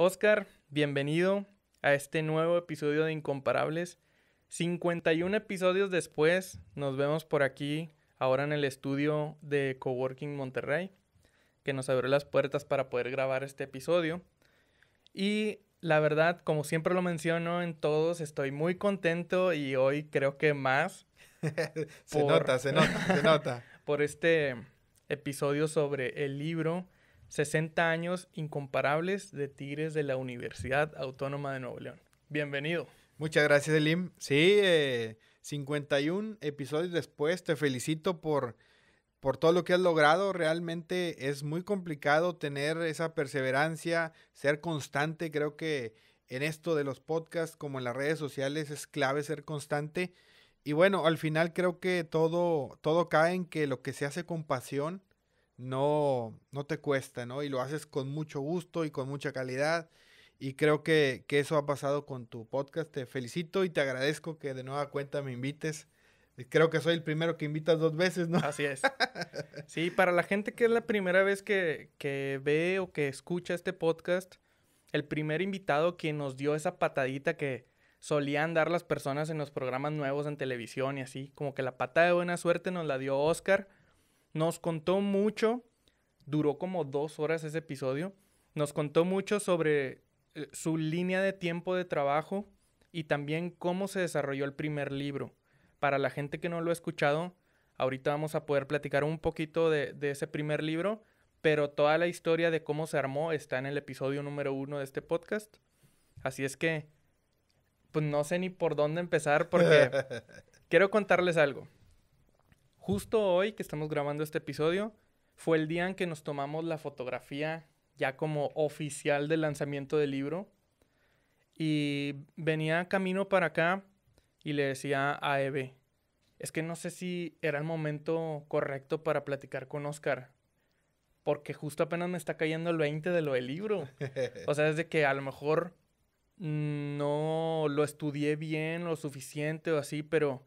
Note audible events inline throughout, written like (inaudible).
Oscar, bienvenido a este nuevo episodio de Incomparables. 51 episodios después, nos vemos por aquí, ahora en el estudio de Coworking Monterrey, que nos abrió las puertas para poder grabar este episodio. Y la verdad, como siempre lo menciono en todos, estoy muy contento y hoy creo que más. (laughs) se nota, se nota, se nota. (laughs) por este episodio sobre el libro 60 años incomparables de Tigres de la Universidad Autónoma de Nuevo León. Bienvenido. Muchas gracias, Elim. Sí, 51 eh, episodios después, te felicito por, por todo lo que has logrado. Realmente es muy complicado tener esa perseverancia, ser constante. Creo que en esto de los podcasts, como en las redes sociales, es clave ser constante. Y bueno, al final creo que todo, todo cae en que lo que se hace con pasión no, no te cuesta, ¿no? Y lo haces con mucho gusto y con mucha calidad. Y creo que, eso ha pasado con tu podcast. Te felicito y te agradezco que de nueva cuenta me invites. Creo que soy el primero que invitas dos veces, ¿no? Así es. (laughs) Sí, para la gente que es la primera vez que, ve o que escucha este podcast, el primer invitado quien nos dio esa patadita que solían dar las personas en los programas nuevos en televisión y así, como que la patada de buena suerte nos la dio Oscar nos contó mucho, duró como dos horas ese episodio, nos contó mucho sobre eh, su línea de tiempo de trabajo y también cómo se desarrolló el primer libro. Para la gente que no lo ha escuchado, ahorita vamos a poder platicar un poquito de, de ese primer libro, pero toda la historia de cómo se armó está en el episodio número uno de este podcast. Así es que, pues no sé ni por dónde empezar porque (laughs) quiero contarles algo. Justo hoy que estamos grabando este episodio fue el día en que nos tomamos la fotografía ya como oficial del lanzamiento del libro. Y venía camino para acá y le decía a Eve, es que no sé si era el momento correcto para platicar con Oscar, porque justo apenas me está cayendo el 20 de lo del libro. O sea, es de que a lo mejor mm, no lo estudié bien lo suficiente o así, pero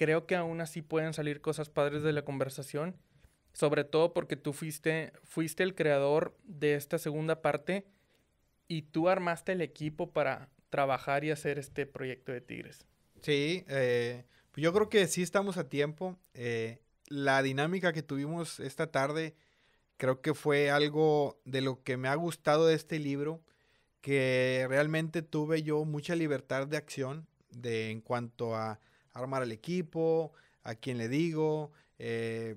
creo que aún así pueden salir cosas padres de la conversación, sobre todo porque tú fuiste, fuiste el creador de esta segunda parte y tú armaste el equipo para trabajar y hacer este proyecto de Tigres. Sí, eh, pues yo creo que sí estamos a tiempo. Eh, la dinámica que tuvimos esta tarde creo que fue algo de lo que me ha gustado de este libro, que realmente tuve yo mucha libertad de acción de, en cuanto a armar el equipo, a quien le digo, eh,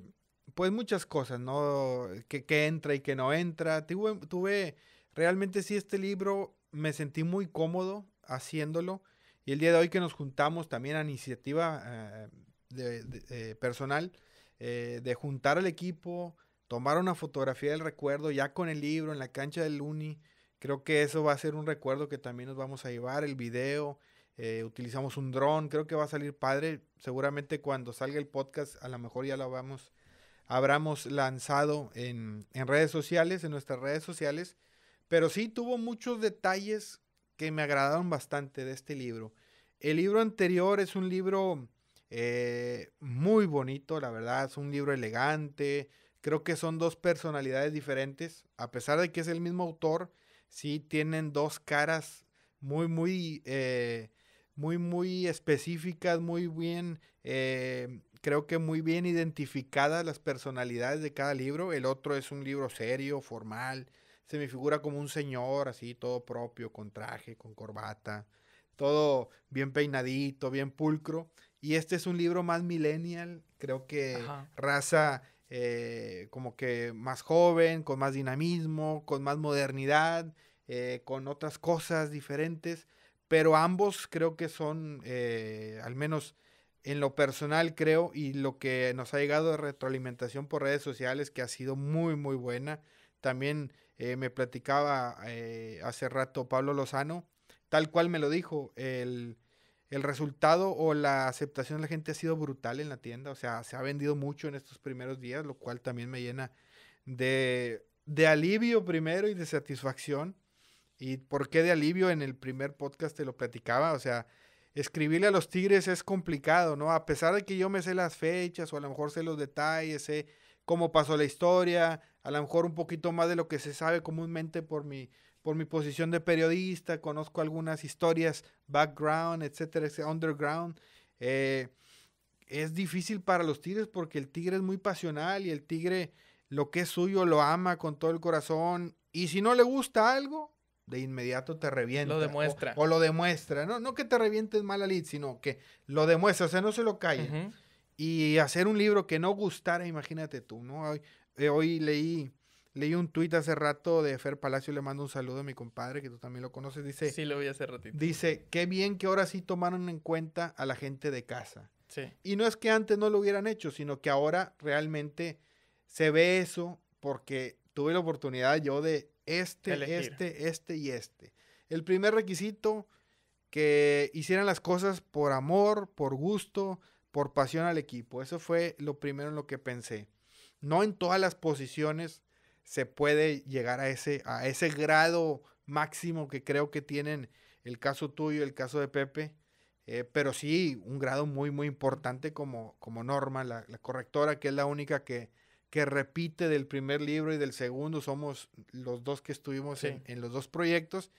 pues muchas cosas, ¿no? Que, entra y que no entra. Tuve, realmente sí este libro, me sentí muy cómodo haciéndolo. Y el día de hoy que nos juntamos también a iniciativa eh, eh, personal, de juntar al equipo, tomar una fotografía del recuerdo ya con el libro en la cancha del Uni. Creo que eso va a ser un recuerdo que también nos vamos a llevar, el video, eh, utilizamos un dron, creo que va a salir padre. Seguramente cuando salga el podcast, a lo mejor ya lo vamos, habramos lanzado en, en redes sociales, en nuestras redes sociales. Pero sí tuvo muchos detalles que me agradaron bastante de este libro. El libro anterior es un libro eh, muy bonito, la verdad, es un libro elegante. Creo que son dos personalidades diferentes, a pesar de que es el mismo autor, sí tienen dos caras muy, muy eh, muy, muy específicas, muy bien, eh, creo que muy bien identificadas las personalidades de cada libro. El otro es un libro serio, formal, se me figura como un señor, así, todo propio, con traje, con corbata, todo bien peinadito, bien pulcro. Y este es un libro más millennial, creo que raza eh, como que más joven, con más dinamismo, con más modernidad, eh, con otras cosas diferentes pero ambos creo que son, eh, al menos en lo personal creo, y lo que nos ha llegado de retroalimentación por redes sociales, que ha sido muy, muy buena. También eh, me platicaba eh, hace rato Pablo Lozano, tal cual me lo dijo, el, el, resultado o la aceptación de la gente ha sido brutal en la tienda, o sea, se ha vendido mucho en estos primeros días, lo cual también me llena de, de alivio primero y de satisfacción ¿Y por qué de alivio? En el primer podcast te lo platicaba, o sea, escribirle a los Tigres es complicado, ¿no? A pesar de que yo me sé las fechas o a lo mejor sé los detalles, sé cómo pasó la historia, a lo mejor un poquito más de lo que se sabe comúnmente por mi, por mi posición de periodista, conozco algunas historias, background, etcétera, underground. Eh, es difícil para los Tigres porque el Tigre es muy pasional y el Tigre lo que es suyo lo ama con todo el corazón. Y si no le gusta algo, de inmediato te revienta. Lo demuestra. O, lo demuestra, ¿no? No que te revientes a lid sino que lo demuestra, o sea, no se lo calla. Y hacer un libro que no gustara, imagínate tú, ¿no? Hoy, eh, hoy leí, leí un tuit hace rato de Fer Palacio, le mando un saludo a mi compadre, que tú también lo conoces, dice... Sí, lo vi hace ratito. Dice, qué bien que ahora sí tomaron en cuenta a la gente de casa. Sí. Y no es que antes no lo hubieran hecho, sino que ahora realmente se ve eso porque tuve la oportunidad yo de este, este, este y este. El primer requisito, que hicieran las cosas por amor, por gusto, por pasión al equipo. Eso fue lo primero en lo que pensé. No en todas las posiciones se puede llegar a ese, a ese grado máximo que creo que tienen el caso tuyo, el caso de Pepe, eh, pero sí un grado muy, muy importante como, como norma, la correctora, que es la única que, que repite del primer libro y del segundo, somos los dos que estuvimos en, los dos proyectos,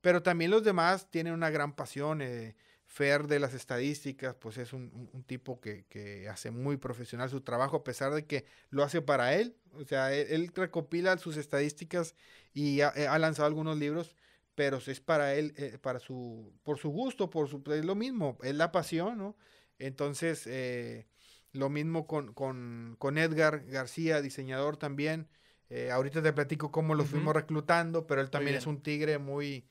pero también los demás tienen una gran pasión. Eh, Fer de las estadísticas, pues es un, tipo que, hace muy profesional su trabajo, a pesar de que lo hace para él. O sea, e, él, recopila sus estadísticas y eh, ha, lanzado algunos libros, pero es para él, eh, para su, por su gusto, por su, es lo mismo, es la pasión, ¿no? Entonces, lo mismo con, Edgar García, diseñador también. Eh, ahorita te platico cómo lo fuimos reclutando, pero él también es un tigre muy,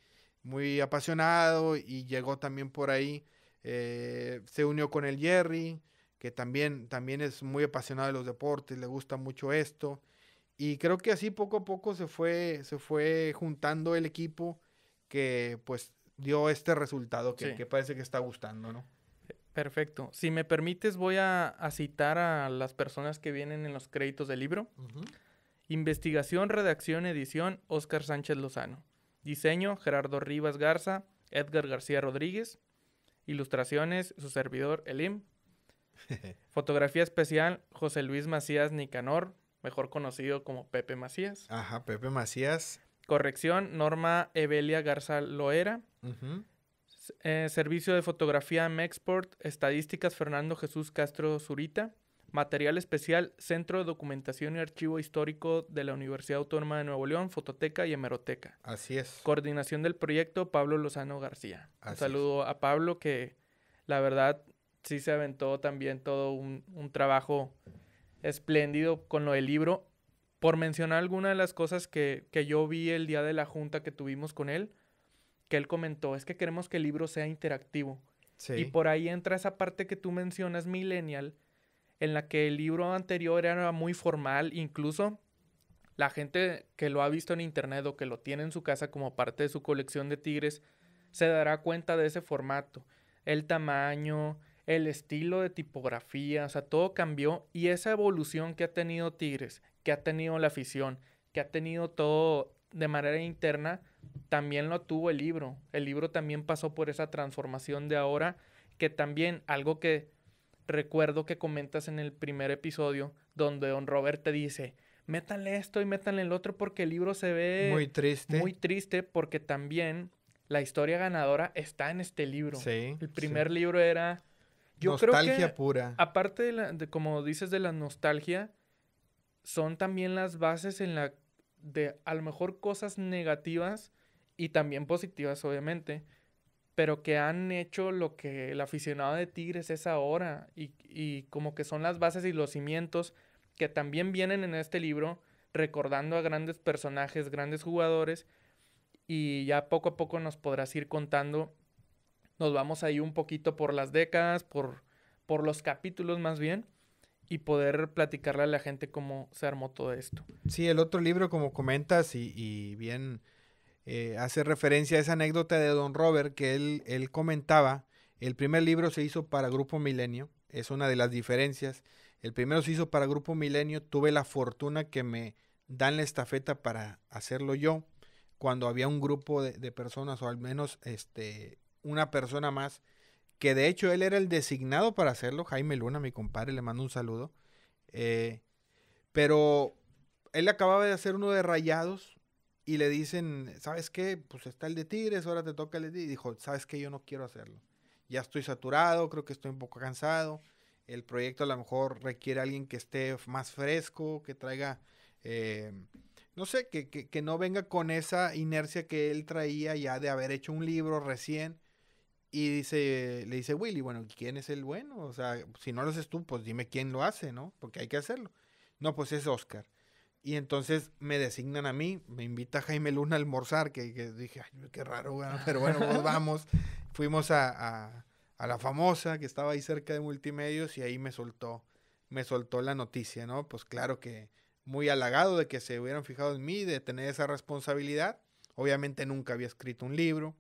muy apasionado y llegó también por ahí. Eh, se unió con el Jerry, que también, también es muy apasionado de los deportes, le gusta mucho esto. Y creo que así poco a poco se fue, se fue juntando el equipo que pues dio este resultado que parece que está gustando, ¿no? Perfecto. Si me permites, voy a, citar a las personas que vienen en los créditos del libro. Investigación, redacción, edición, Óscar Sánchez Lozano. Diseño, Gerardo Rivas Garza, Edgar García Rodríguez. Ilustraciones, su servidor, Elim. (laughs) Fotografía especial, José Luis Macías Nicanor, mejor conocido como Pepe Macías. Ajá, Pepe Macías. Corrección, Norma Evelia Garza Loera. Ajá. Eh, servicio de fotografía Mexport, estadísticas Fernando Jesús Castro Zurita. Material especial, Centro de Documentación y Archivo Histórico de la Universidad Autónoma de Nuevo León, Fototeca y Hemeroteca. Así es. Coordinación del proyecto, Pablo Lozano García. saludo a Pablo, que la verdad sí se aventó también todo un, trabajo espléndido con lo del libro. Por mencionar alguna de las cosas que yo vi el día de la junta que tuvimos con él, que él comentó, es que queremos que el libro sea interactivo. Y por ahí entra esa parte que tú mencionas, millennial, en la que el libro anterior era muy formal, incluso la gente que lo ha visto en internet o que lo tiene en su casa como parte de su colección de tigres, se dará cuenta de ese formato, el tamaño, el estilo de tipografía, o sea, todo cambió y esa evolución que ha tenido Tigres, que ha tenido la afición, que ha tenido todo de manera interna, también lo tuvo el libro. El libro también pasó por esa transformación de ahora, que también algo que recuerdo que comentas en el primer episodio, donde don Robert te dice, métanle esto y métanle el otro porque el libro se ve muy triste. Muy triste porque también la historia ganadora está en este libro. El primer libro era... Yo nostalgia creo que, pura. Aparte de, la, de, como dices, de la nostalgia, son también las bases en la de a lo mejor cosas negativas y también positivas, obviamente, pero que han hecho lo que el aficionado de Tigres es ahora y, como que son las bases y los cimientos que también vienen en este libro recordando a grandes personajes, grandes jugadores y ya poco a poco nos podrás ir contando. Nos vamos ahí un poquito por las décadas, por, por los capítulos más bien y poder platicarle a la gente cómo se armó todo esto. Sí, el otro libro, como comentas, y, bien eh, hace referencia a esa anécdota de Don Robert que él, él comentaba, el primer libro se hizo para Grupo Milenio, es una de las diferencias. El primero se hizo para Grupo Milenio, tuve la fortuna que me dan la estafeta para hacerlo yo, cuando había un grupo de, personas, o al menos este, una persona más que de hecho él era el designado para hacerlo, Jaime Luna, mi compadre, le mando un saludo. Eh, pero él acababa de hacer uno de rayados y le dicen, ¿sabes qué? Pues está el de Tigres, ahora te toca el de Y dijo, ¿sabes qué? Yo no quiero hacerlo. Ya estoy saturado, creo que estoy un poco cansado. El proyecto a lo mejor requiere a alguien que esté más fresco, que traiga, eh, no sé, que no venga con esa inercia que él traía ya de haber hecho un libro recién y dice, le dice Willy, bueno, ¿quién es el bueno? O sea, si no lo haces tú, pues dime quién lo hace, ¿no? Porque hay que hacerlo. No, pues es Oscar. Y entonces me designan a mí, me invita Jaime Luna a almorzar, que, dije, ay, qué raro, (laughs) pero bueno, pues vamos. Fuimos a, a, la famosa que estaba ahí cerca de Multimedios y ahí me soltó, me soltó la noticia, ¿no? Pues claro que muy halagado de que se hubieran fijado en mí, de tener esa responsabilidad. Obviamente nunca había escrito un libro,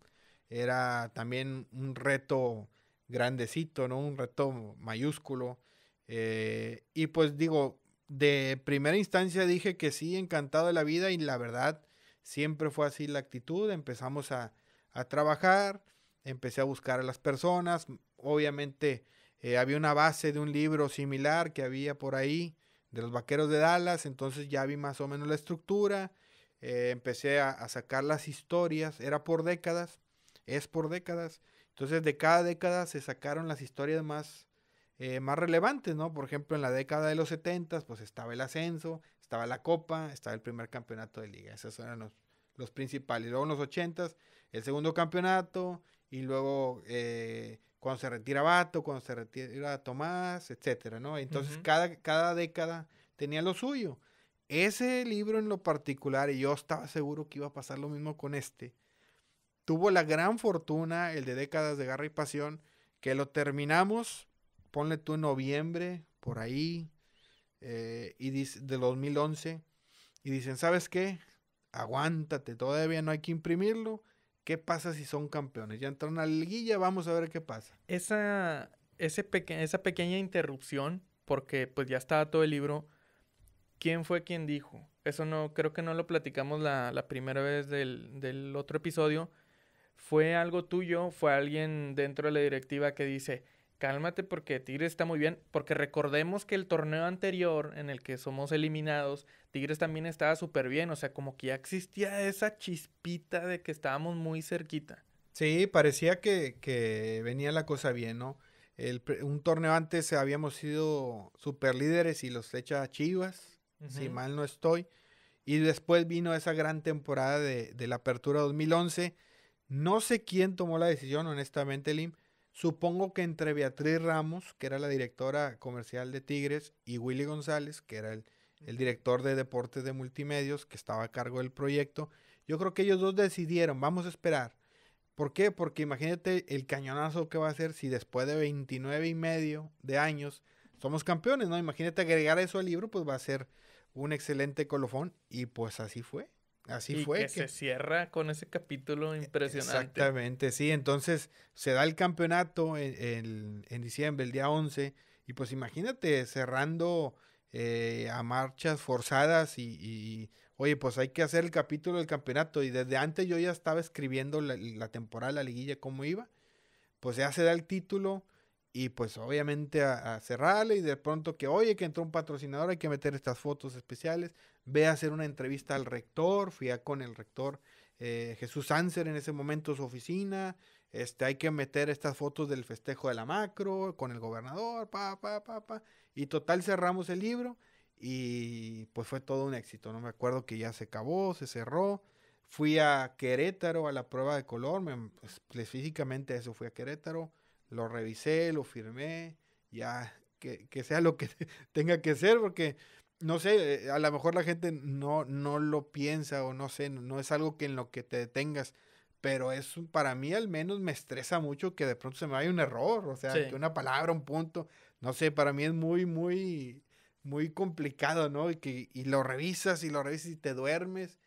era también un reto grandecito, ¿no? Un reto mayúsculo. Eh, y pues digo, de primera instancia dije que sí, encantado de la vida y la verdad siempre fue así la actitud. Empezamos a, trabajar, empecé a buscar a las personas. Obviamente eh, había una base de un libro similar que había por ahí de los Vaqueros de Dallas, entonces ya vi más o menos la estructura. Eh, empecé a sacar las historias, era por décadas es por décadas. Entonces de cada década se sacaron las historias más, eh, más relevantes, ¿no? Por ejemplo, en la década de los 70, pues estaba el ascenso, estaba la copa, estaba el primer campeonato de liga. Esos eran los, los principales. Luego en los 80, el segundo campeonato y luego eh, cuando se retira Bato, cuando se retira Tomás, etcétera, ¿no? Entonces cada, cada década tenía lo suyo. Ese libro en lo particular, y yo estaba seguro que iba a pasar lo mismo con este, tuvo la gran fortuna, el de décadas de garra y pasión, que lo terminamos, ponle tú en noviembre, por ahí, eh, y de 2011, y dicen, ¿sabes qué? Aguántate, todavía no hay que imprimirlo. ¿Qué pasa si son campeones? Ya entraron a la liguilla, vamos a ver qué pasa. Esa, ese esa pequeña interrupción, porque pues ya estaba todo el libro, ¿quién fue quien dijo? Eso no, creo que no lo platicamos la, primera vez del otro episodio, ¿Fue algo tuyo? ¿Fue alguien dentro de la directiva que dice, cálmate porque Tigres está muy bien? Porque recordemos que el torneo anterior en el que somos eliminados, Tigres también estaba súper bien, o sea, como que ya existía esa chispita de que estábamos muy cerquita. Sí, parecía que, venía la cosa bien, ¿no? El, un torneo antes habíamos sido super líderes y los echa a Chivas, si mal no estoy. Y después vino esa gran temporada de, de la Apertura 2011 no sé quién tomó la decisión, honestamente, Lim. Supongo que entre Beatriz Ramos, que era la directora comercial de Tigres, y Willy González, que era el, director de deportes de multimedios, que estaba a cargo del proyecto, yo creo que ellos dos decidieron, vamos a esperar. ¿Por qué? Porque imagínate el cañonazo que va a ser si después de 29 y medio de años somos campeones, ¿no? Imagínate agregar eso al libro, pues va a ser un excelente colofón y pues así fue. Así fue. Que, se cierra con ese capítulo eh, impresionante. Exactamente, sí. Entonces se da el campeonato en, en, diciembre, el día 11. Y pues imagínate cerrando eh, a marchas forzadas y, oye, pues hay que hacer el capítulo del campeonato. Y desde antes yo ya estaba escribiendo la, la temporada, la liguilla, cómo iba. Pues ya se da el título y pues obviamente a, cerrarle y de pronto que, oye, que entró un patrocinador, hay que meter estas fotos especiales. Ve a hacer una entrevista al rector, fui a con el rector eh, Jesús Anser en ese momento su oficina. Este, hay que meter estas fotos del festejo de la macro con el gobernador, pa, pa, pa, pa. Y total cerramos el libro y pues fue todo un éxito. No me acuerdo que ya se acabó, se cerró. Fui a Querétaro a la prueba de color, me, pues, eso, fui a Querétaro lo revisé, lo firmé, ya que, sea lo que (laughs) tenga que ser, porque no sé, eh, a lo mejor la gente no, no lo piensa o no sé, no es algo que en lo que te detengas, pero es para mí al menos me estresa mucho que de pronto se me vaya un error, o sea, que una palabra, un punto, no sé, para mí es muy, muy, muy complicado, ¿no? Y, que, y lo revisas y lo revisas y te duermes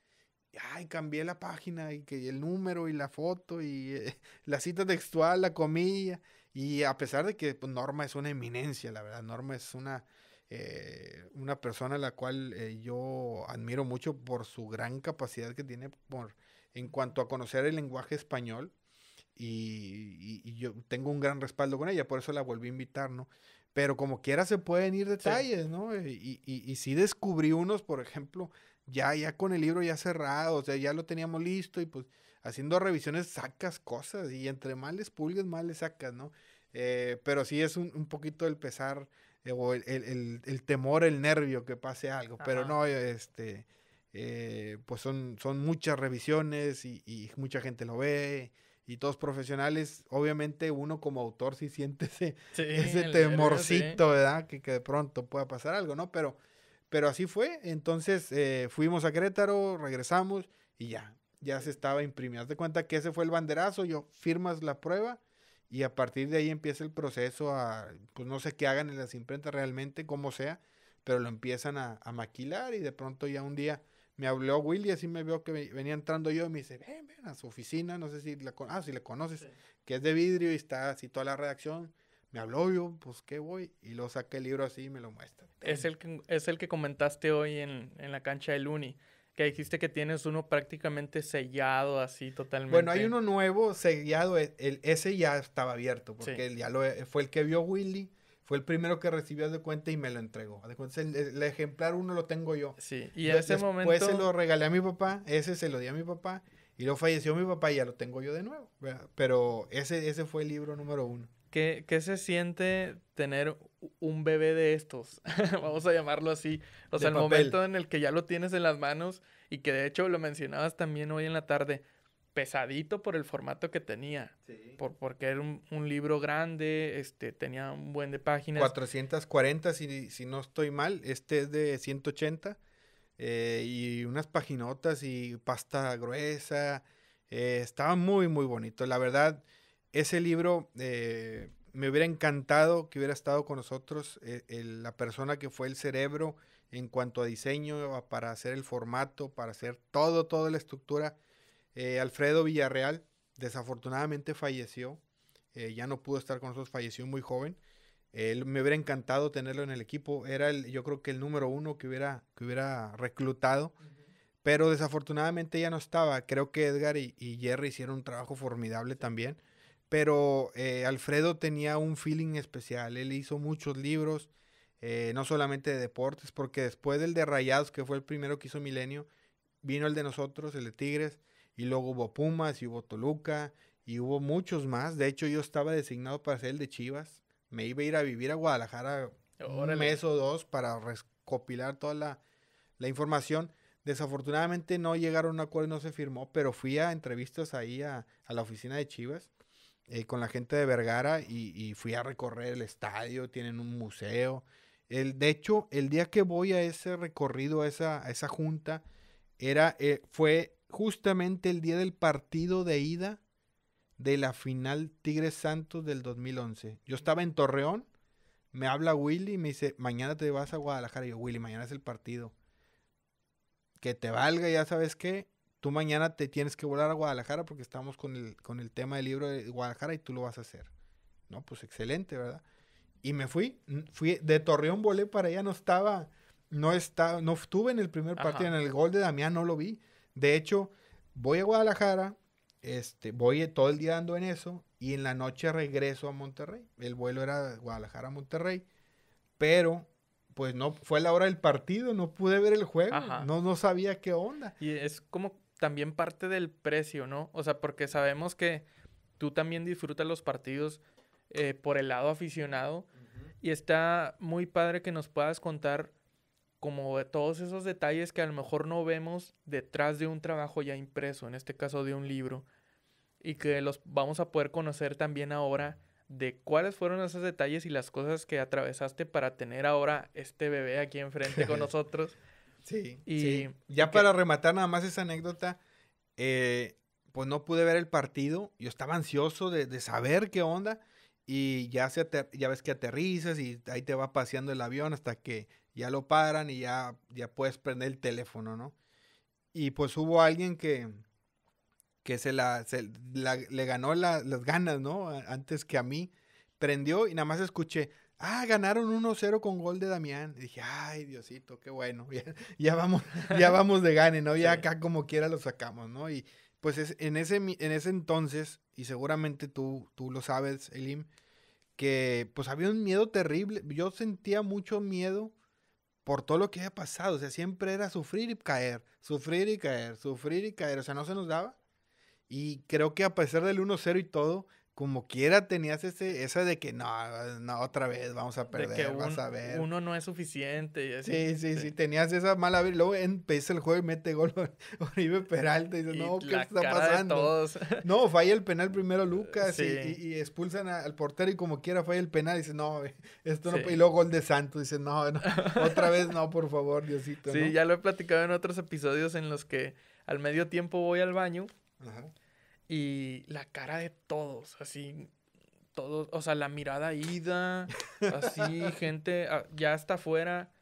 ay, cambié la página y que el número y la foto y eh, (laughs) la cita textual, la comilla. Y a pesar de que pues, Norma es una eminencia, la verdad, Norma es una, eh, una persona a la cual eh, yo admiro mucho por su gran capacidad que tiene por, en cuanto a conocer el lenguaje español. Y, yo tengo un gran respaldo con ella, por eso la volví a invitar, ¿no? Pero como quiera se pueden ir detalles, ¿no? Y, y, sí descubrí unos, por ejemplo, ya, ya con el libro ya cerrado, o sea, ya lo teníamos listo y pues haciendo revisiones sacas cosas y entre más les pulgues, más les sacas, ¿no? Eh, pero sí es un, un poquito el pesar eh, o el, el, el, temor, el nervio que pase algo, pero no, este, eh, pues son, son muchas revisiones y, y, mucha gente lo ve y todos profesionales, obviamente uno como autor sí siente ese, temorcito, ¿verdad? Que, que de pronto pueda pasar algo, ¿no? Pero pero así fue. Entonces eh, fuimos a Querétaro, regresamos y ya. Ya se estaba imprimiendo. Haz de cuenta que ese fue el banderazo. Yo firmas la prueba y a partir de ahí empieza el proceso a, pues no sé qué hagan en las imprentas realmente, como sea, pero lo empiezan a, maquilar y de pronto ya un día me habló Willy, así me vio que venía entrando yo y me dice, ven, ven a su oficina, no sé si la, ah, si le conoces, que es de vidrio y está así toda la redacción, me habló yo, pues qué voy, y lo saqué el libro así y me lo muestra. Es el que, es el que comentaste hoy en, la cancha del Uni, que dijiste que tienes uno prácticamente sellado así totalmente. Bueno, hay uno nuevo sellado, e, el, ese ya estaba abierto, porque el ya eh, fue el que vio Willy fue el primero que recibió de cuenta y me lo entregó. el, ejemplar uno lo tengo yo. Sí, y en ese Después momento. se lo regalé a mi papá, ese se lo di a mi papá, y luego falleció mi papá y ya lo tengo yo de nuevo. Pero ese, ese fue el libro número uno. ¿Qué, se siente tener un bebé de estos? (laughs) Vamos a llamarlo así. O sea, el momento en el que ya lo tienes en las manos y que de hecho lo mencionabas también hoy en la tarde, pesadito por el formato que tenía. Por, porque era un, libro grande, este, tenía un buen de páginas. 440, si, no estoy mal. Este es de 180. Eh, y unas paginotas y pasta gruesa. Eh, estaba muy, muy bonito. La verdad ese libro eh, me hubiera encantado que hubiera estado con nosotros eh, la persona que fue el cerebro en cuanto a diseño, para hacer el formato, para hacer todo, toda la estructura. Eh, Alfredo Villarreal desafortunadamente falleció, ya no pudo estar con nosotros, falleció muy joven. Él, me hubiera encantado tenerlo en el equipo. Era el, yo creo que el número uno que hubiera, que hubiera reclutado. Pero desafortunadamente ya no estaba. Creo que Edgar y, y Jerry hicieron un trabajo formidable también. Pero eh, Alfredo tenía un feeling especial. Él hizo muchos libros, eh, no solamente de deportes, porque después del de Rayados, que fue el primero que hizo Milenio, vino el de nosotros, el de Tigres, y luego hubo Pumas, y hubo Toluca, y hubo muchos más. De hecho, yo estaba designado para ser el de Chivas. Me iba a ir a vivir a Guadalajara un mes o dos para recopilar toda la, información. Desafortunadamente no llegaron a un acuerdo y no se firmó, pero fui a entrevistas ahí a la oficina de Chivas eh, con la gente de Vergara y, fui a recorrer el estadio, tienen un museo. El, de hecho, el día que voy a ese recorrido, a esa, esa junta, era, eh, fue justamente el día del partido de ida de la final Tigres Santos del 2011. Yo estaba en Torreón, me habla Willy y me dice, mañana te vas a Guadalajara. Y yo, Willy, mañana es el partido. Que te valga, ya sabes qué. Tú mañana te tienes que volar a Guadalajara porque estamos con el, con el tema del libro de Guadalajara y tú lo vas a hacer. No, pues excelente, ¿verdad? Y me fui, fui de Torreón volé para allá, no estaba, no estaba, no estuve en el primer partido, en el gol de Damián no lo vi. De hecho, voy a Guadalajara, este, voy todo el día ando en eso y en la noche regreso a Monterrey. El vuelo era Guadalajara Monterrey, pero pues no fue la hora del partido, no pude ver el juego, no no sabía qué onda. Y es como también parte del precio, ¿no? O sea, porque sabemos que tú también disfrutas los partidos eh, por el lado aficionado y está muy padre que nos puedas contar como todos esos detalles que a lo mejor no vemos detrás de un trabajo ya impreso, en este caso de un libro, y que los vamos a poder conocer también ahora de cuáles fueron esos detalles y las cosas que atravesaste para tener ahora este bebé aquí enfrente con (laughs) nosotros. Sí. Y, sí. Ya para rematar nada más esa anécdota, eh, pues no pude ver el partido. Yo estaba ansioso de, de saber qué onda. Y ya, se ya ves que aterrizas y ahí te va paseando el avión hasta que ya lo paran y ya, ya puedes prender el teléfono, ¿no? Y pues hubo alguien que, que se, la, se le ganó las ganas, ¿no? Antes que a mí. Prendió y nada más escuché, Ah, ganaron 1-0 con gol de Damián. Y dije, ay, Diosito, qué bueno. (laughs) Ya, vamos, ya vamos de gane, ¿no? Ya acá como quiera lo sacamos, ¿no? Y pues es, en, ese, en ese entonces, y seguramente tú, tú lo sabes, Elim, que pues había un miedo terrible. Yo sentía mucho miedo por todo lo que había pasado. O sea, siempre era sufrir y caer, sufrir y caer, sufrir y caer. O sea, no se nos daba. Y creo que a pesar del 1-0 y todo, como quiera tenías ese, esa de que no, no, otra vez vamos a perder, vamos a ver. Uno no es suficiente. Y sí, sí, sí, tenías esa mala vida. Luego empieza el juego y mete gol Oribe Peralta y dice no, ¿qué está pasando? (laughs) No, falla el penal primero Lucas y, expulsan al portero y como quiera falla el penal y dice no, eh, esto no. Y luego gol de Santos, dice no, no, otra vez no, por favor, Diosito. Sí, ya lo he platicado en otros episodios en los que al medio tiempo voy al baño. Ajá y la cara de todos, así, todos, o sea, la mirada ida, así, (laughs) gente ah, ya hasta afuera,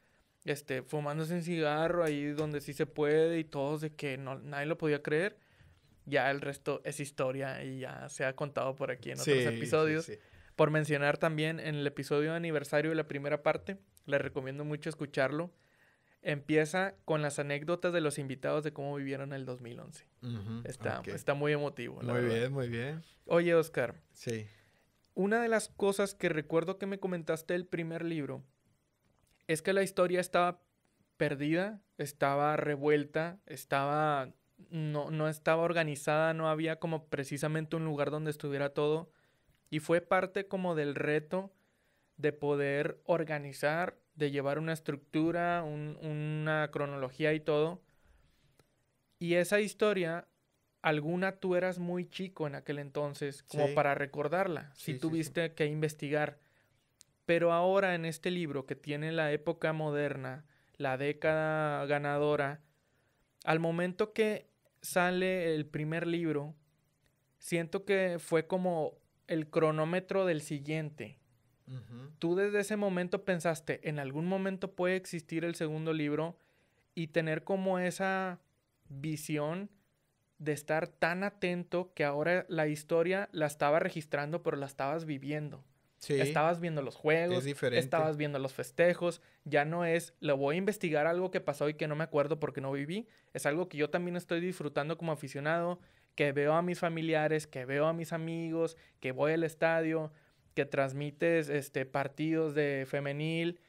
este, fumándose un cigarro ahí donde sí se puede y todos de que no, nadie lo podía creer. Ya el resto es historia y ya se ha contado por aquí en otros episodios. Por mencionar también en el episodio de aniversario de la primera parte, les recomiendo mucho escucharlo empieza con las anécdotas de los invitados de cómo vivieron el 2011. está, está muy emotivo. muy bien, muy bien. Oye, Oscar. Sí. Una de las cosas que recuerdo que me comentaste del primer libro es que la historia estaba perdida, estaba revuelta, estaba no, no estaba organizada, no había como precisamente un lugar donde estuviera todo. Y fue parte como del reto de poder organizar de llevar una estructura, una cronología y todo. Y esa historia, alguna tú eras muy chico en aquel entonces, como para recordarla, si tuviste que investigar. Pero ahora en este libro que tiene la época moderna, la década ganadora, al momento que sale el primer libro, siento que fue como el cronómetro del siguiente. Tú desde ese momento pensaste, en algún momento puede existir el segundo libro y tener como esa visión de estar tan atento que ahora la historia la estaba registrando, pero la estabas viviendo. Sí. Estabas viendo los juegos, estabas viendo los festejos, ya no es, lo voy a investigar algo que pasó y que no me acuerdo porque no viví, es algo que yo también estoy disfrutando como aficionado, que veo a mis familiares, que veo a mis amigos, que voy al estadio, que transmites este, partidos de femenil,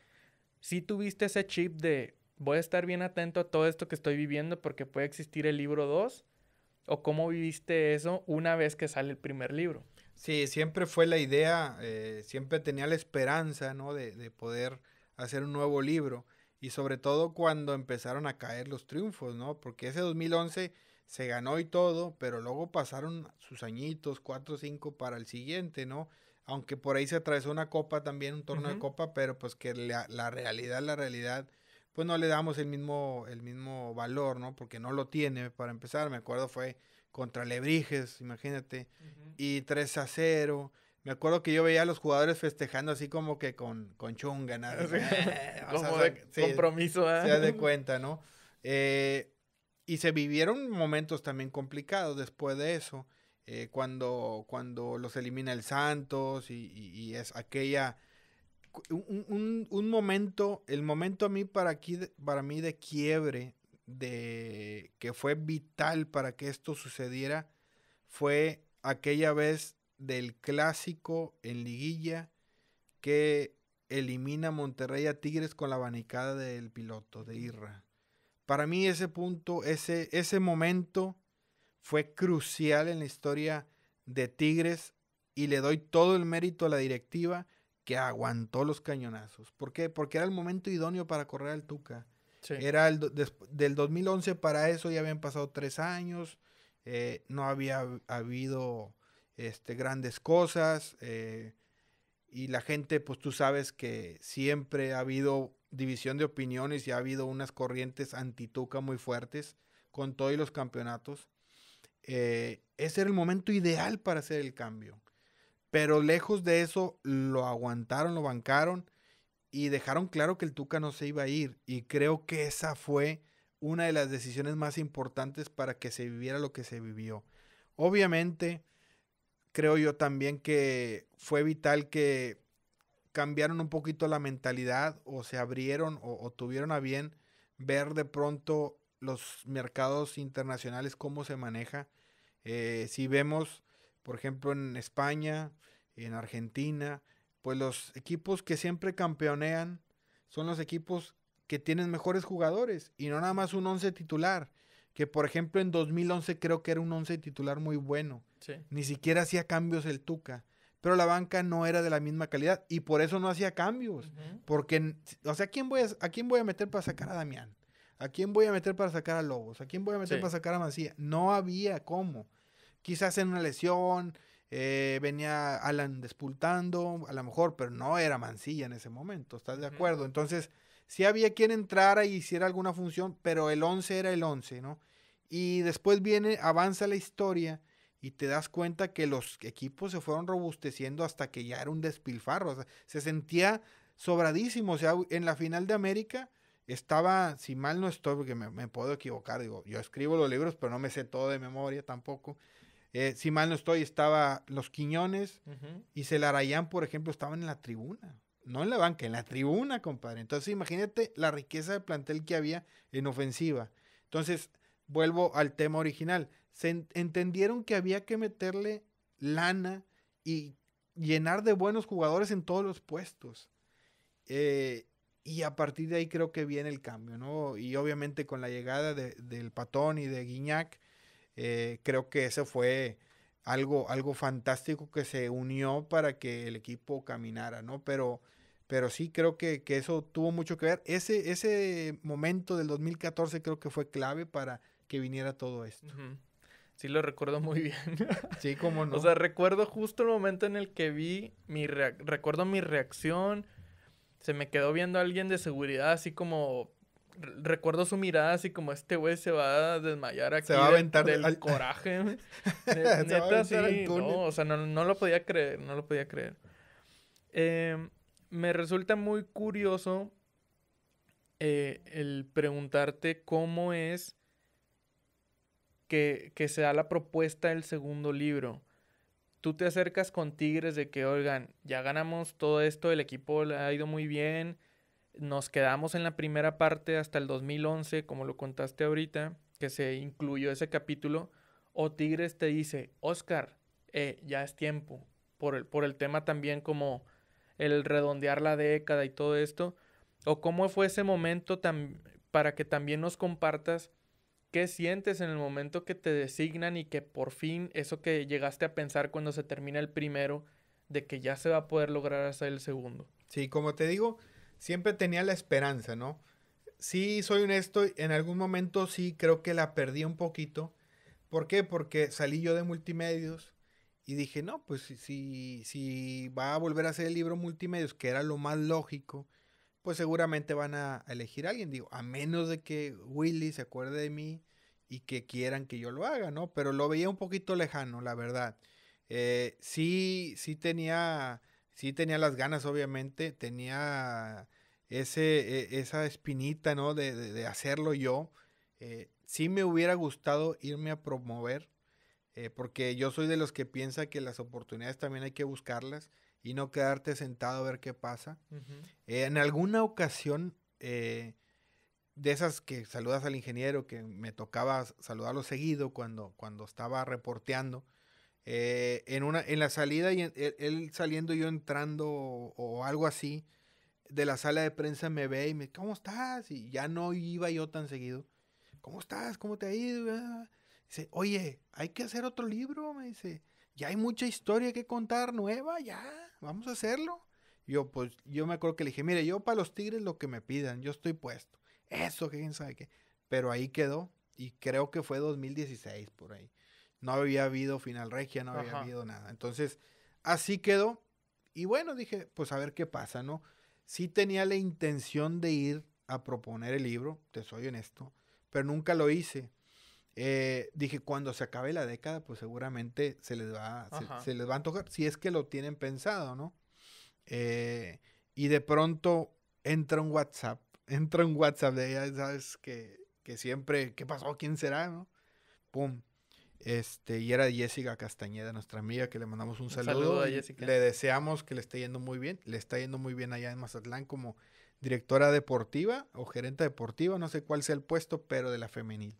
si sí tuviste ese chip de voy a estar bien atento a todo esto que estoy viviendo porque puede existir el libro 2, o cómo viviste eso una vez que sale el primer libro. Sí, siempre fue la idea, eh, siempre tenía la esperanza, ¿no? De, de, poder hacer un nuevo libro. Y sobre todo cuando empezaron a caer los triunfos, ¿no? Porque ese 2011 se ganó y todo, pero luego pasaron sus añitos, cuatro o cinco para el siguiente, ¿no? aunque por ahí se atravesó una copa también, un torneo de copa, pero pues que la, realidad, la realidad, pues no le damos el mismo, el mismo valor, ¿no? Porque no lo tiene para empezar, me acuerdo fue contra Lebrijes, imagínate, y 3 a 0. Me acuerdo que yo veía a los jugadores festejando así como que con, con chunga, nada. (laughs) (laughs) como de compromiso, ¿eh? Se da de (laughs) cuenta, ¿no? Eh, y se vivieron momentos también complicados después de eso. Eh, cuando, cuando los elimina el Santos y, es aquella... Un, momento, el momento a mí para, aquí, para mí de quiebre, de que fue vital para que esto sucediera, fue aquella vez del clásico en liguilla que elimina Monterrey a Tigres con la abanicada del piloto de Irra. Para mí ese punto, ese, ese momento fue crucial en la historia de Tigres y le doy todo el mérito a la directiva que aguantó los cañonazos. ¿Por qué? Porque era el momento idóneo para correr al Tuca. Era el del 2011 para eso ya habían pasado tres años, eh, no había habido este, grandes cosas eh, y la gente, pues tú sabes que siempre ha habido división de opiniones y ha habido unas corrientes anti Tuca muy fuertes con todos los campeonatos. Eh, ese era el momento ideal para hacer el cambio. Pero lejos de eso, lo aguantaron, lo bancaron y dejaron claro que el Tuca no se iba a ir. Y creo que esa fue una de las decisiones más importantes para que se viviera lo que se vivió. Obviamente, creo yo también que fue vital que cambiaron un poquito la mentalidad o se abrieron o, o tuvieron a bien ver de pronto los mercados internacionales, cómo se maneja. Eh, si vemos, por ejemplo, en España, en Argentina, pues los equipos que siempre campeonean son los equipos que tienen mejores jugadores y no nada más un 11 titular, que por ejemplo en 2011 creo que era un 11 titular muy bueno. Ni siquiera hacía cambios el Tuca, pero la banca no era de la misma calidad y por eso no hacía cambios, porque o sea, quién voy a, a quién voy a meter para sacar a Damián? ¿A quién voy a meter para sacar a Lobos? ¿A quién voy a meter para sacar a Mancilla? No había cómo. Quizás en una lesión, eh, venía Alan despultando, a lo mejor, pero no era Mancilla en ese momento, ¿estás de acuerdo? Entonces, sí había quien entrara y hiciera alguna función, pero el 11 era el 11, ¿no? Y después viene, avanza la historia y te das cuenta que los equipos se fueron robusteciendo hasta que ya era un despilfarro, o sea, se sentía sobradísimo, o sea, en la final de América estaba, si mal no estoy, porque me, puedo equivocar, digo, yo escribo los libros, pero no me sé todo de memoria tampoco. Eh, si mal no estoy, estaba los Quiñones y Celarayán, por ejemplo, estaban en la tribuna. No en la banca, en la tribuna, compadre. Entonces, imagínate la riqueza de plantel que había en ofensiva. Entonces, vuelvo al tema original. Se entendieron que había que meterle lana y llenar de buenos jugadores en todos los puestos. Eh, y a partir de ahí creo que viene el cambio, ¿no? Y obviamente con la llegada del Patón y de Guiñac, eh, creo que eso fue algo, algo fantástico que se unió para que el equipo caminara, ¿no? Pero, pero sí creo que, eso tuvo mucho que ver. Ese, ese momento del 2014 creo que fue clave para que viniera todo esto. Sí, lo recuerdo muy (laughs) bien. sí, como no. O sea, recuerdo justo el momento en el que vi, mi recuerdo mi reacción, se me quedó viendo a alguien de seguridad así como recuerdo su mirada así como este güey se va a desmayar aquí (laughs) se va a aventar del, coraje no o sea no, lo podía creer no lo podía creer em, me resulta muy curioso eh, el preguntarte cómo es que, que se da la propuesta del segundo libro tú te acercas con Tigres de que, oigan, ya ganamos todo esto, el equipo ha ido muy bien, nos quedamos en la primera parte hasta el 2011, como lo contaste ahorita, que se incluyó ese capítulo, o Tigres te dice, Oscar, eh, ya es tiempo, por el, por el tema también como el redondear la década y todo esto, o cómo fue ese momento para que también nos compartas ¿Qué sientes en el momento que te designan y que por fin eso que llegaste a pensar cuando se termina el primero, de que ya se va a poder lograr hasta el segundo? Sí, como te digo, siempre tenía la esperanza, ¿no? Sí, soy honesto, en algún momento sí creo que la perdí un poquito. ¿Por qué? Porque salí yo de multimedios y dije, no, pues si, si va a volver a ser el libro multimedios, que era lo más lógico, pues seguramente van a elegir a alguien, digo, a menos de que Willy se acuerde de mí y que quieran que yo lo haga, ¿no? Pero lo veía un poquito lejano, la verdad. Eh, sí, sí tenía, sí tenía las ganas, obviamente, tenía ese, e, esa espinita, ¿no? De, hacerlo yo. Eh, sí me hubiera gustado irme a promover, eh, porque yo soy de los que piensa que las oportunidades también hay que buscarlas y no quedarte sentado a ver qué pasa. en alguna ocasión, eh, de esas que saludas al ingeniero, que me tocaba saludarlo seguido cuando, cuando estaba reporteando, eh, en, una, en la salida, y e-, él, saliendo yo entrando o, algo así, de la sala de prensa me ve y me ¿cómo estás? Y ya no iba yo tan seguido. ¿Cómo estás? ¿Cómo te ha ido? Dice, oye, hay que hacer otro libro, me dice ya hay mucha historia que contar nueva, ya, vamos a hacerlo. Yo, pues, yo me acuerdo que le dije, mire, yo para los Tigres lo que me pidan, yo estoy puesto. Eso, quién sabe qué. Pero ahí quedó, y creo que fue 2016 por ahí. No había habido final regia, no había habido nada. Entonces, así quedó. Y bueno, dije, pues a ver qué pasa, ¿no? Sí tenía la intención de ir a proponer el libro, te soy honesto, pero nunca lo hice eh, dije, cuando se acabe la década, pues seguramente se les va, se, les va a antojar, si es que lo tienen pensado, ¿no? Eh, y de pronto entra un WhatsApp, (laughs) entra un WhatsApp de ella, ¿sabes? Que, que siempre, ¿qué pasó? ¿Quién será? ¿No? Pum. Este, y era Jessica Castañeda, nuestra amiga, que le mandamos un, saludo. Le deseamos que le esté yendo muy bien. Le está yendo muy bien allá en Mazatlán como directora deportiva o gerente deportiva, no sé cuál sea el puesto, pero de la femenil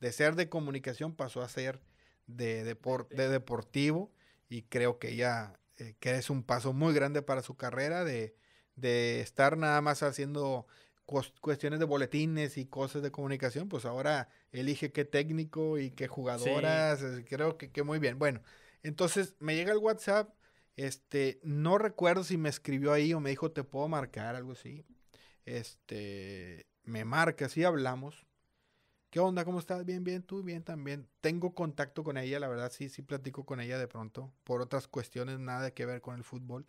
de ser de comunicación pasó a ser de, deportivo y creo que ya eh, que es un paso muy grande para su carrera de, estar nada más haciendo cuestiones de boletines y cosas de comunicación, pues ahora elige qué técnico y qué jugadoras, creo que, muy bien. Bueno, entonces me llega el WhatsApp, este, no recuerdo si me escribió ahí o me dijo, te puedo marcar, algo así. Este, me marca, sí hablamos. ¿Qué onda? ¿Cómo estás? Bien, bien, tú, bien también. Tengo contacto con ella, la verdad, sí, sí platico con ella de pronto, por otras cuestiones, nada que ver con el fútbol.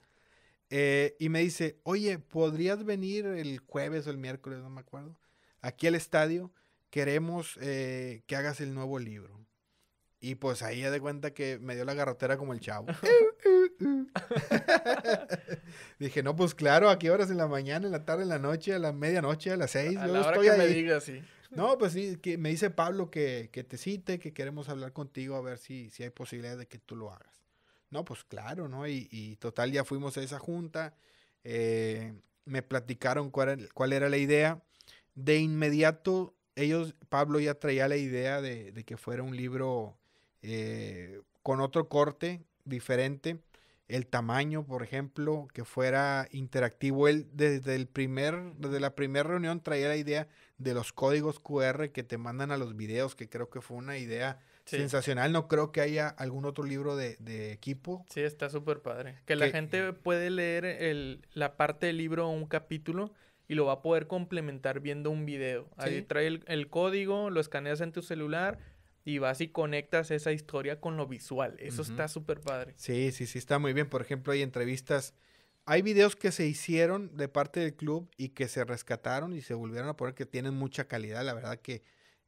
Eh, y me dice, oye, ¿podrías venir el jueves o el miércoles, no me acuerdo? Aquí al estadio, queremos eh, que hagas el nuevo libro. Y pues ahí ya de cuenta que me dio la garrotera como el chavo. (laughs) Dije, no, pues claro, ¿a qué horas en la mañana, en la tarde, en la noche, a la medianoche, a las seis. A la hora que me diga, sí. No, pues sí, que me dice Pablo que, te cite, que queremos hablar contigo a ver si, si hay posibilidad de que tú lo hagas. No, pues claro, ¿no? Y, y total, ya fuimos a esa junta, eh, me platicaron cuál era, la idea. De inmediato, ellos, Pablo ya traía la idea de, que fuera un libro eh, con otro corte diferente el tamaño, por ejemplo, que fuera interactivo. Él desde, el primer, desde la primera reunión traía la idea de los códigos QR que te mandan a los videos, que creo que fue una idea sensacional. No creo que haya algún otro libro de, equipo. Sí, está súper padre. Que, la gente puede leer la parte del libro o un capítulo y lo va a poder complementar viendo un video. Ahí trae el, código, lo escaneas en tu celular y vas y conectas esa historia con lo visual. Eso está súper padre. Sí, sí, sí, está muy bien. Por ejemplo, hay entrevistas, hay videos que se hicieron de parte del club y que se rescataron y se volvieron a poner que tienen mucha calidad. La verdad que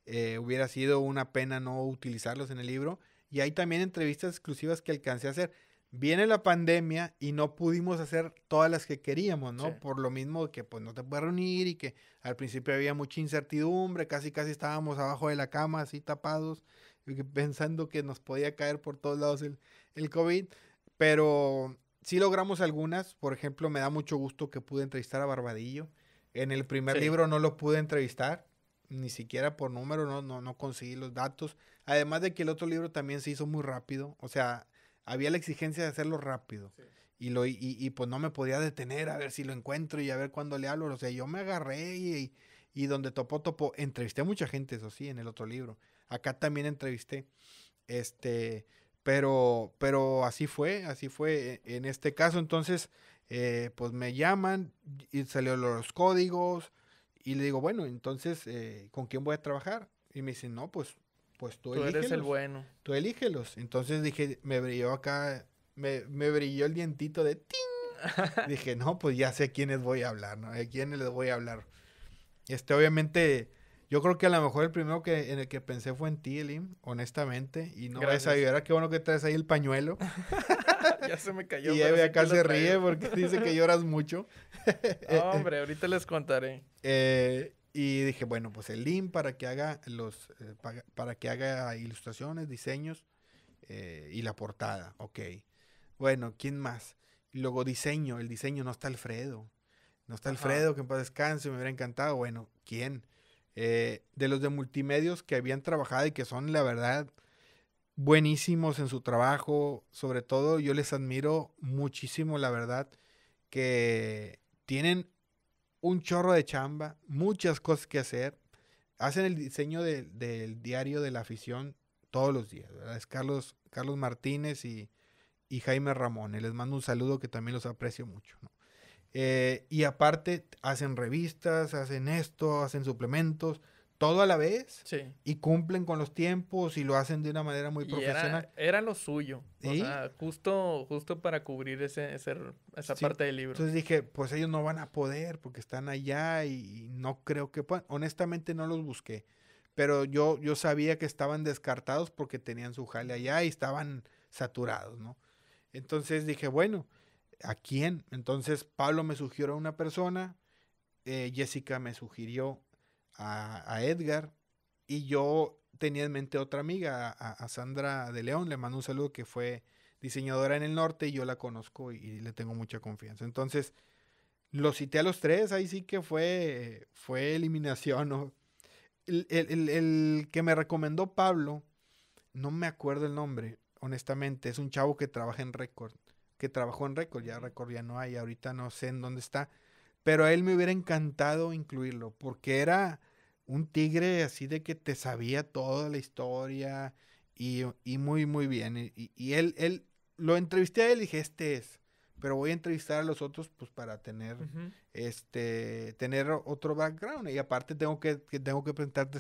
eh, hubiera sido una pena no utilizarlos en el libro. Y hay también entrevistas exclusivas que alcancé a hacer viene la pandemia y no pudimos hacer todas las que queríamos, ¿no? Por lo mismo que pues no te puedes reunir y que al principio había mucha incertidumbre, casi casi estábamos abajo de la cama así tapados, pensando que nos podía caer por todos lados el, COVID, pero sí logramos algunas, por ejemplo, me da mucho gusto que pude entrevistar a Barbadillo, en el primer libro no lo pude entrevistar, ni siquiera por número, no, no, no conseguí los datos, además de que el otro libro también se hizo muy rápido, o sea, había la exigencia de hacerlo rápido. Y, lo, y, y, pues no me podía detener a ver si lo encuentro y a ver cuándo le hablo. O sea, yo me agarré y, donde topó, topó. Entrevisté a mucha gente, eso sí, en el otro libro. Acá también entrevisté. Este, pero, pero así fue, así fue e, en este caso. Entonces, eh, pues me llaman y salió los códigos y le digo, bueno, entonces, eh, ¿con quién voy a trabajar? Y me dicen, no, pues pues tú, tú eres el bueno. Tú elígelos. Entonces dije, me brilló acá, me, me brilló el dientito de ting. (laughs) dije, no, pues ya sé a quiénes voy a hablar, ¿no? A quiénes les voy a hablar. Este, obviamente, yo creo que a lo mejor el primero que, en el que pensé fue en ti, Elim, honestamente. Y no vas a qué bueno que traes ahí el pañuelo. (laughs) ya se me cayó. Y Eve acá se ríe porque dice que lloras mucho. (laughs) hombre, ahorita les contaré. Eh, y dije, bueno, pues el link para que haga los eh, para, que haga ilustraciones, diseños eh, y la portada. Ok. Bueno, ¿quién más? luego diseño, el diseño no está Alfredo. No está Alfredo, que en paz descanse, me hubiera encantado. Bueno, ¿quién? Eh, de los de multimedios que habían trabajado y que son, la verdad, buenísimos en su trabajo. Sobre todo, yo les admiro muchísimo, la verdad, que tienen un chorro de chamba, muchas cosas que hacer. Hacen el diseño del diario de la afición todos los días. Es Carlos, Carlos Martínez y, Jaime Ramón. Les mando un saludo que también los aprecio mucho. Eh, y aparte hacen revistas, hacen esto, hacen suplementos todo a la vez y cumplen con los tiempos y lo hacen de una manera muy profesional. Era, era, lo suyo, o sea, justo, justo para cubrir ese, ese esa parte del libro. Entonces dije, pues ellos no van a poder porque están allá y, no creo que puedan. Honestamente no los busqué, pero yo, yo sabía que estaban descartados porque tenían su jale allá y estaban saturados, ¿no? Entonces dije, bueno, ¿a quién? Entonces Pablo me sugirió a una persona, eh, Jessica me sugirió a, Edgar y yo tenía en mente otra amiga, a, Sandra de León, le mando un saludo que fue diseñadora en el norte y yo la conozco y, le tengo mucha confianza. Entonces, lo cité a los tres, ahí sí que fue, fue eliminación. El, el, que me recomendó Pablo, no me acuerdo el nombre, honestamente, es un chavo que trabaja en récord, que trabajó en récord, ya récord ya no hay, ahorita no sé en dónde está, pero a él me hubiera encantado incluirlo, porque era un tigre así de que te sabía toda la historia y, y muy, muy bien. Y, él, él, lo entrevisté a él y dije, este es, pero voy a entrevistar a los otros pues para tener, este, tener otro background. Y aparte tengo que, tengo que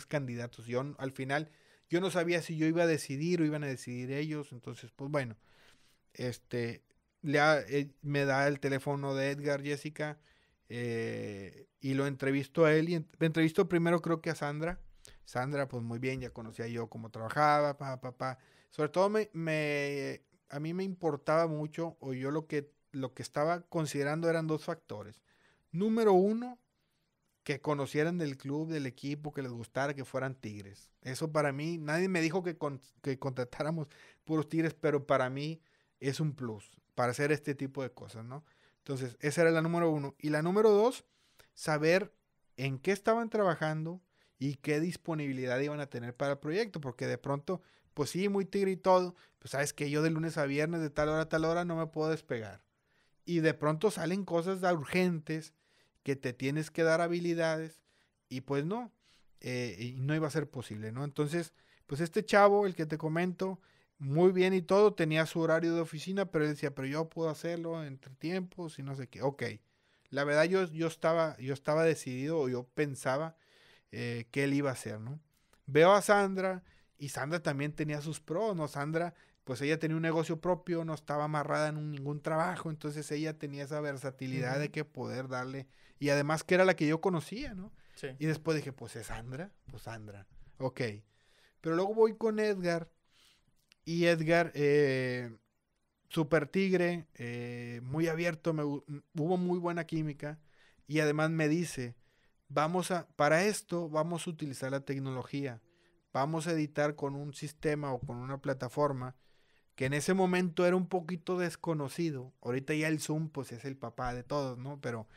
candidatos. Yo al final, yo no sabía si yo iba a decidir o iban a decidir ellos, entonces pues bueno, este, le, eh, me da el teléfono de Edgar Jessica eh, y lo entrevistó a él y entrevistó primero creo que a Sandra. Sandra, pues muy bien, ya conocía yo cómo trabajaba, pa, pa, pa. Sobre todo me, me, a mí me importaba mucho, o yo lo que, lo que estaba considerando eran dos factores. Número uno, que conocieran del club, del equipo, que les gustara, que fueran Tigres. Eso para mí, nadie me dijo que, que contratáramos puros Tigres, pero para mí es un plus para hacer este tipo de cosas, ¿no? Entonces, esa era la número uno. Y la número dos, saber en qué estaban trabajando y qué disponibilidad iban a tener para el proyecto, porque de pronto, pues sí, muy tigre y todo, pues sabes que yo de lunes a viernes, de tal hora a tal hora, no me puedo despegar. Y de pronto salen cosas urgentes que te tienes que dar habilidades y pues no, eh, y no iba a ser posible, ¿no? Entonces, pues este chavo, el que te comento, muy bien y todo, tenía su horario de oficina, pero él decía, pero yo puedo hacerlo entre tiempos y no sé qué. Ok, la verdad yo, yo, estaba, yo estaba decidido o yo pensaba eh, que él iba a hacer, ¿no? Veo a Sandra y Sandra también tenía sus pros, ¿no? Sandra, pues ella tenía un negocio propio, no estaba amarrada en ningún trabajo, entonces ella tenía esa versatilidad de que poder darle, y además que era la que yo conocía, ¿no? Sí. Y después dije, pues es Sandra, pues Sandra, ok. Pero luego voy con Edgar y Edgar, eh, super tigre, eh, muy abierto, hubo muy buena química. Y además me dice, vamos a, para esto vamos a utilizar la tecnología. Vamos a editar con un sistema o con una plataforma que en ese momento era un poquito desconocido. Ahorita ya el Zoom, pues es el papá de todos, ¿no? Pero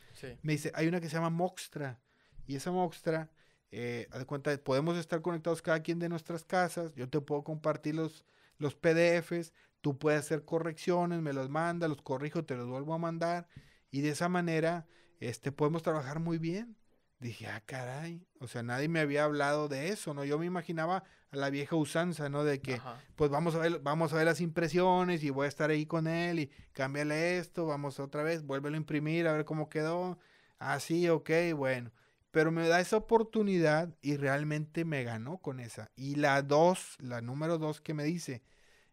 me dice, hay una que se llama Moxtra. Y esa Moxtra, eh, haz de cuenta, podemos estar conectados cada quien de nuestras casas. Yo te puedo compartir los, los PDFs, tú puedes hacer correcciones, me los manda, los corrijo, te los vuelvo a mandar y de esa manera este, podemos trabajar muy bien. Dije, ah, caray, o sea, nadie me había hablado de eso, ¿no? Yo me imaginaba a la vieja usanza, ¿no? De que, pues vamos a, ver, vamos a ver las impresiones y voy a estar ahí con él y cámbiale esto, vamos otra vez, vuélvelo a imprimir, a ver cómo quedó. Ah, sí, ok, bueno pero me da esa oportunidad y realmente me ganó con esa. Y la dos, la número dos que me dice,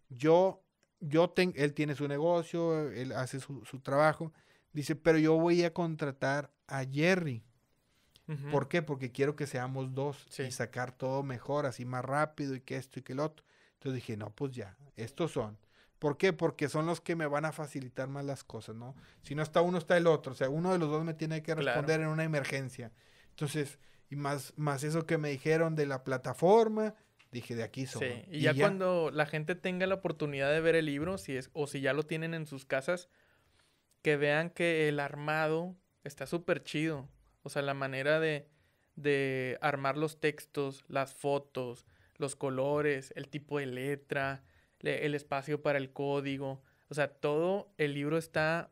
yo, yo él tiene su negocio, él hace su, trabajo, dice, pero yo voy a contratar a Jerry. ¿Por qué? Porque quiero que seamos dos y sacar todo mejor, así más rápido y que esto y que lo otro. Entonces dije, no, pues ya, estos son. ¿Por qué? Porque son los que me van a facilitar más las cosas, ¿no? Si no está uno, está el otro. O sea, uno de los dos me tiene que responder en una emergencia. Entonces, y más, más eso que me dijeron de la plataforma, dije, de aquí son. Sí. Y, ya, cuando la gente tenga la oportunidad de ver el libro, si es, o si ya lo tienen en sus casas, que vean que el armado está súper chido. O sea, la manera de, armar los textos, las fotos, los colores, el tipo de letra, el espacio para el código. O sea, todo el libro está.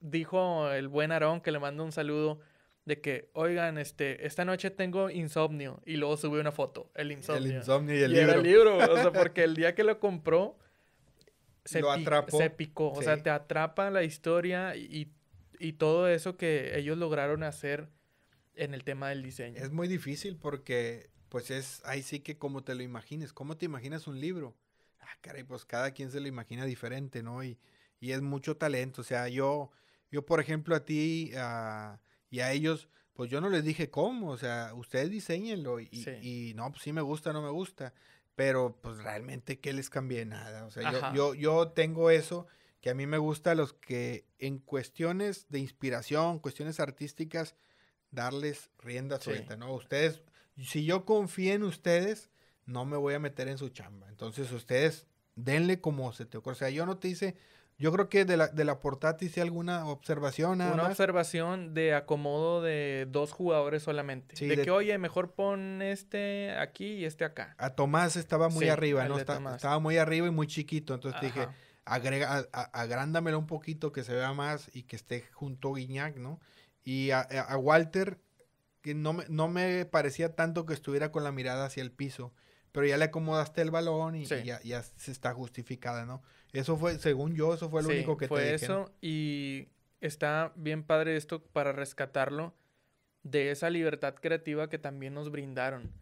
dijo el buen Aarón, que le mando un saludo, de que, oigan, este, esta noche tengo insomnio. Y luego subí una foto, el insomnio. El insomnio y el libro. Y el libro, o sea, (laughs) porque el día que lo compró, se, lo atrapó. se picó. O sea, te atrapa la historia y, y todo eso que ellos lograron hacer en el tema del diseño. Es muy difícil porque, pues es, ahí sí que como te lo imagines, ¿cómo te imaginas un libro? Ah, caray, pues cada quien se lo imagina diferente, ¿no? Y, es mucho talento. O sea, yo, yo por ejemplo, a ti, y a ellos, pues yo no les dije cómo, o sea, ustedes diseñenlo y, y no, pues sí me gusta, no me gusta, pero pues realmente que les cambié nada, o sea, yo, yo, tengo eso que a mí me gusta los que en cuestiones de inspiración, cuestiones artísticas, darles rienda sueltas ¿no? Ustedes, si yo confío en ustedes, no me voy a meter en su chamba, entonces ustedes denle como se te ocurra, o sea, yo no te hice yo creo que de la, de la portátil hice alguna observación. Una observación de acomodo de dos jugadores solamente. de, que, oye, mejor pon este aquí y este acá. A Tomás estaba muy arriba, ¿no? estaba muy arriba y muy chiquito. Entonces dije, agrega, agrándamelo un poquito que se vea más y que esté junto Guiñac, ¿no? Y a, Walter, que no me, no me parecía tanto que estuviera con la mirada hacia el piso, pero ya le acomodaste el balón y, ya, se está justificada, ¿no? Eso fue, según yo, eso fue lo único que fue eso y está bien padre esto para rescatarlo de esa libertad creativa que también nos brindaron.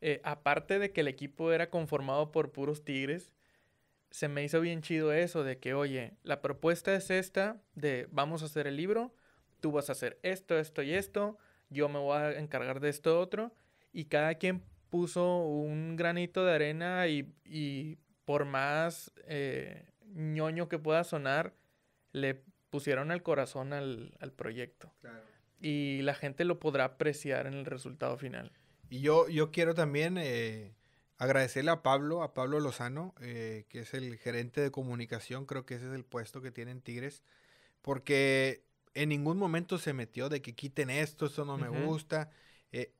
Eh, aparte de que el equipo era conformado por puros tigres, se me hizo bien chido eso de que, oye, la propuesta es esta de vamos a hacer el libro, tú vas a hacer esto, esto y esto, yo me voy a encargar de esto otro, y cada quien puso un granito de arena y por más eh, ñoño que pueda sonar, le pusieron el corazón al, proyecto. Y la gente lo podrá apreciar en el resultado final. Y yo, yo quiero también eh, agradecerle a Pablo, a Pablo Lozano, eh, que es el gerente de comunicación, creo que ese es el puesto que tienen Tigres, porque en ningún momento se metió de que quiten esto, esto no me gusta.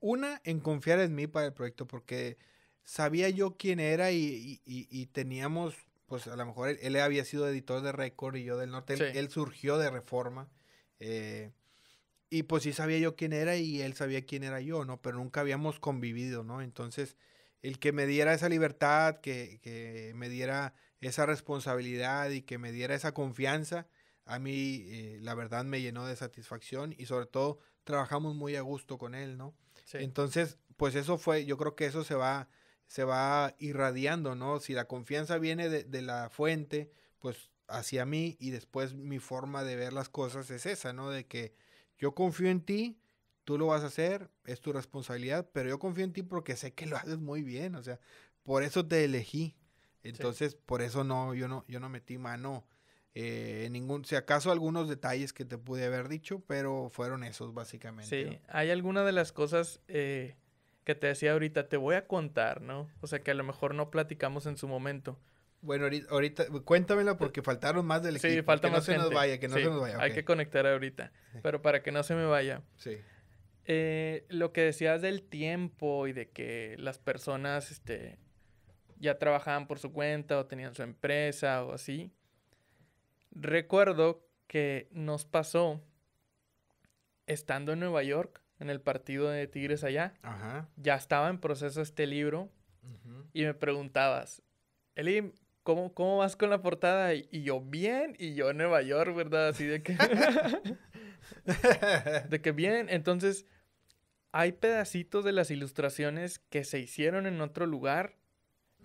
una, en confiar en mí para el proyecto, porque sabía yo quién era y, teníamos, pues a lo mejor él, había sido editor de récord y yo del norte, él, surgió de reforma. Eh, y pues sí sabía yo quién era y él sabía quién era yo, ¿no? Pero nunca habíamos convivido, ¿no? Entonces, el que me diera esa libertad, que, me diera esa responsabilidad y que me diera esa confianza, a mí eh, la verdad me llenó de satisfacción y sobre todo trabajamos muy a gusto con él, ¿no? Entonces, pues eso fue, yo creo que eso se va, se va irradiando, ¿no? Si la confianza viene de, la fuente, pues hacia mí y después mi forma de ver las cosas es esa, ¿no? De que yo confío en ti, tú lo vas a hacer, es tu responsabilidad, pero yo confío en ti porque sé que lo haces muy bien, o sea, por eso te elegí. Entonces, por eso no, yo no, yo no metí mano eh, en ningún, si acaso algunos detalles que te pude haber dicho, pero fueron esos básicamente. Sí, hay alguna de las cosas eh, que te decía ahorita, te voy a contar, ¿no? O sea, que a lo mejor no platicamos en su momento. Bueno, ahorita, cuéntamela porque faltaron más del equipo. Sí, falta que no se nos vaya, que no se nos vaya. Hay que conectar ahorita, pero para que no se me vaya. Sí. Eh, lo que decías del tiempo y de que las personas este, ya trabajaban por su cuenta o tenían su empresa o así. Recuerdo que nos pasó estando en Nueva York en el partido de Tigres allá, ya estaba en proceso este libro y me preguntabas, Eli, ¿cómo, ¿cómo vas con la portada? Y yo, bien, y yo en Nueva York, ¿verdad? Así de que... (laughs) de que bien, entonces hay pedacitos de las ilustraciones que se hicieron en otro lugar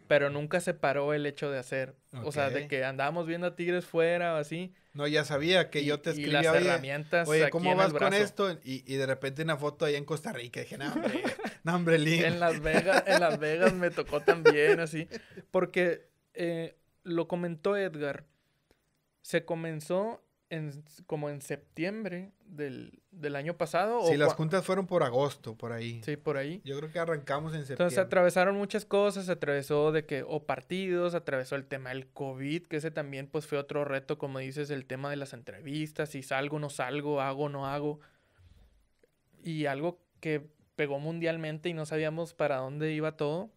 pero nunca se paró el hecho de hacer. O sea, de que andábamos viendo a Tigres fuera o así. No, ya sabía que yo te escribía. Y las herramientas. Oye, ¿cómo vas con esto? Y, y, de repente una foto ahí en Costa Rica. Dije, no, hombre, (laughs) no, hombre, En Las Vegas, en Las Vegas me tocó también, así. Porque eh, lo comentó Edgar. Se comenzó en, como en septiembre del, del año pasado. Sí, las juntas fueron por agosto, por ahí. Sí, por ahí. Yo creo que arrancamos en septiembre. Entonces se atravesaron muchas cosas, se atravesó de que, o partidos, atravesó el tema del COVID, que ese también pues fue otro reto, como dices, el tema de las entrevistas, si salgo, no salgo, hago, no hago. Y algo que pegó mundialmente y no sabíamos para dónde iba todo.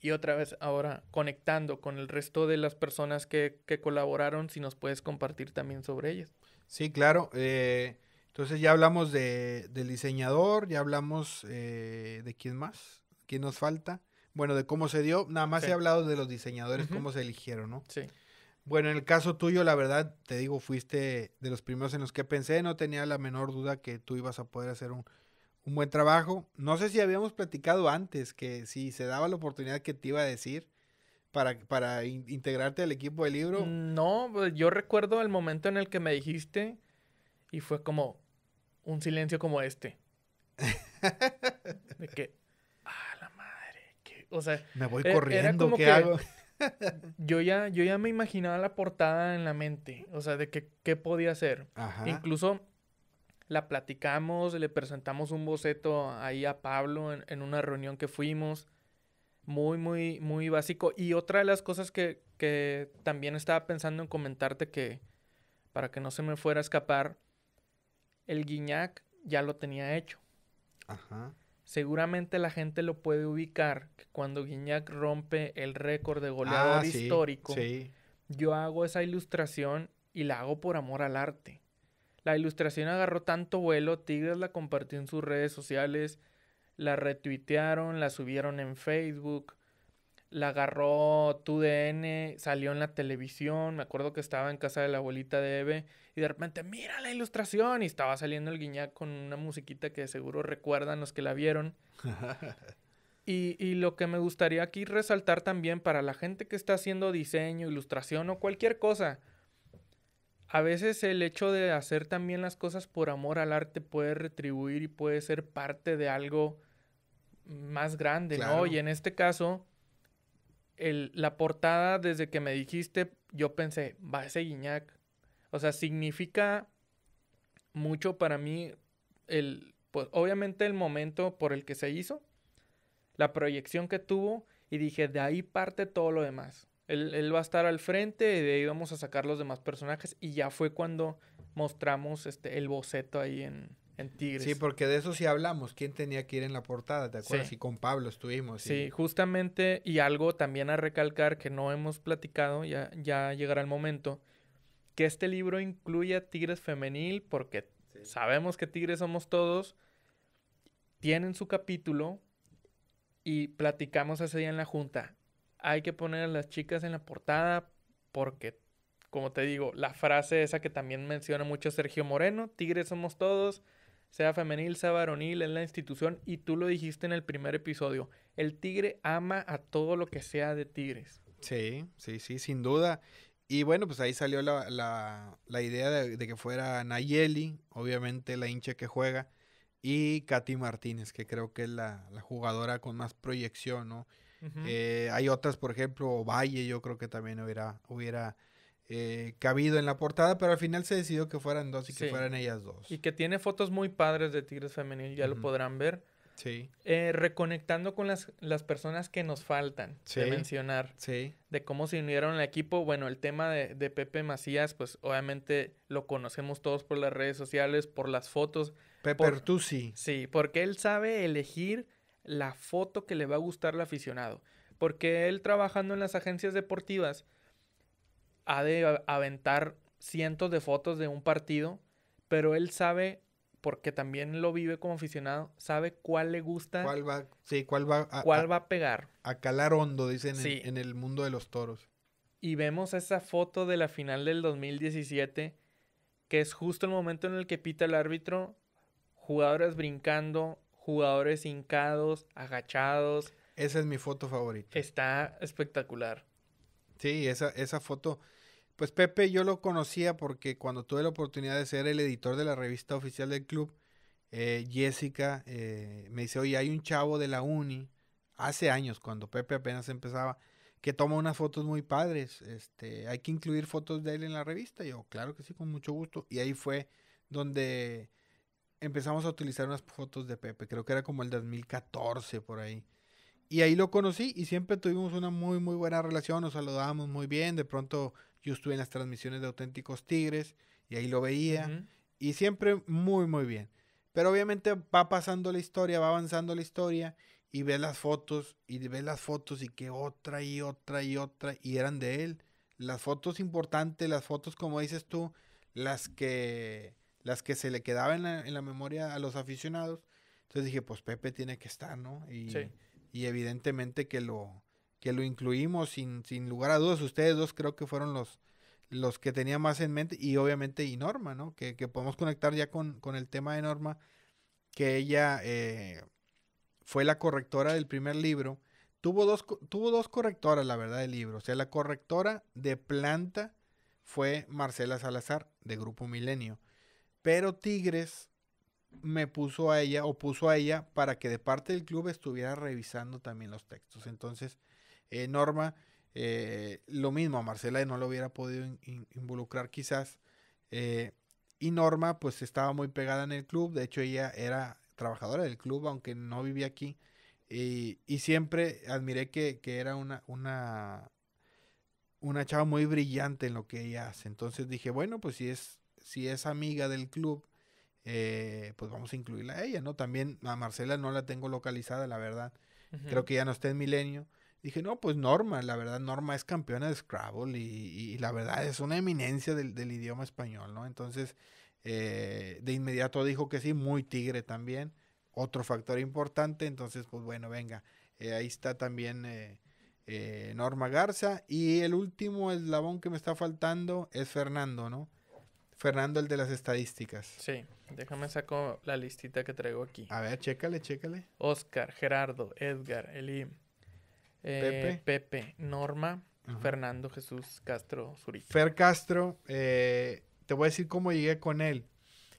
Y otra vez ahora conectando con el resto de las personas que, que colaboraron, si nos puedes compartir también sobre ellas. Sí, claro. Eh, entonces ya hablamos de, del diseñador, ya hablamos eh, de quién más, quién nos falta. Bueno, de cómo se dio, nada más he hablado de los diseñadores, cómo se eligieron, ¿no? Sí. Bueno, en el caso tuyo, la verdad, te digo, fuiste de los primeros en los que pensé, no tenía la menor duda que tú ibas a poder hacer un, buen trabajo. No sé si habíamos platicado antes que si se daba la oportunidad que te iba a decir para, para integrarte al equipo del libro. No, pues, yo recuerdo el momento en el que me dijiste y fue como, un silencio como este. (laughs) de que, ah, la madre, o sea, me voy e-, corriendo, ¿qué hago? (laughs) yo ya, yo ya me imaginaba la portada en la mente, o sea, de que qué podía hacer. Ajá. Incluso la platicamos, le presentamos un boceto ahí a Pablo en, en, una reunión que fuimos. Muy, muy, muy básico. Y otra de las cosas que, que también estaba pensando en comentarte que, para que no se me fuera a escapar, el Guiñac ya lo tenía hecho. Ajá. Seguramente la gente lo puede ubicar que cuando Guiñac rompe el récord de goleador ah, histórico, yo hago esa ilustración y la hago por amor al arte. La ilustración agarró tanto vuelo, Tigres la compartió en sus redes sociales, la retuitearon, la subieron en Facebook, la agarró DN, salió en la televisión, me acuerdo que estaba en casa de la abuelita de Eve y de repente, mira la ilustración y estaba saliendo el guiñac con una musiquita que seguro recuerdan los que la vieron. (laughs) y, y lo que me gustaría aquí resaltar también para la gente que está haciendo diseño, ilustración o cualquier cosa, a veces el hecho de hacer también las cosas por amor al arte puede retribuir y puede ser parte de algo más grande, ¿no? Y en este caso, la portada, desde que me dijiste, yo pensé, va ese Guiñac. O sea, significa mucho para mí el, pues, obviamente el momento por el que se hizo, la proyección que tuvo, y dije, de ahí parte todo lo demás. Él, él, va a estar al frente y de ahí vamos a sacar los demás personajes. Y ya fue cuando mostramos este, el boceto ahí en, en Tigres. Sí, porque de eso sí hablamos. ¿Quién tenía que ir en la portada? ¿Te acuerdas? Sí. Y con Pablo estuvimos. Sí, justamente. Y algo también a recalcar que no hemos platicado, ya, ya llegará el momento, que este libro incluya Tigres femenil porque sabemos que Tigres somos todos. Tienen su capítulo y platicamos ese día en la junta. Hay que poner a las chicas en la portada porque, como te digo, la frase esa que también menciona mucho Sergio Moreno, Tigres somos todos sea femenil, sea varonil, es la institución y tú lo dijiste en el primer episodio, el tigre ama a todo lo que sea de tigres. Sí, sí, sí, sin duda. Y bueno, pues ahí salió la, idea de, que fuera Nayeli, obviamente la hincha que juega, y Katy Martínez, que creo que es la, jugadora con más proyección, ¿no? Eh, hay otras, por ejemplo, Valle, yo creo que también hubiera, hubiera eh, cabido en la portada, pero al final se decidió que fueran dos y que fueran ellas dos. Y que tiene fotos muy padres de Tigres Femenil, ya lo podrán ver. Sí. Eh, reconectando con las, las, personas que nos faltan de mencionar. Sí. De cómo se unieron al equipo. Bueno, el tema de, de, Pepe Macías, pues obviamente lo conocemos todos por las redes sociales, por las fotos. Pepe Sí, porque él sabe elegir la foto que le va a gustar al aficionado. Porque él trabajando en las agencias deportivas ha de aventar cientos de fotos de un partido, pero él sabe, porque también lo vive como aficionado, sabe cuál le gusta. ¿Cuál va, sí, cuál va a, cuál va a pegar? A calar hondo, dicen en, el mundo de los toros. Y vemos esa foto de la final del 2017, que es justo el momento en el que pita el árbitro, jugadores brincando, jugadores hincados, agachados. Esa es mi foto favorita. Está espectacular. Sí, esa, esa foto pues Pepe yo lo conocía porque cuando tuve la oportunidad de ser el editor de la revista oficial del club, eh, Jessica eh, me dice, oye, hay un chavo de la uni, hace años, cuando Pepe apenas empezaba, que toma unas fotos muy padres, este, hay que incluir fotos de él en la revista. yo, claro que sí, con mucho gusto. Y ahí fue donde empezamos a utilizar unas fotos de Pepe, creo que era como el 2014 por ahí. Y ahí lo conocí y siempre tuvimos una muy, muy buena relación, nos saludábamos muy bien, de pronto yo estuve en las transmisiones de Auténticos Tigres y ahí lo veía. Y siempre muy, muy bien. Pero obviamente va pasando la historia, va avanzando la historia y ve las fotos y ve las fotos y que otra y otra y otra y eran de él. Las fotos importantes, las fotos como dices tú, las que las que se le quedaban en, la, memoria a los aficionados. Entonces dije, pues Pepe tiene que estar, ¿no? y evidentemente que lo, que lo incluimos sin, lugar a dudas. Ustedes dos creo que fueron los, los que tenía más en mente y obviamente y Norma, ¿no? Que, podemos conectar ya con, el tema de Norma, que ella eh, fue la correctora del primer libro. Tuvo dos, tuvo dos correctoras, la verdad, del libro. O sea, la correctora de planta fue Marcela Salazar, de Grupo Milenio. Pero Tigres me puso a ella o puso a ella para que de parte del club estuviera revisando también los textos. Entonces, eh, Norma. Eh, lo mismo, a Marcela no lo hubiera podido involucrar quizás. Eh, y Norma pues estaba muy pegada en el club, de hecho ella era trabajadora del club, aunque no vivía aquí. Y, siempre admiré que, era una, una, una, chava muy brillante en lo que ella hace. Entonces dije, bueno, pues si es, si es amiga del club, pues vamos a incluirla a ella, ¿no? También a Marcela no la tengo localizada, la verdad. Creo que ya no está en Milenio. Dije, no, pues Norma, la verdad, Norma es campeona de Scrabble y, la verdad es una eminencia del, idioma español, ¿no? Entonces, eh, de inmediato dijo que sí, muy tigre también, otro factor importante, entonces, pues bueno, venga, eh, ahí está también eh, Norma Garza y el último eslabón que me está faltando es Fernando, ¿no? Fernando, el de las estadísticas. Sí, déjame saco la listita que traigo aquí. A ver, chécale, chécale. Oscar, Gerardo, Edgar, Elim. Pepe. Pepe. Norma, Fernando Jesús Castro Zurita. Fer Castro, eh, te voy a decir cómo llegué con él.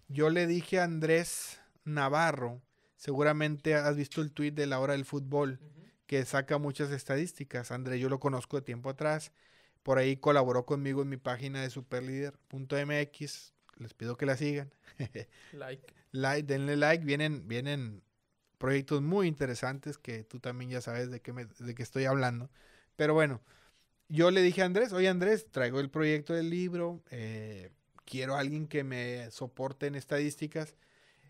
Yo le dije a Andrés Navarro, seguramente has visto el tweet de la hora del fútbol, que saca muchas estadísticas. Andrés, yo lo conozco de tiempo atrás. Por ahí colaboró conmigo en mi página de Superlíder.mx, Les pido que la sigan. (laughs) like. like. Denle like. Vienen, vienen proyectos muy interesantes que tú también ya sabes de qué, de qué estoy hablando. Pero bueno, yo le dije a Andrés, oye Andrés, traigo el proyecto del libro, eh, quiero a alguien que me soporte en estadísticas.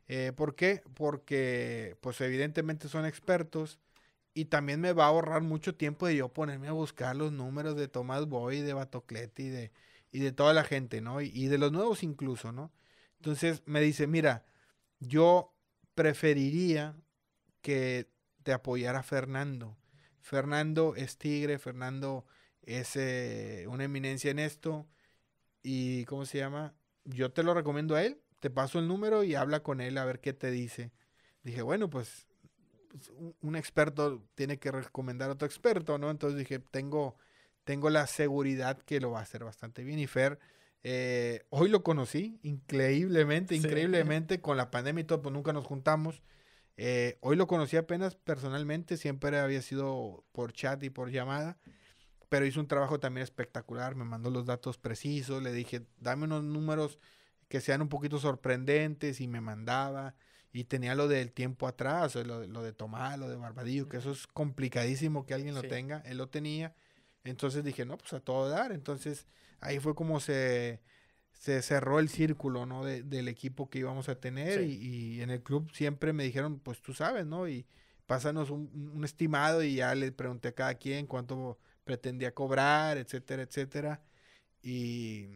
Eh, ¿Por qué? Porque pues evidentemente son expertos y también me va a ahorrar mucho tiempo de yo ponerme a buscar los números de Tomás Boy, de Batocletti de, y de toda la gente, ¿no? Y, y de los nuevos incluso, ¿no? Entonces me dice, mira, yo preferiría que te apoyara Fernando. Fernando es tigre, Fernando es eh, una eminencia en esto. ¿Y cómo se llama? Yo te lo recomiendo a él, te paso el número y habla con él a ver qué te dice. Dije, bueno, pues, pues un experto tiene que recomendar a otro experto, ¿no? Entonces dije, tengo, tengo la seguridad que lo va a hacer bastante bien. Y Fer, eh, hoy lo conocí, increíblemente, increíblemente, con la pandemia y todo, pues nunca nos juntamos. Eh, hoy lo conocí apenas personalmente, siempre había sido por chat y por llamada, pero hizo un trabajo también espectacular, me mandó los datos precisos, le dije, dame unos números que sean un poquito sorprendentes y me mandaba. Y tenía lo del tiempo atrás, lo, de, lo Tomás, lo de Barbadillo, que eso es complicadísimo que alguien lo tenga, él lo tenía. Entonces dije, no, pues a todo dar. Entonces ahí fue como se se cerró el círculo, ¿no? del equipo que íbamos a tener y, en el club siempre me dijeron, pues tú sabes, ¿no? Y pásanos un, estimado y ya le pregunté a cada quien cuánto pretendía cobrar, etcétera, etcétera. Y,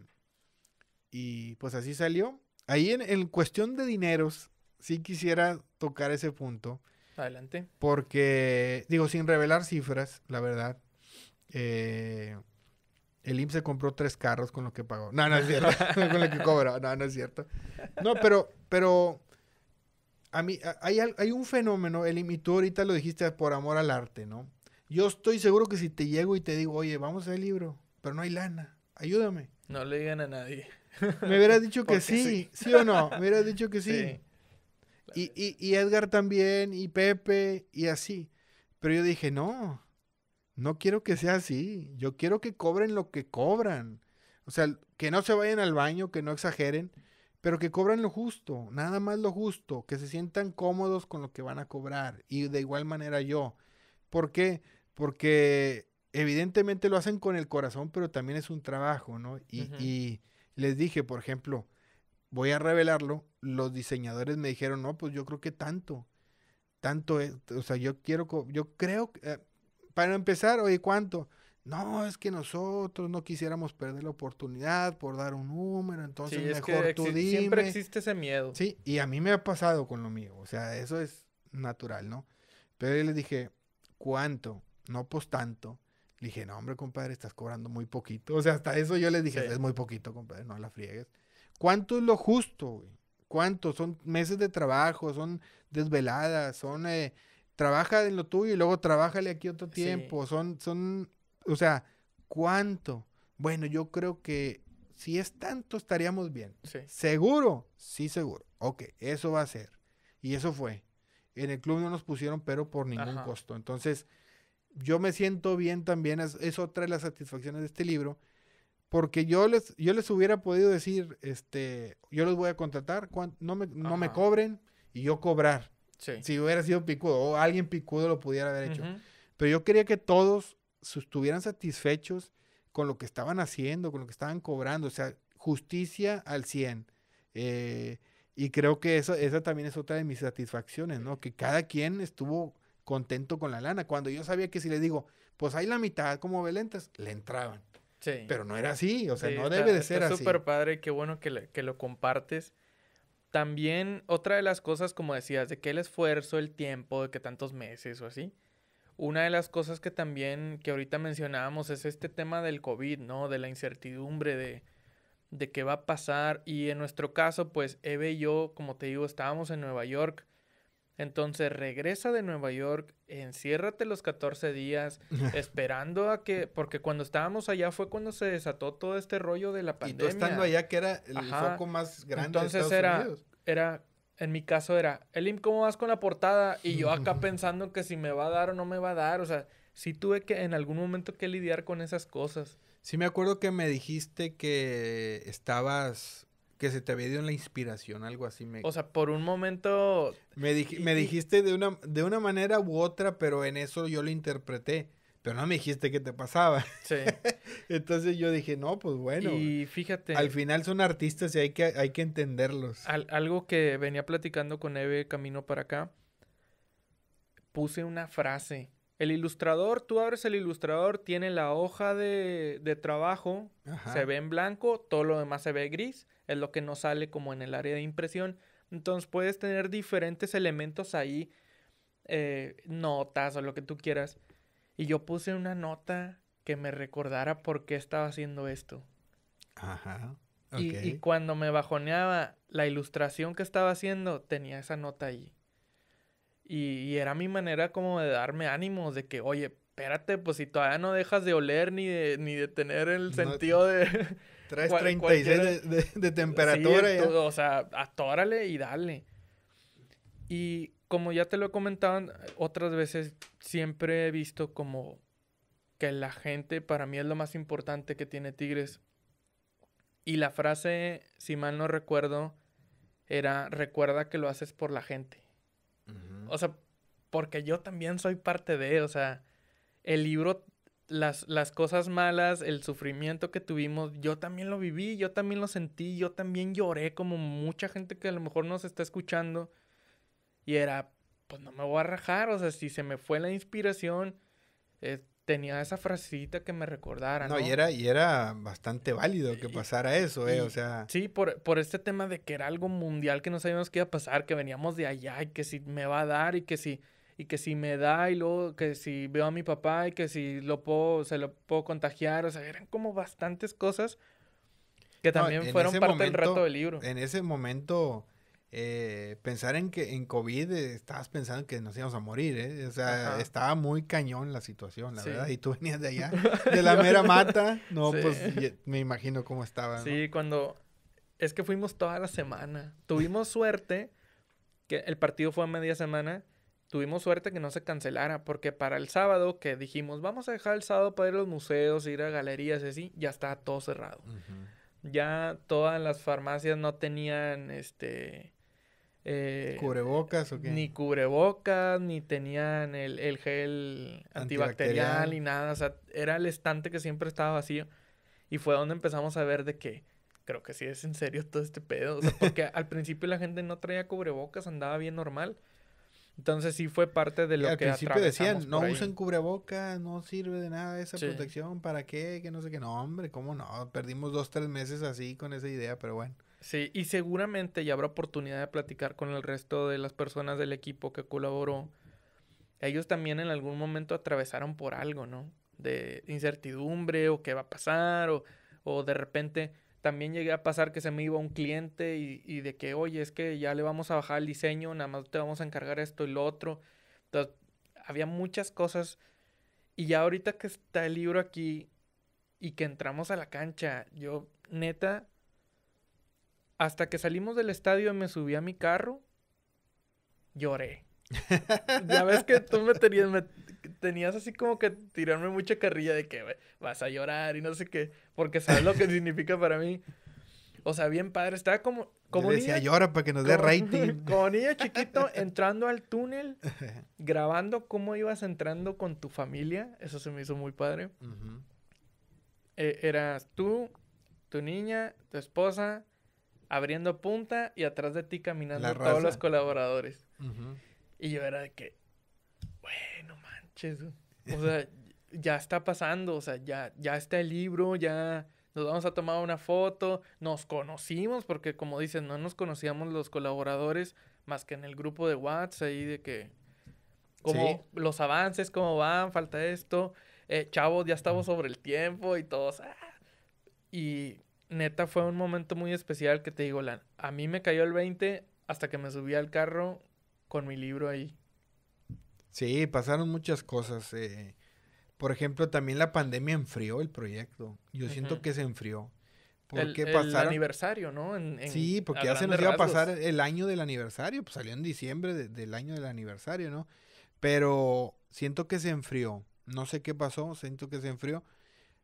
y pues así salió. Ahí en, en, cuestión de dineros, sí quisiera tocar ese punto. Adelante. Porque, digo, sin revelar cifras, la verdad. Eh, el IMSS se compró tres carros con lo que pagó. No, no es cierto. (laughs) con lo que cobra. No, no es cierto. No, pero, pero a mí hay, un fenómeno, el y tú ahorita lo dijiste por amor al arte, ¿no? Yo estoy seguro que si te llego y te digo, oye, vamos al libro, pero no hay lana, ayúdame. No le digan a nadie. Me hubieras dicho que (laughs) sí, sí, o no, me hubieras dicho que sí. Y, y Edgar también, y Pepe, y así. Pero yo dije, no, no quiero que sea así. Yo quiero que cobren lo que cobran. O sea, que no se vayan al baño, que no exageren, pero que cobran lo justo, nada más lo justo, que se sientan cómodos con lo que van a cobrar. Y de igual manera yo. ¿Por qué? Porque evidentemente lo hacen con el corazón, pero también es un trabajo, ¿no? Y, y les dije, por ejemplo, voy a revelarlo, los diseñadores me dijeron, no, pues yo creo que tanto, tanto es, o sea, yo quiero, yo creo, eh, para empezar, oye, ¿cuánto? No, es que nosotros no quisiéramos perder la oportunidad por dar un número, entonces sí, mejor es que Siempre existe ese miedo. Sí, y a mí me ha pasado con lo mío, o sea, eso es natural, ¿no? Pero yo les dije, ¿cuánto? No, pues tanto. Le dije, no, hombre, compadre, estás cobrando muy poquito. O sea, hasta eso yo le dije, es muy poquito, compadre, no la friegues. ¿Cuánto es lo justo, güey? ¿Cuánto? Son meses de trabajo, son desveladas, son eh, trabaja en lo tuyo y luego trabájale aquí otro tiempo. Son, son, o sea, ¿cuánto? Bueno, yo creo que si es tanto estaríamos bien. ¿Seguro? Sí, seguro. Ok, eso va a ser. Y eso fue. En el club no nos pusieron pero por ningún costo. Entonces, yo me siento bien también. Es, es, otra de las satisfacciones de este libro. Porque yo les, yo les hubiera podido decir, este, yo los voy a contratar, no me, no me cobren y yo cobrar. Sí. Si hubiera sido picudo o alguien picudo lo pudiera haber hecho. Pero yo quería que todos estuvieran satisfechos con lo que estaban haciendo, con lo que estaban cobrando. O sea, justicia al 100. Eh, y creo que eso, esa también es otra de mis satisfacciones, ¿no? Que cada quien estuvo contento con la lana. Cuando yo sabía que si le digo, pues hay la mitad como ve le entraban. Pero no era así, o sea, no debe de ser así. así. súper padre, qué bueno que, que, lo compartes también otra de las cosas, como decías, de que el esfuerzo, el tiempo, de que tantos meses o así. Una de las cosas que también, que ahorita mencionábamos, es este tema del COVID, ¿no? De la incertidumbre, de, de qué va a pasar. Y en nuestro caso, pues Eve y yo, como te digo, estábamos en Nueva York entonces regresa de Nueva York, enciérrate los 14 días, (laughs) esperando a que, porque cuando estábamos allá fue cuando se desató todo este rollo de la pandemia. Y estando allá que era el foco más grande. Entonces de Estados era, era, en mi caso era, Elim, ¿cómo vas con la portada? Y yo acá (laughs) pensando que si me va a dar o no me va a dar, o sea, sí tuve que en algún momento que lidiar con esas cosas. Sí me acuerdo que me dijiste que estabas que se te había en la inspiración, algo así. Me... O sea, por un momento... Me, dijiste de una, de una manera u otra, pero en eso yo lo interpreté. Pero no me dijiste qué te pasaba. Sí. (laughs) Entonces yo dije, no, pues bueno. Y fíjate. Al final son artistas y hay que, hay que entenderlos. algo que venía platicando con Eve camino para acá, puse una frase. El ilustrador, tú abres el ilustrador, tiene la hoja de, trabajo, se ve en blanco, todo lo demás se ve gris es lo que no sale como en el área de impresión. Entonces puedes tener diferentes elementos ahí, eh, notas o lo que tú quieras. Y yo puse una nota que me recordara por qué estaba haciendo esto. Ajá. Y, cuando me bajoneaba, la ilustración que estaba haciendo tenía esa nota ahí. Y, era mi manera como de darme ánimos de que, oye, espérate, pues si todavía no dejas de oler ni de, ni de tener el sentido de... 3.36 de, de, de, temperatura. o sea, atórale y dale. Y como ya te lo he comentado otras veces, siempre he visto como que la gente para mí es lo más importante que tiene Tigres. Y la frase, si mal no recuerdo, era recuerda que lo haces por la gente. O sea, porque yo también soy parte de, o sea, el libro las, cosas malas, el sufrimiento que tuvimos, yo también lo viví, yo también lo sentí, yo también lloré como mucha gente que a lo mejor nos está escuchando. Y era, pues no me voy a rajar, o sea, si se me fue la inspiración, eh, tenía esa frasecita que me recordara. No, Y, era, y era bastante válido que pasara eso, ¿eh? o sea... Sí, por, por este tema de que era algo mundial, que no sabíamos qué iba a pasar, que veníamos de allá y que si me va a dar y que si y que si me da y luego que si veo a mi papá y que si lo puedo, se lo puedo contagiar, o sea, eran como bastantes cosas que también fueron parte del reto del libro. En ese momento, eh, pensar en que en COVID eh, estabas pensando que nos íbamos a morir, ¿eh? O sea, estaba muy cañón la situación, la verdad. Y tú venías de allá, (laughs) de la mera mata. No, pues me imagino cómo estaba. Sí, cuando. Es que fuimos toda la semana. Tuvimos suerte que el partido fue a media semana tuvimos suerte que no se cancelara, porque para el sábado que dijimos, vamos a dejar el sábado para ir a los museos, ir a galerías y así, ya estaba todo cerrado. Ya todas las farmacias no tenían este... Eh, ¿Cubrebocas o qué? Ni cubrebocas, ni tenían el, gel antibacterial y nada. O sea, era el estante que siempre estaba vacío. Y fue donde empezamos a ver de que creo que sí es en serio todo este pedo. porque (laughs) al principio la gente no traía cubrebocas, andaba bien normal. Entonces sí fue parte de lo que al principio decían, no usen cubrebocas, no sirve de nada esa protección, ¿para qué? Que no sé qué, no, hombre, ¿cómo no? Perdimos dos, tres meses así con esa idea, pero bueno. Sí, y seguramente ya habrá oportunidad de platicar con el resto de las personas del equipo que colaboró. Ellos también en algún momento atravesaron por algo, ¿no? De incertidumbre o qué va a pasar o, o de repente también llegué a pasar que se me iba un cliente y, y, de que, oye, es que ya le vamos a bajar el diseño, nada más te vamos a encargar esto y lo otro. Entonces, había muchas cosas. Y ya ahorita que está el libro aquí y que entramos a la cancha, yo neta, hasta que salimos del estadio y me subí a mi carro, lloré ya ves que tú me tenías, tenías así como que tirarme mucha carrilla de que vas a llorar y no sé qué, porque sabes lo que (laughs) significa para mí. O sea, bien padre, estaba como, como decía, llora para que nos dé rating. (laughs) con niño chiquito (laughs) entrando al túnel, grabando cómo ibas entrando con tu familia, eso se me hizo muy padre. E, eras tú, tu niña, tu esposa, abriendo punta y atrás de ti caminando todos los colaboradores. Uh y yo era de que, bueno, manches, o sea, (laughs) ya está pasando, o sea, ya, ya está el libro, ya nos vamos a tomar una foto, nos conocimos, porque como dicen, no nos conocíamos los colaboradores más que en el grupo de WhatsApp ahí de que, como los avances, cómo van, falta esto, eh, chavos, ya estamos sobre el tiempo y todos. Ah. Y neta fue un momento muy especial que te digo, Lan, a mí me cayó el 20 hasta que me subí al carro con mi libro ahí. Sí, pasaron muchas cosas. Eh, por ejemplo, también la pandemia enfrió el proyecto. Yo siento que se enfrió. Porque el, pasaron... el aniversario, ¿no? sí, porque ya se nos iba a pasar el año del aniversario. Pues salió en diciembre del año del aniversario, ¿no? Pero siento que se enfrió. No sé qué pasó, siento que se enfrió.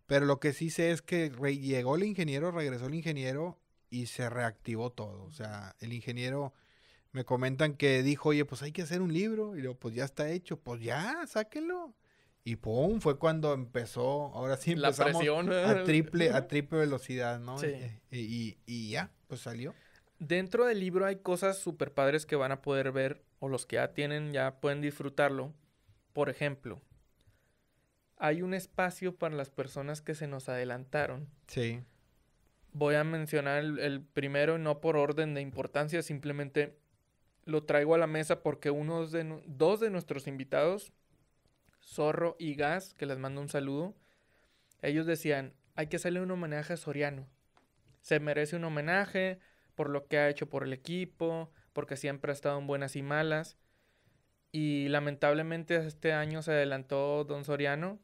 Pero lo que sí sé es que llegó el ingeniero, regresó el ingeniero y se reactivó todo. O sea, el ingeniero me comentan que dijo, oye, pues hay que hacer un libro. Y yo, pues ya está hecho, pues ya, sáquenlo. Y pum, fue cuando empezó, ahora sí empezamos La a triple, a (laughs) triple velocidad, ¿no? Sí. Eh, eh, y, ya, pues salió. Dentro del libro hay cosas súper padres que van a poder ver, o los que ya tienen, ya pueden disfrutarlo. Por ejemplo, hay un espacio para las personas que se nos adelantaron. Sí. Voy a mencionar el primero, no por orden de importancia, simplemente lo traigo a la mesa porque unos de, dos de nuestros invitados, Zorro y Gas, que les mando un saludo, ellos decían, hay que hacerle un homenaje a Soriano. Se merece un homenaje por lo que ha hecho por el equipo, porque siempre ha estado en buenas y malas. Y lamentablemente este año se adelantó Don Soriano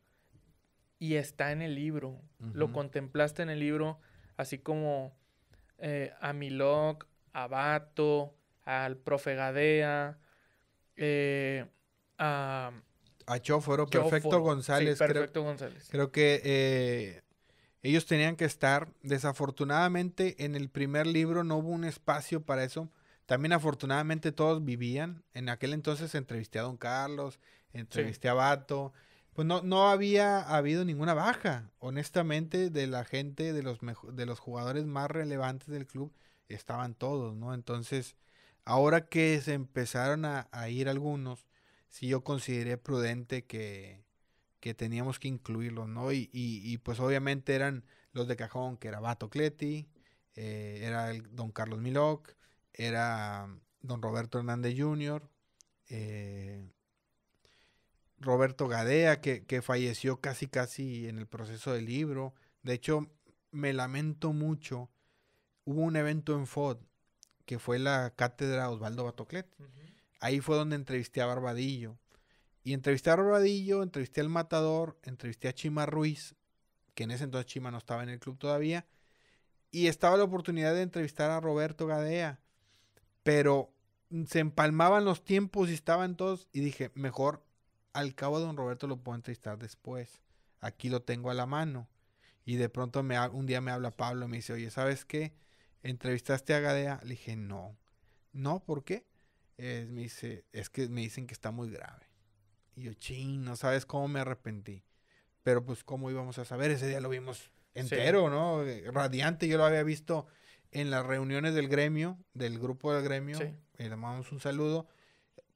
y está en el libro. Lo contemplaste en el libro, así como eh, a Milok, a Bato, al profe Gadea, eh, a... A Perfecto González. creo, Creo que eh, ellos tenían que estar. Desafortunadamente, en el primer libro no hubo un espacio para eso. También afortunadamente todos vivían. En aquel entonces entrevisté a Don Carlos, entrevisté a Vato. Pues no, no había habido ninguna baja, honestamente, de la gente, de los, de los jugadores más relevantes del club, estaban todos, ¿no? Entonces, Ahora que se empezaron a, ir algunos, sí yo consideré prudente que, teníamos que incluirlos, ¿no? Y, pues obviamente eran los de cajón, que era Bato Cleti, eh, era el don Carlos Miloc, era mm, don Roberto Hernández Jr., eh, Roberto Gadea, que, que, falleció casi casi en el proceso del libro. De hecho, me lamento mucho. Hubo un evento en FOD que fue la cátedra Osvaldo Batoclet. Ahí fue donde entrevisté a Barbadillo. Y entrevisté a Barbadillo, entrevisté al Matador, entrevisté a Chima Ruiz, que en ese entonces Chima no estaba en el club todavía. Y estaba la oportunidad de entrevistar a Roberto Gadea. Pero mm, se empalmaban los tiempos y estaban todos. Y dije, mejor al cabo de don Roberto lo puedo entrevistar después. Aquí lo tengo a la mano. Y de pronto me, un día me habla Pablo y me dice, oye, ¿sabes qué? ¿entrevistaste a Gadea? Le dije, no. No, ¿por qué? Eh, me dice, es que me dicen que está muy grave. Y yo, ching, no sabes cómo me arrepentí. Pero pues, ¿cómo íbamos a saber? Ese día lo vimos entero, ¿no? Eh, radiante, yo lo había visto en las reuniones del gremio, del grupo del gremio. Le mandamos un saludo.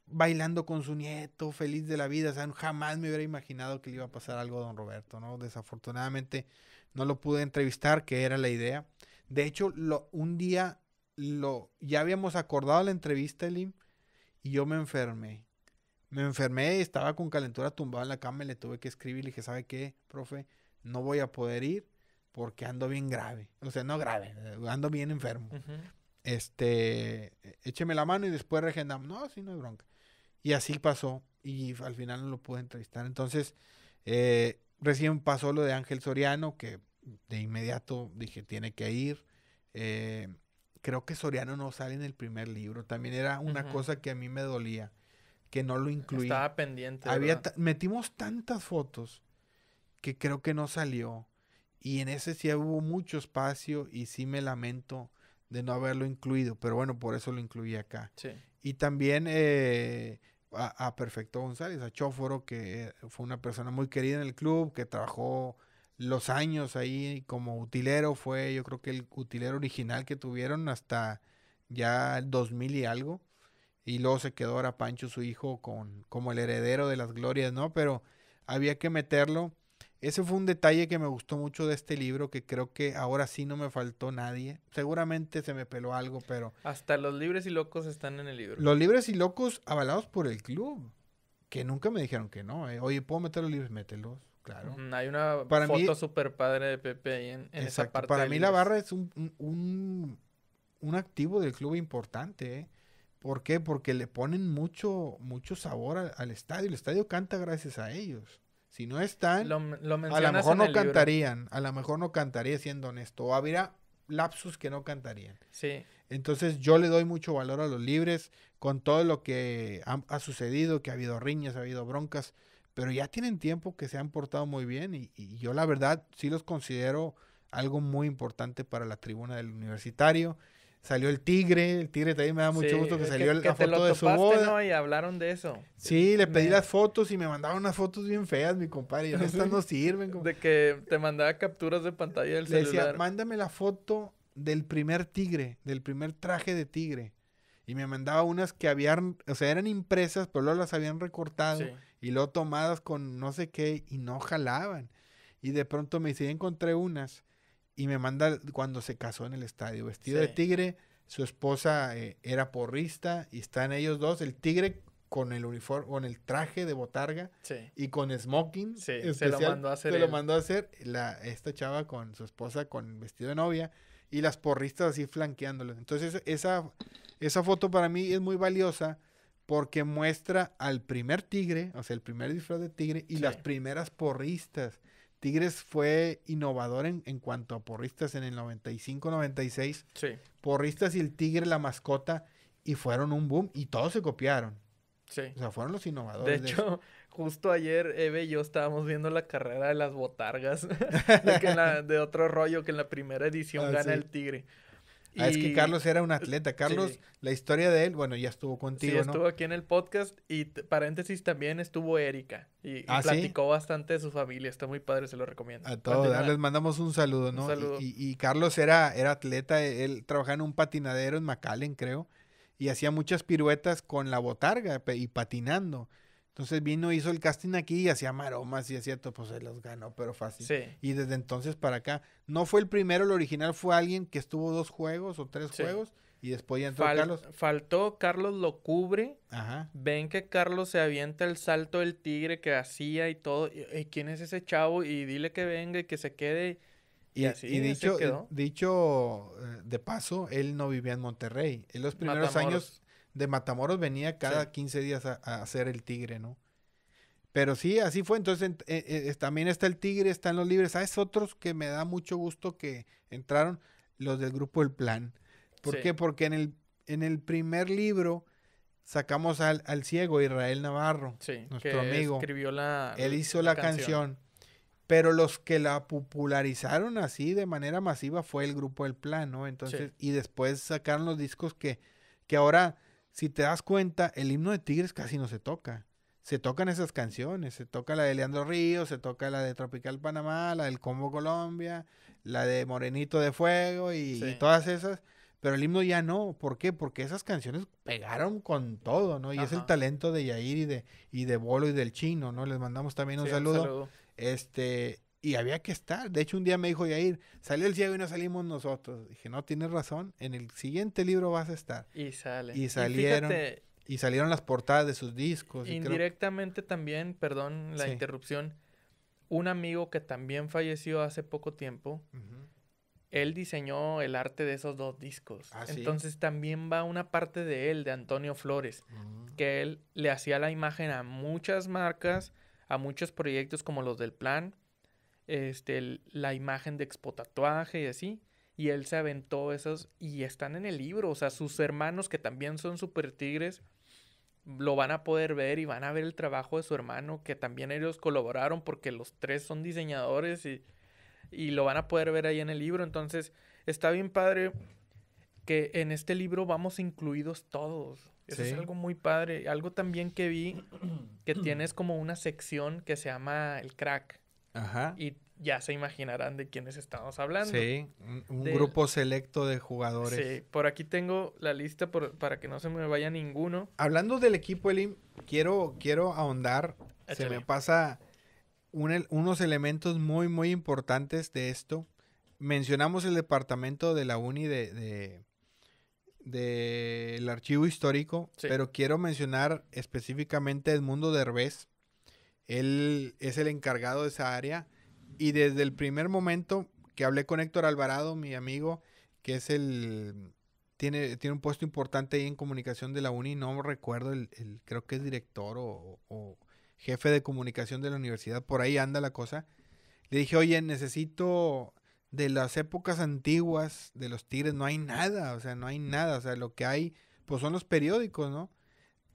Bailando con su nieto, feliz de la vida. O sea, jamás me hubiera imaginado que le iba a pasar algo a don Roberto, ¿no? Desafortunadamente no lo pude entrevistar, que era la idea. De hecho, lo, un día lo, ya habíamos acordado la entrevista, Elim, y yo me enfermé. Me enfermé, estaba con calentura tumbada en la cama y le tuve que escribir. Le dije, ¿sabe qué, profe? No voy a poder ir porque ando bien grave. O sea, no grave, ando bien enfermo. Este, écheme la mano y después regendamos. No, sí, no hay bronca. Y así pasó y al final no lo pude entrevistar. Entonces, eh, recién pasó lo de Ángel Soriano, que de inmediato dije, tiene que ir. Eh, creo que Soriano no sale en el primer libro. También era una cosa que a mí me dolía, que no lo incluía. Estaba pendiente. Había metimos tantas fotos que creo que no salió. Y en ese sí hubo mucho espacio y sí me lamento de no haberlo incluido. Pero bueno, por eso lo incluí acá. Y también eh, a, a, Perfecto González, a Chóforo, que eh, fue una persona muy querida en el club, que trabajó los años ahí como utilero fue, yo creo que el utilero original que tuvieron hasta ya 2000 y algo. Y luego se quedó ahora Pancho, su hijo, con, como el heredero de las glorias, ¿no? Pero había que meterlo. Ese fue un detalle que me gustó mucho de este libro, que creo que ahora sí no me faltó nadie. Seguramente se me peló algo, pero... Hasta los libres y locos están en el libro. Los libres y locos avalados por el club, que nunca me dijeron que no. ¿eh? Oye, ¿puedo meter los libros? Mételos. Claro. Hay una foto super padre de Pepe ahí en, esa parte. Para mí la barra es un, un, activo del club importante. ¿eh? ¿Por qué? Porque le ponen mucho, mucho sabor al, estadio. El estadio canta gracias a ellos. Si no están, a lo mejor no cantarían. A lo mejor no cantaría siendo honesto. O habría lapsus que no cantarían. Sí. Entonces yo le doy mucho valor a los libres con todo lo que ha sucedido, que ha habido riñas, ha habido broncas pero ya tienen tiempo que se han portado muy bien y, yo la verdad sí los considero algo muy importante para la tribuna del universitario. Salió el Tigre, el Tigre también me da mucho gusto que eh, salió la foto de su boda. Y hablaron de eso. Sí, le pedí las fotos y me mandaron unas fotos bien feas, mi compadre. estas no (laughs) sirven. De que te mandaba capturas de pantalla del le decía, mándame la foto del primer Tigre, del primer traje de Tigre y me mandaba unas que habían, o sea, eran impresas, pero luego las habían recortado y luego tomadas con no sé qué y no jalaban. Y de pronto me dice, encontré unas y me manda cuando se casó en el estadio, vestido de tigre, su esposa eh, era porrista y están ellos dos, el tigre con el uniforme, con el traje de botarga y con smoking. se lo mandó a hacer. Se lo mandó a hacer la, esta chava con su esposa con vestido de novia y las porristas así flanqueándolo Entonces, esa esa foto para mí es muy valiosa porque muestra al primer tigre, o sea, el primer disfraz de tigre y las primeras porristas. Tigres fue innovador en, cuanto a porristas en el 95-96. Sí. Porristas y el tigre, la mascota, y fueron un boom y todos se copiaron. Sí. O sea, fueron los innovadores. De hecho, (laughs) justo ayer Eve y yo estábamos viendo la carrera de las botargas, (laughs) de, otro rollo que en la primera edición ah, gana el tigre. Ah, es que Carlos era un atleta. Carlos, la historia de él, bueno, ya estuvo contigo, sí, estuvo aquí en el podcast y paréntesis también estuvo Erika y, ah, platicó bastante de su familia. Está muy padre, se lo recomiendo. A todos, ah, les mandamos un saludo, ¿no? Y, Carlos era, era atleta, él trabajaba en un patinadero en McAllen, creo, y hacía muchas piruetas con la botarga y patinando. Entonces vino, hizo el casting aquí y hacía maromas y hacía todo, pues se los ganó, pero fácil. Sí. Y desde entonces para acá, no fue el primero, el original fue alguien que estuvo dos juegos o tres juegos y después ya entró Carlos. Faltó, Carlos lo cubre. Ajá. Ven que Carlos se avienta el salto del tigre que hacía y todo. Y, ¿Quién es ese chavo? Y dile que venga y que se quede. Y, y, así, dicho, quedó. dicho eh, de paso, él no vivía en Monterrey. En los primeros años de Matamoros venía cada quince 15 días a, hacer el Tigre, ¿no? Pero sí, así fue. Entonces eh, eh, también está el Tigre, están los Libres. Ah, es Otros que me da mucho gusto que entraron, los del grupo El Plan. ¿Por qué? Porque en el, en el primer libro sacamos al, ciego Israel Navarro, sí, nuestro amigo. Escribió la, Él hizo la, canción. Pero los que la popularizaron así de manera masiva fue el grupo El Plan, ¿no? Entonces, y después sacaron los discos que, que ahora si te das cuenta, el himno de Tigres casi no se toca. Se tocan esas canciones, se toca la de Leandro Ríos, se toca la de Tropical Panamá, la del Combo Colombia, la de Morenito de Fuego y, todas esas pero el himno ya no. ¿Por qué? Porque esas canciones pegaron con todo, ¿no? Y es el talento de Yair y de, y de Bolo y del Chino, ¿no? Les mandamos también un, saludo. un saludo. Este, y había que estar. De hecho, un día me dijo Yair, salió el ciego y no salimos nosotros. Dije, no, tienes razón, en el siguiente libro vas a estar. Y sale. Y salieron. Y, salieron las portadas de sus discos. Indirectamente también, perdón la interrupción, un amigo que también falleció hace poco tiempo, él diseñó el arte de esos dos discos. Ah, Entonces también va una parte de él, de Antonio Flores, mm. que él le hacía la imagen a muchas marcas, a muchos proyectos como los del plan, este, la imagen de Expo Tatuaje y así. Y él se aventó esos y están en el libro. O sea, sus hermanos que también son super tigres lo van a poder ver y van a ver el trabajo de su hermano que también ellos colaboraron porque los tres son diseñadores y, lo van a poder ver ahí en el libro. Entonces, está bien padre que en este libro vamos incluidos todos. Eso es algo muy padre. Algo también que vi que (clears throat) tienes como una sección que se llama el crack. Ajá. Y ya se imaginarán de quiénes estamos hablando. Sí, un, grupo selecto de jugadores. Sí, por aquí tengo la lista para que no se me vaya ninguno. Hablando del equipo, Elim, quiero, quiero ahondar. Se me pasa unos elementos muy, muy importantes de esto. Mencionamos el departamento de la UNI de, de del archivo histórico, pero quiero mencionar específicamente el mundo de Hervé. Él es el encargado de esa área y desde el primer momento que hablé con Héctor Alvarado, mi amigo, que es el... Tiene, tiene un puesto importante ahí en comunicación de la UNI, no recuerdo, el, creo que es director o, jefe de comunicación de la universidad, por ahí anda la cosa. Le dije, oye, necesito de las épocas antiguas de los Tigres, no hay nada, o sea, no hay nada, o sea, lo que hay, pues son los periódicos, ¿no?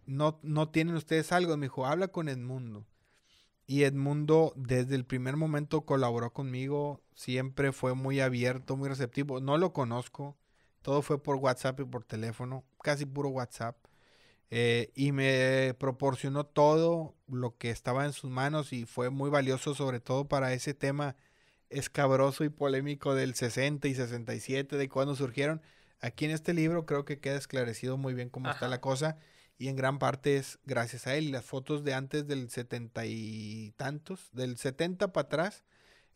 No, no tienen ustedes algo. Me dijo, habla con Edmundo. Y Edmundo desde el primer momento colaboró conmigo, siempre fue muy abierto, muy receptivo. No lo conozco, todo fue por WhatsApp y por teléfono, casi puro WhatsApp. Eh, y me proporcionó todo lo que estaba en sus manos y fue muy valioso sobre todo para ese tema escabroso y polémico del 60 y 67, de cuando surgieron. Aquí en este libro creo que queda esclarecido muy bien cómo está la cosa y en gran parte es gracias a él. Las fotos de antes del 70 y tantos, del 70 para atrás,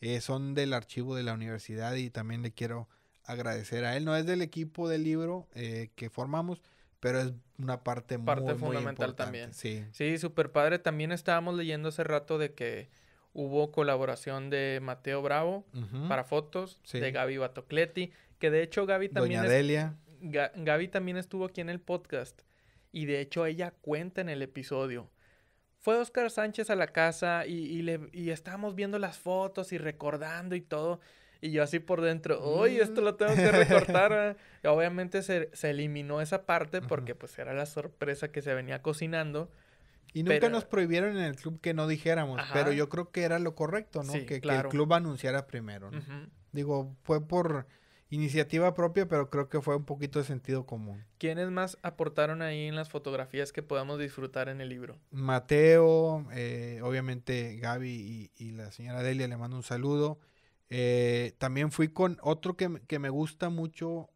eh, son del archivo de la universidad y también le quiero agradecer a él. No es del equipo del libro eh, que formamos, pero es una parte, muy, fundamental importante. también. Sí, sí, super padre. También estábamos leyendo hace rato de que hubo colaboración de Mateo Bravo para fotos, de Gaby Batocletti, que de hecho Gaby también... Doña Delia. Gaby también estuvo aquí en el podcast y de hecho ella cuenta en el episodio. Fue Oscar Sánchez a la casa y, le, y estábamos viendo las fotos y recordando y todo. Y yo así por dentro, uy, esto lo tengo que recortar. Mm. Ah". obviamente se, se, eliminó esa parte porque pues era la sorpresa que se venía cocinando. Y nunca nos prohibieron en el club que no dijéramos, pero yo creo que era lo correcto, ¿no? que, el club anunciara primero, Digo, fue por iniciativa propia, pero creo que fue un poquito de sentido común. ¿Quiénes más aportaron ahí en las fotografías que podamos disfrutar en el libro? Mateo, eh, obviamente Gaby y, la señora Delia, le mando un saludo. Eh, también fui con otro que, me gusta mucho,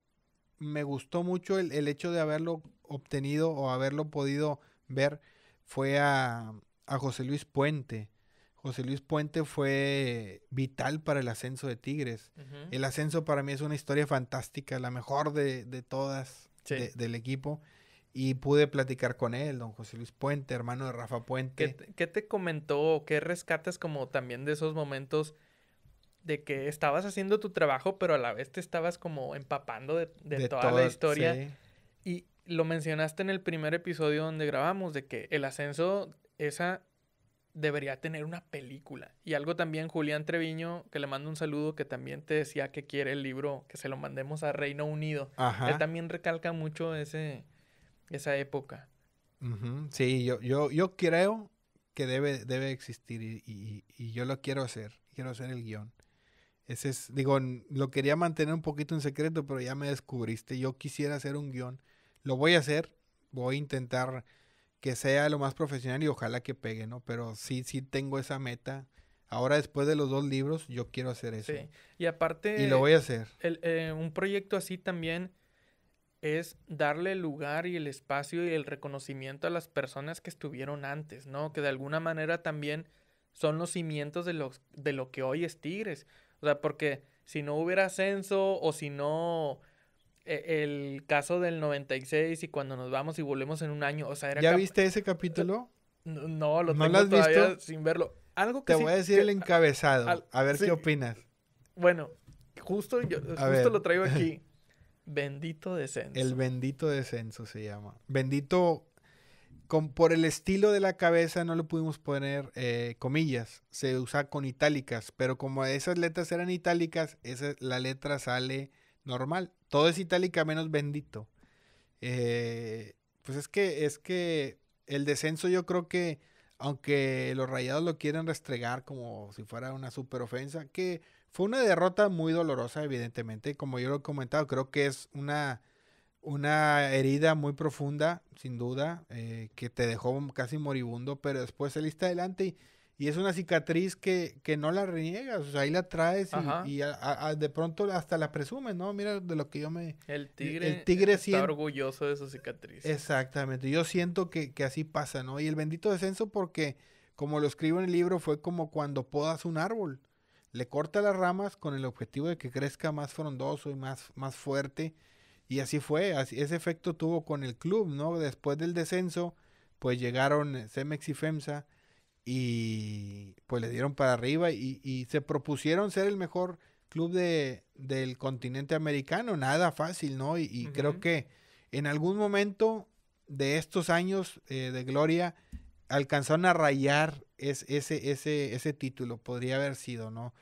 me gustó mucho el, hecho de haberlo obtenido o haberlo podido ver, fue a, a José Luis Puente. José Luis Puente fue vital para el ascenso de Tigres. El ascenso para mí es una historia fantástica, la mejor de, de todas del equipo. Y pude platicar con él, don José Luis Puente, hermano de Rafa Puente. ¿Qué, te comentó? ¿Qué rescatas como también de esos momentos? de que estabas haciendo tu trabajo, pero a la vez te estabas como empapando de, toda, la historia. Y lo mencionaste en el primer episodio donde grabamos, de que el ascenso, esa debería tener una película. Y algo también, Julián Treviño, que le mando un saludo, que también te decía que quiere el libro, que se lo mandemos a Reino Unido. Él también recalca mucho ese, esa época. Sí, yo, yo, yo creo que debe, debe existir y, y, yo lo quiero hacer, quiero hacer el guión. Ese es, digo, lo quería mantener un poquito en secreto, pero ya me descubriste. Yo quisiera hacer un guión. Lo voy a hacer, voy a intentar que sea lo más profesional y ojalá que pegue, ¿no? Pero sí, sí tengo esa meta. Ahora después de los dos libros, yo quiero hacer eso. Sí. Y aparte... Y lo voy a hacer. Eh, un proyecto así también es darle lugar y el espacio y el reconocimiento a las personas que estuvieron antes, ¿no? Que de alguna manera también son los cimientos de, los, de lo que hoy es Tigres. O sea, porque si no hubiera ascenso o si no e-, el caso del 96 y cuando nos vamos y volvemos en un año, o sea, era... ¿Ya viste ese capítulo? No, lo ¿No lo has visto? sin verlo. Algo que Te voy a decir el encabezado, a ver qué opinas. Bueno, justo, yo, justo lo traigo aquí. (laughs) Bendito descenso. El bendito descenso se llama. Bendito, con, por el estilo de la cabeza no lo pudimos poner eh, comillas, se usa con itálicas, pero como esas letras eran itálicas, esa, la letra sale normal. Todo es itálica menos bendito. Eh, pues es que, es que el descenso yo creo que, aunque los rayados lo quieren restregar como si fuera una superofensa ofensa, que fue una derrota muy dolorosa, evidentemente. Como yo lo he comentado, creo que es una, una herida muy profunda, sin duda, eh, que te dejó casi moribundo, pero después saliste adelante y y es una cicatriz que, no la reniegas, o sea, ahí la traes y, de pronto hasta la presumes, ¿no? Mira de lo que yo me... El e, tigre, el tigre está orgulloso de su cicatriz. Exactamente, yo siento que, así pasa, ¿no? Y el bendito descenso porque, como lo escribo en el libro, fue como cuando podas un árbol. Le corta las ramas con el objetivo de que crezca más frondoso y más, más fuerte. Y así fue, ese efecto tuvo con el club, ¿no? Después del descenso, pues llegaron Cemex y FEMSA y pues le dieron para arriba y, se propusieron ser el mejor club de, del continente americano. Nada fácil, ¿no? Y, creo que en algún momento de estos años eh, de gloria alcanzaron a rayar ese, ese, ese título, podría haber sido, ¿no?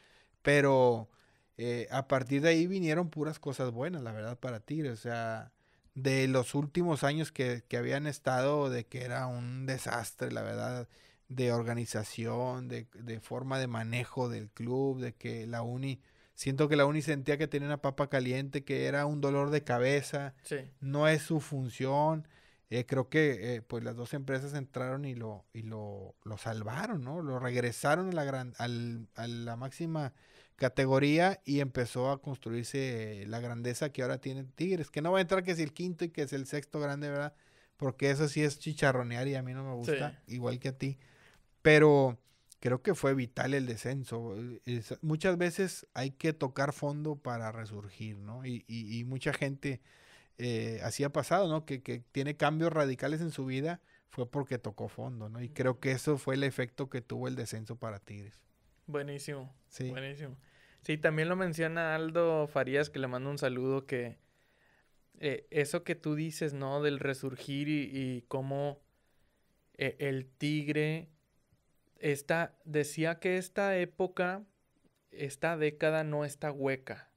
Pero eh, a partir de ahí vinieron puras cosas buenas, la verdad, para Tigres. O sea, de los últimos años que, que habían estado, de que era un desastre, la verdad de organización, de, forma de manejo del club, de que la uni, siento que la uni sentía que tenía una papa caliente, que era un dolor de cabeza, no es su función. Eh, creo que eh, pues las dos empresas entraron y lo, y lo, lo salvaron, ¿no? Lo regresaron a la, gran, al, a la máxima categoría y empezó a construirse la grandeza que ahora tiene Tigres, que no va a entrar que es el quinto y que es el sexto grande, ¿verdad? Porque eso sí es chicharronear y a mí no me gusta, igual que a ti pero creo que fue vital el descenso. Eh, muchas veces hay que tocar fondo para resurgir, ¿no? Y, mucha gente eh, así ha pasado, ¿no? Que, tiene cambios radicales en su vida fue porque tocó fondo, ¿no? Y creo que eso fue el efecto que tuvo el descenso para Tigres. Buenísimo. Sí. Buenísimo. Sí, también lo menciona Aldo Farías, que le mando un saludo, que eh, eso que tú dices, ¿no? Del resurgir y, cómo el Tigre esta, decía que esta época, esta década no está hueca.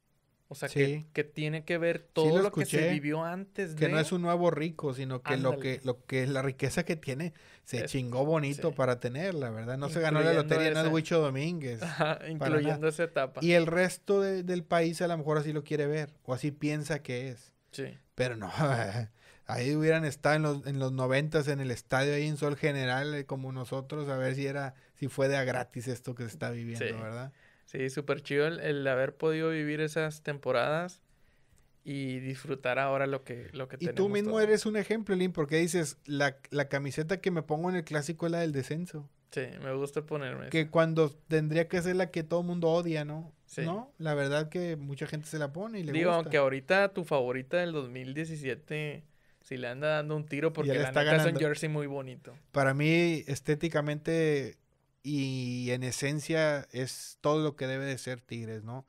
O sea, que, tiene que ver todo lo, que se vivió antes de... Que no es un nuevo rico, sino que lo que lo que la riqueza que tiene se chingó bonito para tenerla, ¿verdad? No se ganó la lotería no es Huicho Domínguez. Ajá, incluyendo esa etapa. Y el resto del país a lo mejor así lo quiere ver, o así piensa que es. Sí. Pero no, (laughs) ahí hubieran estado en los, en los 90 en el estadio ahí en Sol General, eh, como nosotros, a ver si era, si fue de a gratis esto que se está viviendo, ¿verdad? Sí, súper chido el, haber podido vivir esas temporadas y disfrutar ahora lo que, lo que tenemos. Y tú mismo eres un ejemplo, Lin, porque dices, la, la camiseta que me pongo en el clásico es la del descenso. Sí, me gusta ponerme. Que cuando tendría que ser la que todo el mundo odia, ¿no? ¿No? La verdad que mucha gente se la pone y le Digo, aunque ahorita tu favorita del 2017 si le anda dando un tiro porque la está neta ganando. jersey muy bonito. Para mí, estéticamente y en esencia es todo lo que debe de ser Tigres, ¿no?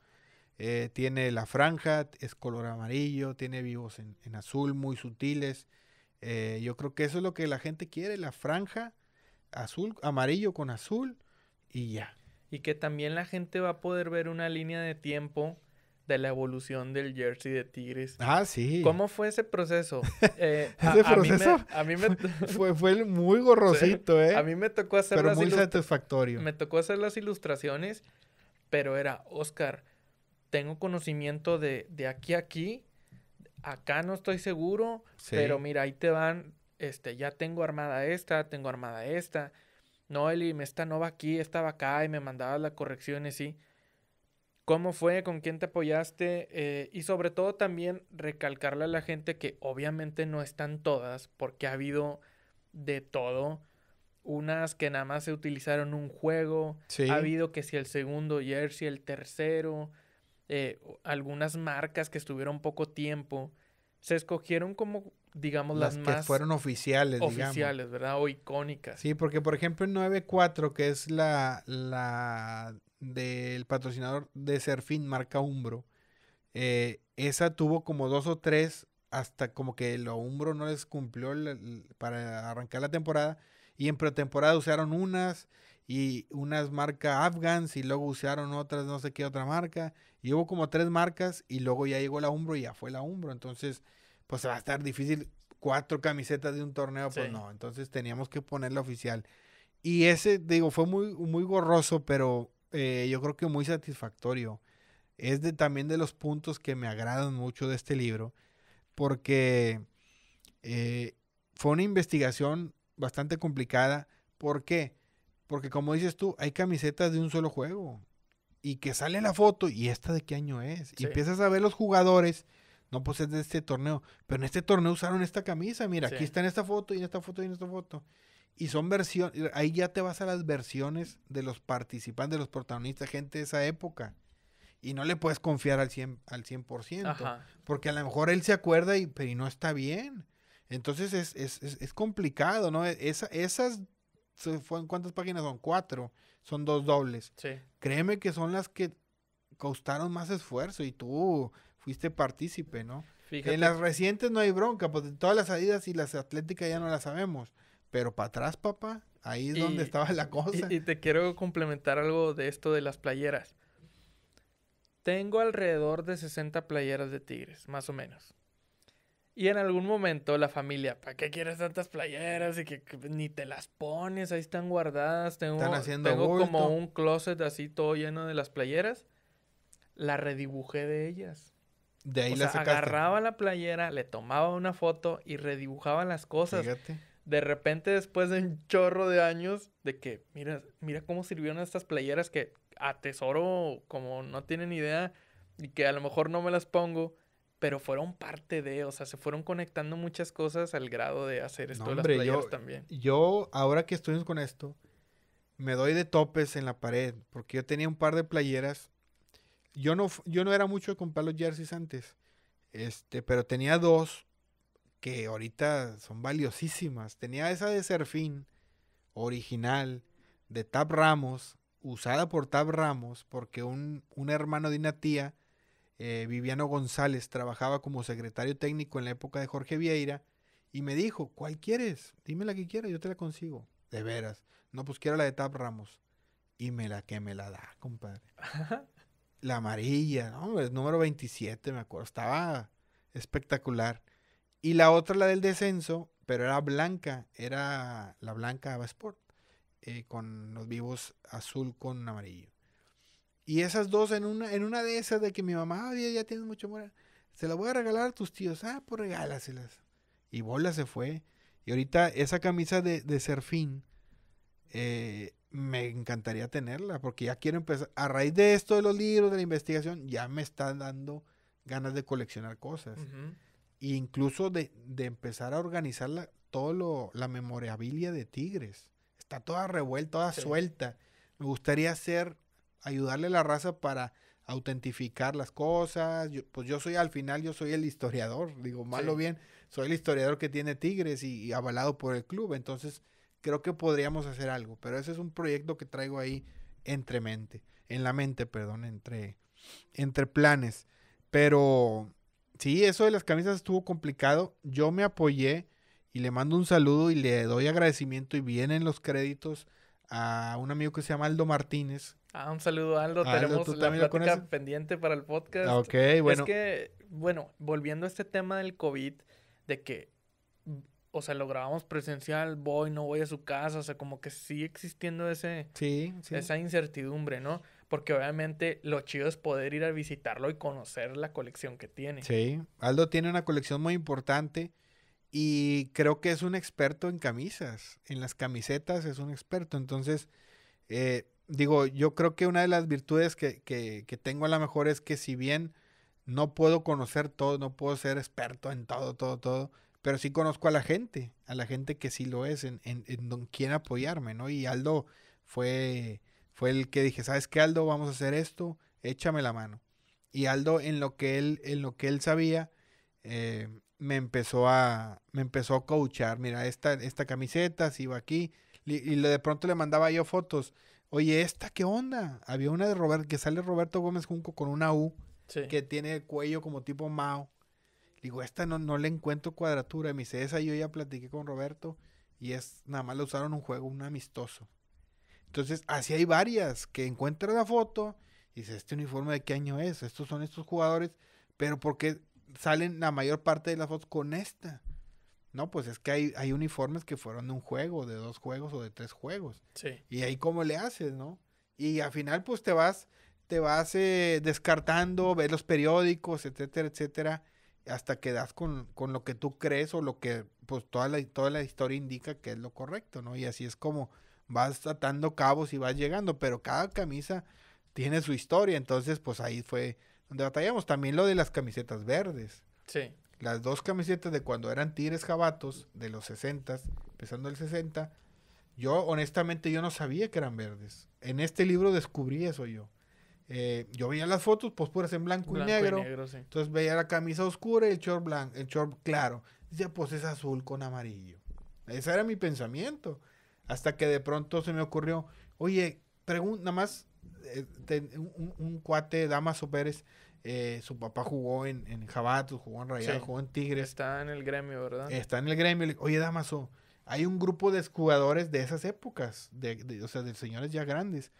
Eh, tiene la franja, es color amarillo, tiene vivos en, azul muy sutiles. Eh, yo creo que eso es lo que la gente quiere, la franja azul, amarillo con azul y ya y que también la gente va a poder ver una línea de tiempo de la evolución del jersey de Tigres. Ah, sí. ¿Cómo fue ese proceso? (laughs) Eh, ese a, proceso mí me, fue, fue, muy gorrosito, ¿eh? A mí me tocó hacer pero las muy satisfactorio. Me tocó hacer las ilustraciones, pero era, Oscar, tengo conocimiento de, aquí a aquí, acá no estoy seguro, pero mira, ahí te van, este, ya tengo armada esta, tengo armada esta no, Eli, esta no va aquí, estaba acá, y me mandabas las correcciones, sí. ¿Cómo fue? ¿Con quién te apoyaste? Eh, y sobre todo también recalcarle a la gente que obviamente no están todas, porque ha habido de todo. Unas que nada más se utilizaron un juego. Ha habido que si el segundo jersey, el tercero. Eh, algunas marcas que estuvieron poco tiempo. Se escogieron como digamos, las, las que fueron oficiales, oficiales, ¿verdad? O icónicas. Sí, porque por ejemplo en 94, que es la, la del patrocinador de Serfín, marca Umbro, eh, esa tuvo como dos o tres hasta como que lo Umbro no les cumplió para arrancar la temporada. Y en pretemporada usaron unas y unas marca Afghans y luego usaron otras, no sé qué otra marca. Y hubo como tres marcas y luego ya llegó la Umbro y ya fue la Umbro. Entonces, pues va a estar difícil cuatro camisetas de un torneo, pues no, entonces teníamos que ponerla oficial. Y ese, digo, fue muy, muy gorroso, pero eh, yo creo que muy satisfactorio. Es de, también de los puntos que me agradan mucho de este libro, porque eh, fue una investigación bastante complicada. ¿Por qué? Porque como dices tú, hay camisetas de un solo juego y que sale la foto y esta de qué año es. Y empiezas a ver los jugadores no, pues es de este torneo. Pero en este torneo usaron esta camisa. Mira, aquí está en esta foto y en esta foto y en esta foto. Y son versiones. Ahí ya te vas a las versiones de los participantes, de los protagonistas, gente de esa época. Y no le puedes confiar al 100%. Al 100% porque a lo mejor él se acuerda y, pero no está bien. Entonces es, complicado, ¿no? E, esa, esas. ¿Cuántas páginas son? Cuatro. Son dos dobles. Sí. Créeme que son las que costaron más esfuerzo y tú fuiste partícipe, ¿no? En las recientes no hay bronca, porque todas las salidas y las atléticas ya no las sabemos. Pero para atrás, papá, ahí es donde estaba la cosa. Y, te quiero complementar algo de esto de las playeras. Tengo alrededor de 60 playeras de Tigres, más o menos. Y en algún momento la familia, ¿para qué quieres tantas playeras? Y que, ni te las pones, ahí están guardadas. Tengo, tengo como un closet así todo lleno de las playeras. La redibujé de ellas. De ahí agarraba la playera, le tomaba una foto y redibujaba las cosas. Fíjate. De repente, después de un chorro de años, de que, mira, mira cómo sirvieron estas playeras que atesoro como no tienen idea y que a lo mejor no me las pongo, pero fueron parte de, o sea, se fueron conectando muchas cosas al grado de hacer esto de las también. Yo, ahora que estoy con esto, me doy de topes en la pared, porque yo tenía un par de playeras yo no, yo no era mucho de comprar los jerseys antes, este, pero tenía dos que ahorita son valiosísimas. Tenía esa de Serfín, original, de Tab Ramos, usada por Tab Ramos, porque un, un hermano de una tía, eh, Viviano González, trabajaba como secretario técnico en la época de Jorge Vieira, y me dijo, ¿cuál quieres? Dime la que quieras, yo te la consigo. De veras. No, pues quiero la de Tab Ramos. Y me la que me la da, compadre la amarilla, ¿no? número 27, me acuerdo. Estaba espectacular. Y la otra, la del descenso, pero era blanca, era la blanca Ava Sport, eh, con los vivos azul con amarillo. Y esas dos, en una, en una de esas de que mi mamá, había ya, tienes mucho amor, se la voy a regalar a tus tíos, ah, pues regálaselas. Y Bola se fue. Y ahorita esa camisa de, de Serfín, eh, me encantaría tenerla, porque ya quiero empezar, a raíz de esto de los libros, de la investigación, ya me está dando ganas de coleccionar cosas. E incluso de, empezar a organizar la, todo lo, la memorabilia de Tigres. Está toda revuelta, toda suelta. Me gustaría hacer, ayudarle a la raza para autentificar las cosas. pues yo soy al final, yo soy el historiador, digo, malo bien, soy el historiador que tiene Tigres y avalado por el club. Entonces, creo que podríamos hacer algo. Pero ese es un proyecto que traigo ahí entre mente, en la mente, perdón, entre, entre planes. Pero sí, eso de las camisas estuvo complicado. Yo me apoyé y le mando un saludo y le doy agradecimiento y vienen los créditos a un amigo que se llama Aldo Martínez. Ah, un saludo Aldo, tenemos la plática pendiente para el podcast. Ah, ok, bueno. Es que, bueno, volviendo a este tema del COVID, de que o sea, lo grabamos presencial, voy, no voy a su casa, o sea, como que sigue existiendo ese, esa incertidumbre, ¿no? Porque obviamente lo chido es poder ir a visitarlo y conocer la colección que tiene. Sí, Aldo tiene una colección muy importante y creo que es un experto en camisas, en las camisetas es un experto, entonces, eh, digo, yo creo que una de las virtudes que, que tengo a lo mejor es que si bien no puedo conocer todo, no puedo ser experto en todo, todo, todo, pero sí conozco a la gente, a la gente que sí lo es, en, en, en quien apoyarme, ¿no? Y Aldo fue, fue el que dije, ¿sabes qué, Aldo? Vamos a hacer esto, échame la mano. Y Aldo, en lo que él, en lo que él sabía, eh, me empezó a, me empezó a coachar, mira, esta, esta camiseta, si va aquí, y, de pronto le mandaba yo fotos, oye, ¿esta qué onda? Había una de Roberto, que sale Roberto Gómez Junco con una U, que tiene el cuello como tipo Mao, Digo, esta no, no le encuentro cuadratura. Me dice, esa yo ya platiqué con Roberto y es, nada más la usaron un juego, un amistoso. Entonces, así hay varias que encuentran la foto y dice, este uniforme de qué año es, estos son estos jugadores, pero porque salen la mayor parte de las fotos con esta. No, pues es que hay, hay, uniformes que fueron de un juego, de dos juegos o de tres juegos. Sí. Y ahí cómo le haces, ¿no? Y al final, pues te vas, te vas eh, descartando, ves los periódicos, etcétera, etcétera hasta que das con, lo que tú crees o lo que pues toda la, toda la historia indica que es lo correcto, ¿no? Y así es como vas atando cabos y vas llegando, pero cada camisa tiene su historia, entonces pues ahí fue donde batallamos. También lo de las camisetas verdes. Sí. Las dos camisetas de cuando eran Tigres Jabatos, de los 60, empezando el 60, yo honestamente yo no sabía que eran verdes. En este libro descubrí eso yo. Eh, yo veía las fotos, pues puras en blanco, y negro. Entonces veía la camisa oscura y el short blanco, el short claro. Decía, pues es azul con amarillo. Ese era mi pensamiento. Hasta que de pronto se me ocurrió, oye, nada más, eh, un, un, cuate, Damaso Pérez, eh, su papá jugó en, en jugó en Rayal, jugó en Tigres. Está en el gremio, ¿verdad? Está en el gremio. oye, Damaso, hay un grupo de jugadores de esas épocas, o sea, de señores ya grandes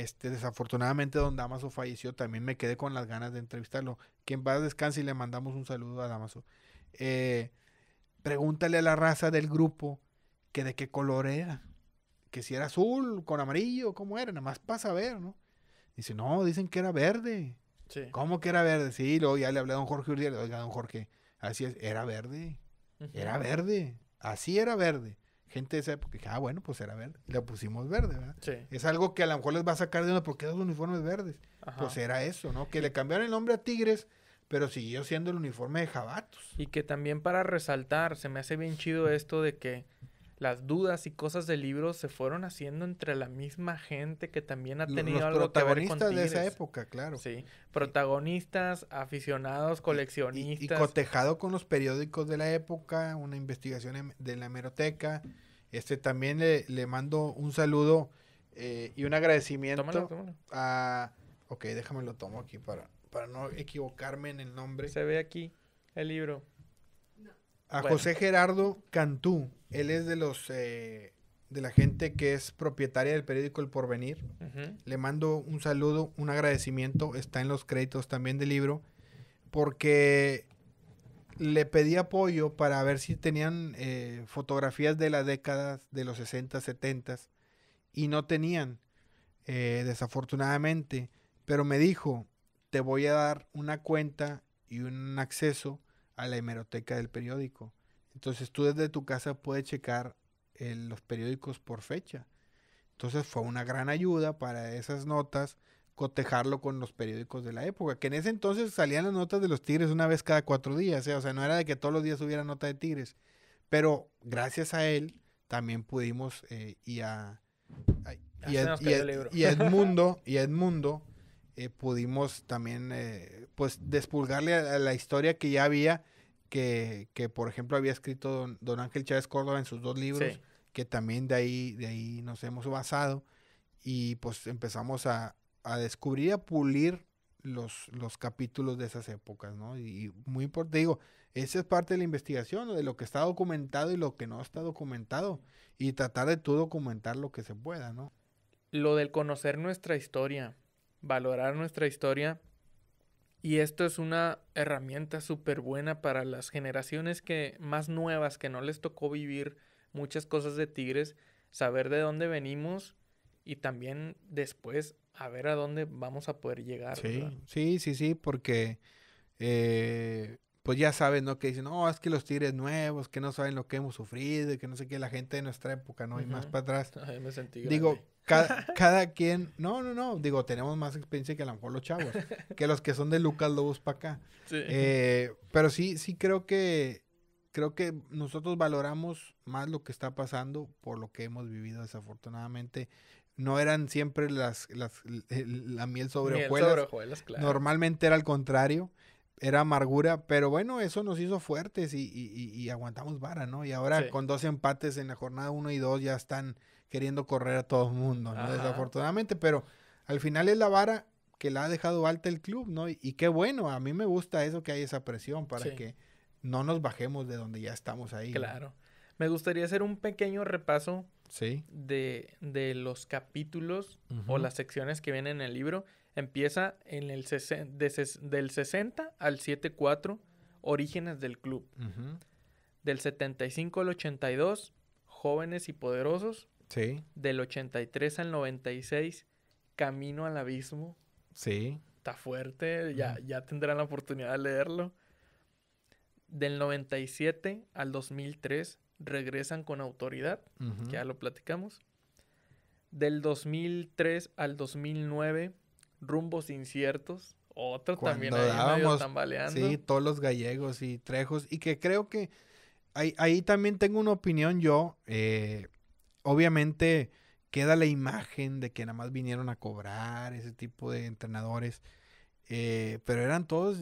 este, desafortunadamente, don Damaso falleció. También me quedé con las ganas de entrevistarlo. Quien va a descansar y le mandamos un saludo a Damaso. Eh, pregúntale a la raza del grupo que de qué color era. Que si era azul, con amarillo, cómo era, nada más a ver, ¿no? Dice, no, dicen que era verde. ¿Cómo que era verde? Sí, luego ya le hablé a don Jorge Oiga, don Jorge, así es, era verde. Era verde. Así era verde gente de esa época, ah, bueno, pues era verde. Le pusimos verde, ¿verdad? Sí. Es algo que a lo mejor les va a sacar de uno porque dos uniformes verdes? Pues era eso, ¿no? Que le cambiaron el nombre a Tigres, pero siguió siendo el uniforme de Jabatos. Y que también para resaltar, se me hace bien chido esto de que las dudas y cosas del libro se fueron haciendo entre la misma gente que también ha tenido algo que ver con de esa época, claro. Sí, protagonistas, aficionados, coleccionistas. Y, cotejado con los periódicos de la época, una investigación em, de la hemeroteca. Este también le, mando un saludo eh, y un agradecimiento a Ok, déjame lo tomo aquí para para no equivocarme en el nombre. Se ve aquí el libro. A José Gerardo Cantú, él es de los eh, de la gente que es propietaria del periódico El Porvenir. Le mando un saludo, un agradecimiento. Está en los créditos también del libro. Porque le pedí apoyo para ver si tenían eh, fotografías de las décadas de los 60, 70 y no tenían, eh, desafortunadamente. Pero me dijo, te voy a dar una cuenta y un acceso a la hemeroteca del periódico. Entonces tú desde tu casa puedes checar eh, los periódicos por fecha. Entonces fue una gran ayuda para esas notas cotejarlo con los periódicos de la época, que en ese entonces salían las notas de los Tigres una vez cada cuatro días, ¿eh? o sea, no era de que todos los días hubiera nota de Tigres, pero gracias a él también pudimos eh, y a, y, y, Edmundo, (laughs) y Edmundo pudimos también pues despulgarle a la historia que ya había que, que por ejemplo había escrito don, Ángel Chávez Córdoba en sus dos libros, que también de ahí, de ahí nos hemos basado y pues empezamos a, a descubrir y a pulir los, los capítulos de esas épocas, ¿no? Y, muy importante, digo, esa es parte de la investigación, de lo que está documentado y lo que no está documentado, y tratar de tú documentar lo que se pueda, ¿no? Lo del conocer nuestra historia, valorar nuestra historia, y esto es una herramienta súper buena para las generaciones que, más nuevas que no les tocó vivir muchas cosas de Tigres, saber de dónde venimos y también después a ver a dónde vamos a poder llegar. Sí, sí, sí, sí, porque eh, pues ya saben, ¿no? Que dicen, no, es que los tigres nuevos, que no saben lo que hemos sufrido que no sé qué, la gente de nuestra época, ¿no? hay más para atrás. (laughs) Digo, (laughs) Cada, quien, no, no, no, digo, tenemos más experiencia que a lo mejor los chavos, que los que son de Lucas Lobos para acá. Eh, pero sí, sí creo que, creo que nosotros valoramos más lo que está pasando por lo que hemos vivido desafortunadamente. No eran siempre las, las la miel sobre Normalmente era al contrario, era amargura, pero bueno, eso nos hizo fuertes y, y, y aguantamos vara, ¿no? Y ahora con dos empates en la jornada uno y dos ya están queriendo correr a todo el mundo, ¿no? Desafortunadamente, pero al final es la vara que la ha dejado alta el club, ¿no? Y, qué bueno, a mí me gusta eso que hay esa presión para que no nos bajemos de donde ya estamos ahí. Claro. Me gustaría hacer un pequeño repaso de, los capítulos o las secciones que vienen en el libro. Empieza en el del 60 al 74, Orígenes del Club. Del 75 al 82, Jóvenes y Poderosos. Del 83 al 96, Camino al Abismo. Sí. Está fuerte, ya, ya tendrán la oportunidad de leerlo. Del 97 al 2003, Regresan con Autoridad, que ya lo platicamos. Del 2003 al 2009, Rumbos Inciertos. Otro también ahí Sí, todos los gallegos y trejos. Y que creo que ahí, ahí también tengo una opinión yo. Eh, obviamente queda la imagen de que nada más vinieron a cobrar ese tipo de entrenadores. Eh, pero eran todos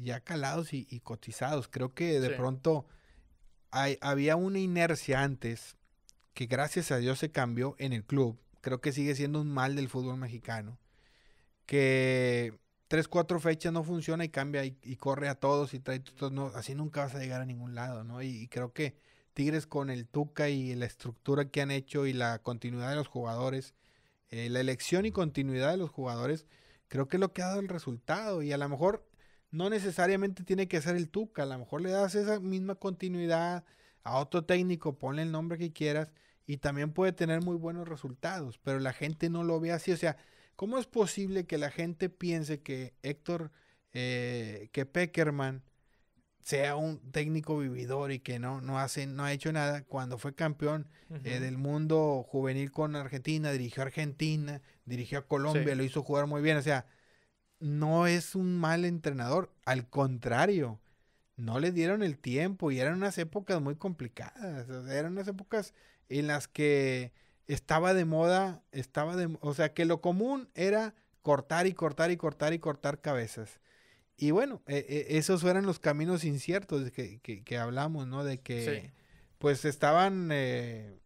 ya calados y, cotizados. Creo que de pronto hay, había una inercia antes que gracias a Dios se cambió en el club. Creo que sigue siendo un mal del fútbol mexicano. Que tres, cuatro fechas no funciona y cambia y, corre a todos y trae todos. No, así nunca vas a llegar a ningún lado, ¿no? y creo que Tigres con el Tuca y la estructura que han hecho y la continuidad de los jugadores, eh, la elección y continuidad de los jugadores, creo que es lo que ha dado el resultado. Y a lo mejor no necesariamente tiene que ser el Tuca, a lo mejor le das esa misma continuidad a otro técnico, ponle el nombre que quieras y también puede tener muy buenos resultados, pero la gente no lo ve así. O sea, ¿cómo es posible que la gente piense que Héctor, eh, que Peckerman sea un técnico vividor y que no, no, hace, no ha hecho nada. Cuando fue campeón eh, del mundo juvenil con Argentina, dirigió a Argentina, dirigió a Colombia, lo hizo jugar muy bien. O sea, no es un mal entrenador, al contrario, no le dieron el tiempo y eran unas épocas muy complicadas. eran unas épocas en las que estaba de moda, estaba de, o sea, que lo común era cortar y cortar y cortar y cortar cabezas. Y bueno, e, e, esos eran los caminos inciertos que, hablamos, ¿no? De que pues estaban, eh,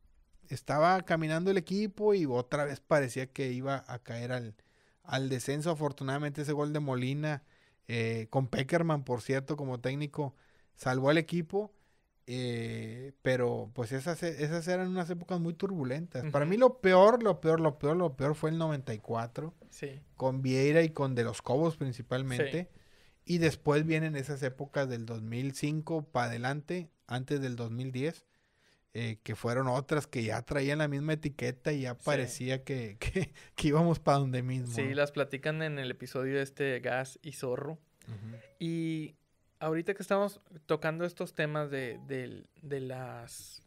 estaba caminando el equipo y otra vez parecía que iba a caer al, al descenso. Afortunadamente ese gol de Molina, eh, con Peckerman, por cierto, como técnico, salvó al equipo. Eh, pero pues esas, esas eran unas épocas muy turbulentas. Para mí lo peor, lo peor, lo peor, lo peor fue el 94. Sí. Con Vieira y con De los Cobos principalmente. Sí. Y después vienen esas épocas del 2005 para adelante, antes del 2010, eh, que fueron otras que ya traían la misma etiqueta y ya parecía (laughs) que, que, íbamos para donde mismo. Sí, las platican en el episodio este de Gas y Zorro. Y ahorita que estamos tocando estos temas de, de las,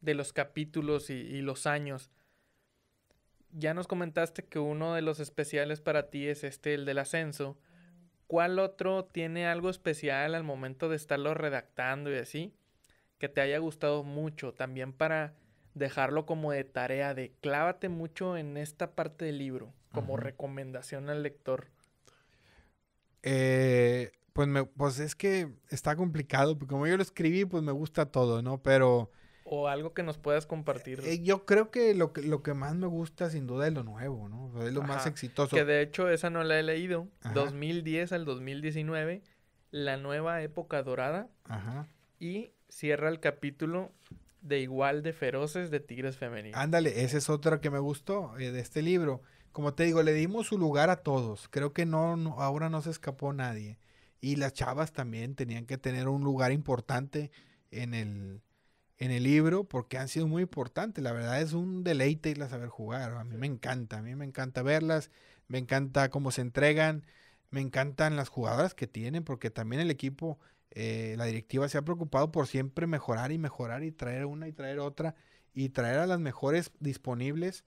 de los capítulos y los años, ya nos comentaste que uno de los especiales para ti es este, el del ascenso. ¿cuál otro tiene algo especial al momento de estarlo redactando y así? Que te haya gustado mucho, también para dejarlo como de tarea, de clávate mucho en esta parte del libro, como recomendación al lector. Eh, pues, me, pues es que está complicado, porque como yo lo escribí, pues me gusta todo, ¿no? Pero o algo que nos puedas compartir. Eh, yo creo que lo, que lo que más me gusta sin duda es lo nuevo, ¿no? Es lo más exitoso. Que de hecho esa no la he leído. 2010 al 2019, la nueva época dorada. Ajá. Y cierra el capítulo de igual de feroces de tigres femeninos. Ándale, esa es otra que me gustó eh, de este libro. Como te digo, le dimos su lugar a todos. Creo que no ahora no se escapó nadie. Y las chavas también tenían que tener un lugar importante en el en el libro porque han sido muy importantes. La verdad es un deleite irlas a ver jugar. A mí me encanta, a mí me encanta verlas, me encanta cómo se entregan, me encantan las jugadoras que tienen porque también el equipo, eh, la directiva se ha preocupado por siempre mejorar y mejorar y traer una y traer otra y traer a las mejores disponibles.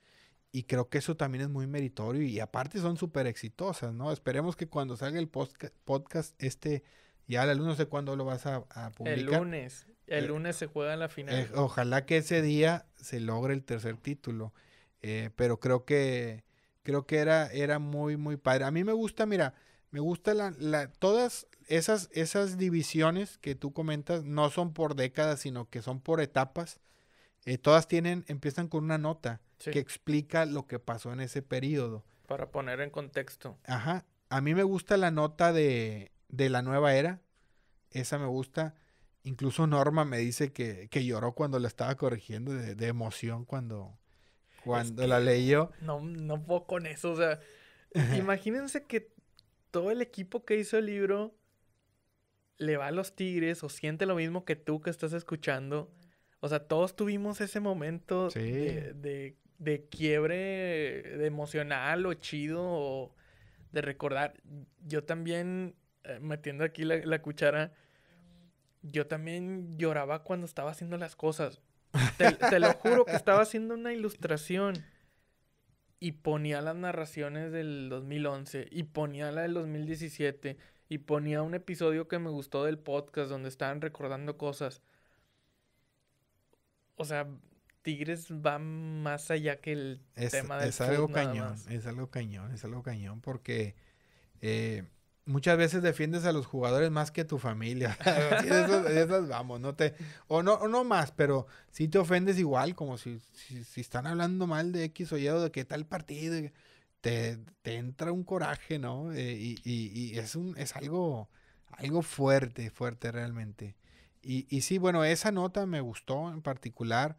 Y creo que eso también es muy meritorio y aparte son súper exitosas, ¿no? Esperemos que cuando salga el podcast este ya la luz, no sé cuándo lo vas a, a, publicar. El lunes. Eh, el lunes se juega en la final. Eh, ojalá que ese día se logre el tercer título. Eh, pero creo que creo que era, era muy, muy padre. A mí me gusta, mira, me gusta la, todas esas, esas divisiones que tú comentas, no son por décadas, sino que son por etapas. todas tienen, empiezan con una nota que explica lo que pasó en ese periodo. Para poner en contexto. Ajá. A mí me gusta la nota de, de la nueva era. Esa me gusta. Incluso Norma me dice que, lloró cuando la estaba corrigiendo de, emoción cuando, cuando la leyó. No, no puedo con eso. O sea, (laughs) imagínense que todo el equipo que hizo el libro le va a los Tigres o siente lo mismo que tú que estás escuchando. O sea, todos tuvimos ese momento de, quiebre de emocional o chido o de recordar. Yo también, eh, metiendo aquí la cuchara, yo también lloraba cuando estaba haciendo las cosas. Te, lo juro que estaba haciendo una ilustración y ponía las narraciones del 2011 y ponía la del 2017 y ponía un episodio que me gustó del podcast donde estaban recordando cosas. O sea, Tigres va más allá que el es, tema del Es algo cañón, es algo cañón, es algo cañón porque eh, muchas veces defiendes a los jugadores más que a tu familia. (laughs) de esas, vamos, no te. O no, no más, pero sí te ofendes igual, como si, si, están hablando mal de X o Y o de qué tal partido. Te, entra un coraje, ¿no? Eh, y, es un, es algo, algo fuerte, fuerte realmente. Y, y sí, bueno, esa nota me gustó en particular.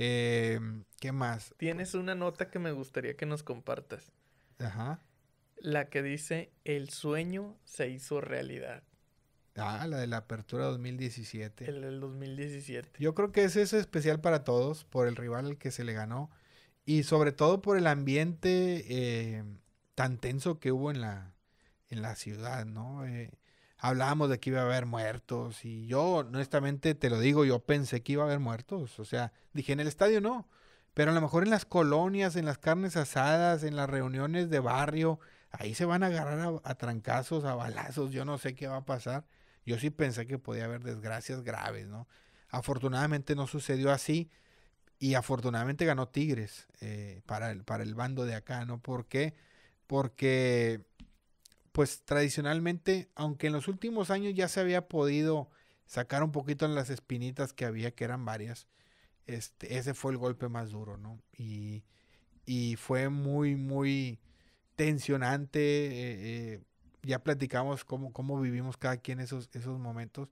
Eh, ¿Qué más? Tienes una nota que me gustaría que nos compartas. Ajá. La que dice, el sueño se hizo realidad. Ah, la de la apertura 2017. El del 2017. Yo creo que ese es especial para todos, por el rival que se le ganó y sobre todo por el ambiente eh, tan tenso que hubo en la, en la ciudad, ¿no? Eh, hablábamos de que iba a haber muertos y yo, honestamente, te lo digo, yo pensé que iba a haber muertos. O sea, dije, en el estadio no, pero a lo mejor en las colonias, en las carnes asadas, en las reuniones de barrio, Ahí se van a agarrar a, trancazos, a balazos, yo no sé qué va a pasar. Yo sí pensé que podía haber desgracias graves, ¿no? Afortunadamente no sucedió así y afortunadamente ganó Tigres eh, para, el, para el bando de acá, ¿no? ¿Por qué? Porque, pues tradicionalmente, aunque en los últimos años ya se había podido sacar un poquito en las espinitas que había, que eran varias, este, ese fue el golpe más duro, ¿no? Y, y fue muy, muy tensionante. Eh, eh, ya platicamos cómo, cómo vivimos cada quien esos, esos momentos.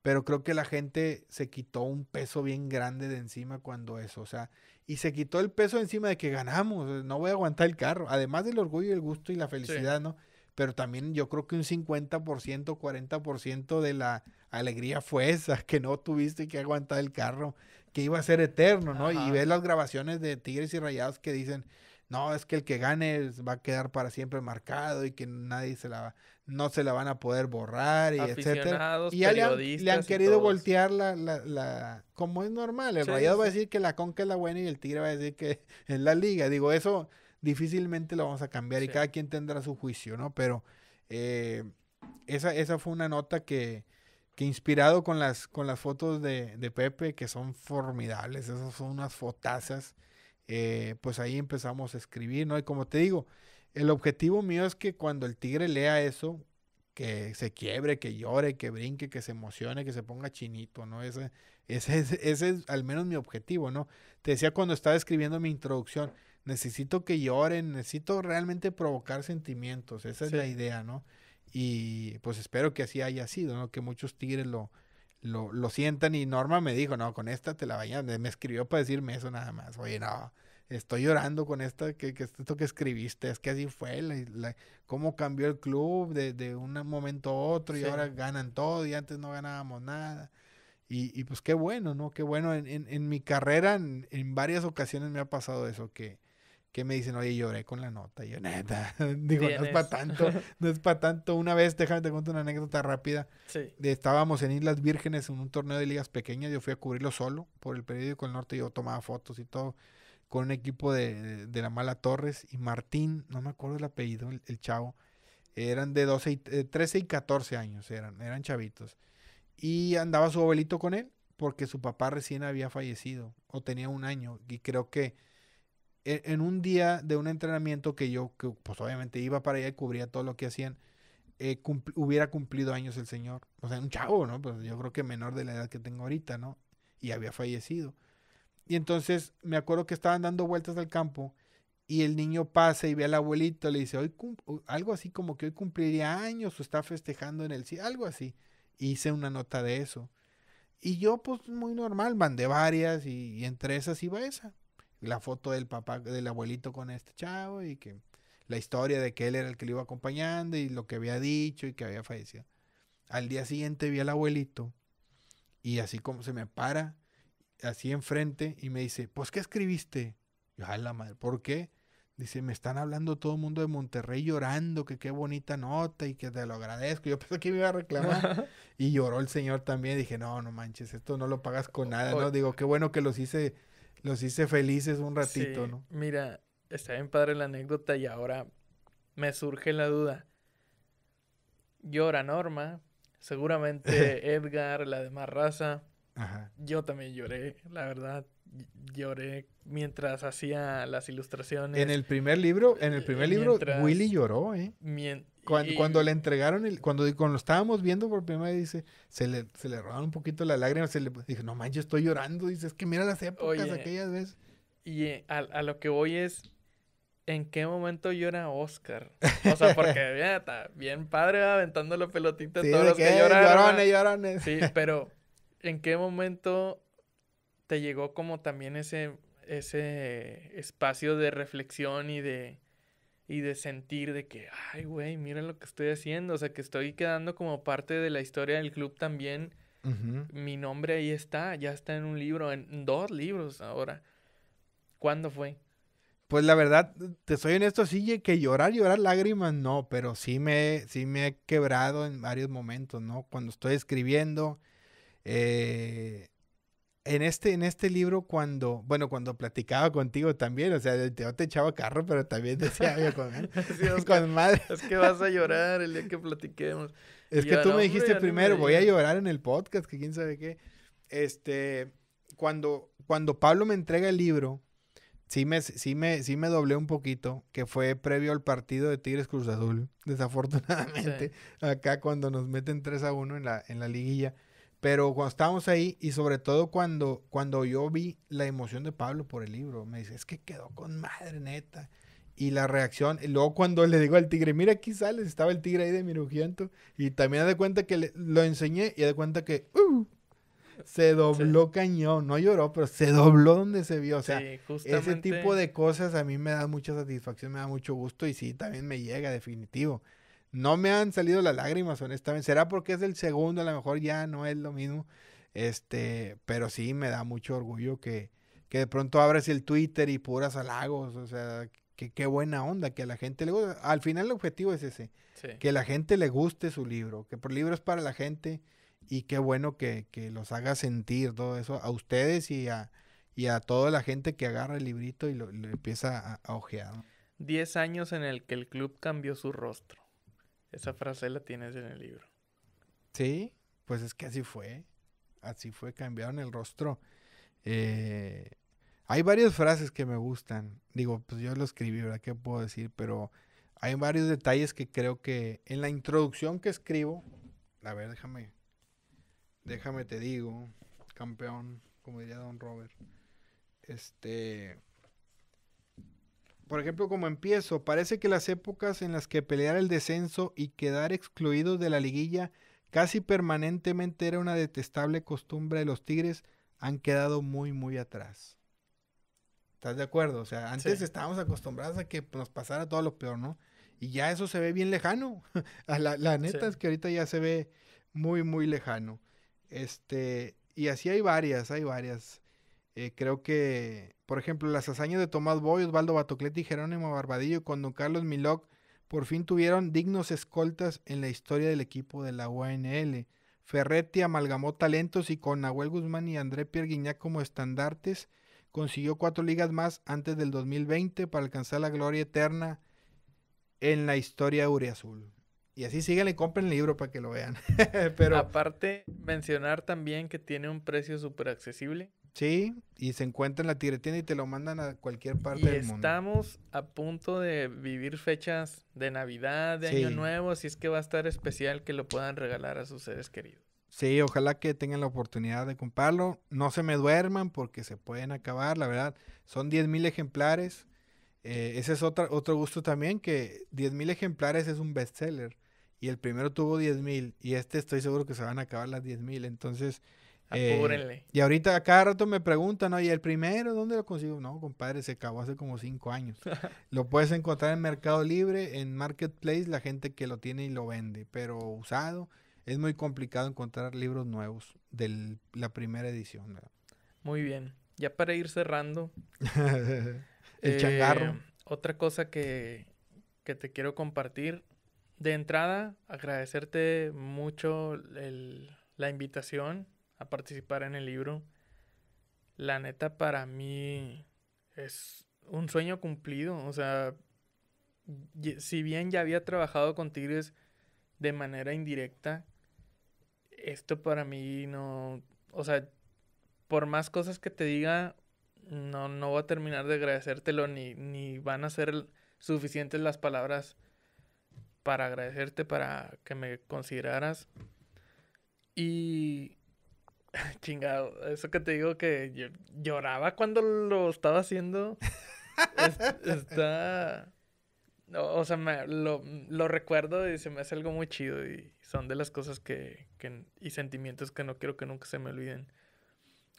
Pero creo que la gente se quitó un peso bien grande de encima cuando eso, o sea, y se quitó el peso encima de que ganamos, eh, no voy a aguantar el carro, además del orgullo, el gusto y la felicidad, ¿no? Pero también yo creo que un 50%, 40% de la alegría fue esa, que no tuviste que aguantar el carro, que iba a ser eterno, ¿no? Y ves las grabaciones de Tigres y Rayados que dicen, no, es que el que gane va a quedar para siempre marcado y que nadie se la no se la van a poder borrar y etcétera. Y le han, le querido voltear la, la, la, como es normal, el Rayado va a decir que la Conca es la buena y el Tigre va a decir que (laughs) es la liga. Digo, eso difícilmente lo vamos a cambiar y cada quien tendrá su juicio, ¿no? Pero eh, esa, esa fue una nota que, que inspirado con las, con las fotos de, de Pepe, que son formidables, esas son unas fotazas. Eh, pues ahí empezamos a escribir, ¿no? Y como te digo, el objetivo mío es que cuando el tigre lea eso, que se quiebre, que llore, que brinque, que se emocione, que se ponga chinito, ¿no? Ese, ese, ese, es al menos mi objetivo, ¿no? Te decía cuando estaba escribiendo mi introducción, necesito que lloren, necesito realmente provocar sentimientos, esa es la idea, ¿no? Y pues espero que así haya sido, ¿no? Que muchos tigres lo, lo, lo, sientan y Norma me dijo, no, con esta te la vayan, me escribió para decirme eso nada más, oye, no, estoy llorando con esta, que, que esto que escribiste, es que así fue, la, cómo cambió el club de, un momento a otro y ahora ganan todo y antes no ganábamos nada. Y, y pues qué bueno, ¿no? Qué bueno, en, mi carrera en, varias ocasiones me ha pasado eso, que que me dicen, oye, lloré con la nota. yo, neta, (laughs) digo, no es para tanto, no es para tanto. Una vez, déjame te cuento una anécdota rápida. Estábamos en Islas Vírgenes en un torneo de ligas pequeñas. Yo fui a cubrirlo solo por el periódico El Norte. Yo tomaba fotos y todo con un equipo de, de la Mala Torres y Martín, no me acuerdo el apellido, el, chavo. Eran de 12 13 y 14 eh, años, eran, eran chavitos. Y andaba su abuelito con él porque su papá recién había fallecido o tenía un año y creo que e-, en un día de un entrenamiento que yo, que, pues obviamente iba para allá y cubría todo lo que hacían, eh, hubiera cumplido años el señor. O sea, un chavo, ¿no? Pues yo creo que menor de la edad que tengo ahorita, ¿no? Y había fallecido. Y entonces me acuerdo que estaban dando vueltas al campo y el niño pasa y ve al abuelito, le dice, hoy algo así como que hoy cumpliría años o está festejando en el sí, algo así. Hice una nota de eso. Y yo, pues muy normal, mandé varias y entre esas iba esa la foto del papá, del abuelito con este chavo y que la historia de que él era el que le iba acompañando y lo que había dicho y que había fallecido. Al día siguiente vi al abuelito y así como se me para, así enfrente y me dice, pues ¿qué escribiste? Yo, a la madre, ¿por qué? Dice, me están hablando todo el mundo de Monterrey llorando, que qué bonita nota y que te lo agradezco. Yo (laughs) pensé que me iba a reclamar. (laughs) y lloró el señor también. Dije, no, no manches, esto no lo pagas con nada. No, digo, qué bueno que los hice los hice felices un ratito, ¿no? Mira, está bien padre la anécdota y ahora me surge la duda. Llora Norma, seguramente (laughs) Edgar, la demás raza. Ajá. Yo también lloré, la verdad. Lloré mientras hacía las ilustraciones. En el primer libro, en el primer eh, libro, Willy lloró, ¿eh? Cuando, le entregaron, el, cuando, lo estábamos viendo por primera vez, dice, se le, se le robaron un poquito la lágrima, se le dije, no manches, estoy llorando, dice, es que mira las épocas aquellas veces. Y eh, a, a, lo que voy es, ¿en qué momento llora Oscar? O sea, porque bien, (laughs) está bien padre aventando la pelotita todos los que, eh, Llorones, llorones. Sí, (laughs) pero ¿en qué momento te llegó como también ese, ese espacio de reflexión y de y de sentir de que, ay, güey, mira lo que estoy haciendo, o sea, que estoy quedando como parte de la historia del club también. Mi nombre ahí está, ya está en un libro, en dos libros ahora. ¿Cuándo fue? Pues la verdad, te soy honesto, sí, que llorar, llorar lágrimas, no, pero sí me, sí me he quebrado en varios momentos, ¿no? Cuando estoy escribiendo, eh, en este, en este libro, cuando, bueno, cuando platicaba contigo también, o sea, yo te echaba carro, pero también decía yo con, (laughs) con que, madre. Es que vas a llorar el día que platiquemos. Es que tú me dijiste primero, voy a llorar en el podcast, que quién sabe qué. Este, cuando, cuando Pablo me entrega el libro, sí me, sí me, sí me doblé un poquito, que fue previo al partido de Tigres Cruz Azul, (laughs) desafortunadamente, acá cuando nos meten 3 a 1 en la, en la liguilla. Pero cuando estábamos ahí y sobre todo cuando, cuando yo vi la emoción de Pablo por el libro, me dice, es que quedó con madre neta. Y la reacción, y luego cuando (laughs) le digo al tigre, mira aquí sales, estaba el tigre ahí de mirugiento. Y también de cuenta que lo enseñé y de cuenta que uh, se dobló cañón, no lloró, pero se dobló donde se vio. O sea, ese tipo de cosas a mí me da mucha satisfacción, me da mucho gusto y sí, también me llega definitivo. No me han salido las lágrimas, honestamente. Será porque es el segundo, a lo mejor ya no es lo mismo. Este, pero sí me da mucho orgullo que, que de pronto abres el Twitter y puras halagos. O sea, que qué buena onda, que a la gente le gusta. Al final el objetivo es ese, que la gente le guste su libro, que por es para la gente y qué bueno que, que, los haga sentir todo eso a ustedes y a, y a toda la gente que agarra el librito y lo, empieza a, a ojear. Diez años en el que el club cambió su rostro. Esa frase la tienes en el libro. Sí, pues es que así fue. Así fue, cambiaron el rostro. Eh, hay varias frases que me gustan. Digo, pues yo lo escribí, ¿verdad? ¿Qué puedo decir? Pero hay varios detalles que creo que en la introducción que escribo. A ver, déjame. Déjame te digo, campeón, como diría Don Robert. Este por ejemplo, como empiezo, parece que las épocas en las que pelear el descenso y quedar excluidos de la liguilla casi permanentemente era una detestable costumbre de los Tigres, han quedado muy, muy atrás. ¿Estás de acuerdo? O sea, antes estábamos acostumbrados a que nos pasara todo lo peor, ¿no? Y ya eso se ve bien lejano. (laughs) la, la, neta es que ahorita ya se ve muy, muy lejano. Este, y así hay varias, hay varias. Eh, creo que, por ejemplo, las hazañas de Tomás Boy, Osvaldo Batocletti y Jerónimo Barbadillo cuando Carlos Miloc por fin tuvieron dignos escoltas en la historia del equipo de la UNL. Ferretti amalgamó talentos y con Nahuel Guzmán y André Pierre como estandartes consiguió cuatro ligas más antes del 2020 para alcanzar la gloria eterna en la historia Uriazul. Y así síganle, compren el libro para que lo vean. (laughs) Pero... Aparte, mencionar también que tiene un precio súper accesible Sí, y se encuentra la tiretina y te lo mandan a cualquier parte del mundo. Estamos a punto de vivir fechas de Navidad, de Año Nuevo, así es que va a estar especial que lo puedan regalar a sus seres queridos. Sí, ojalá que tengan la oportunidad de comprarlo. No se me duerman porque se pueden acabar, la verdad. Son 10.000 ejemplares. Eh, ese es otra, otro gusto también, que 10.000 ejemplares es un best-seller. Y el primero tuvo 10.000 y este estoy seguro que se van a acabar las 10.000. Entonces, Ah, eh, y ahorita a cada rato me preguntan, no y el primero dónde lo consigo? No, compadre, se acabó hace como cinco años. (laughs) lo puedes encontrar en Mercado Libre, en Marketplace, la gente que lo tiene y lo vende, pero usado es muy complicado encontrar libros nuevos de la primera edición. Muy bien. Ya para ir cerrando. (laughs) el eh, changarro. Otra cosa que, que te quiero compartir. De entrada, agradecerte mucho la invitación participar en el libro. La neta para mí es un sueño cumplido. O sea, si bien ya había trabajado con Tigres de manera indirecta, esto para mí no, o sea, por más cosas que te diga, no, no voy a terminar de agradecértelo ni, ni van a ser suficientes las palabras para agradecerte, para que me consideraras. Y (laughs) Chingado, eso que te digo que lloraba cuando lo estaba haciendo. (laughs) está. O, o sea, me, lo, lo, recuerdo y se me hace algo muy chido. Y son de las cosas que, que, y sentimientos que no quiero que nunca se me olviden.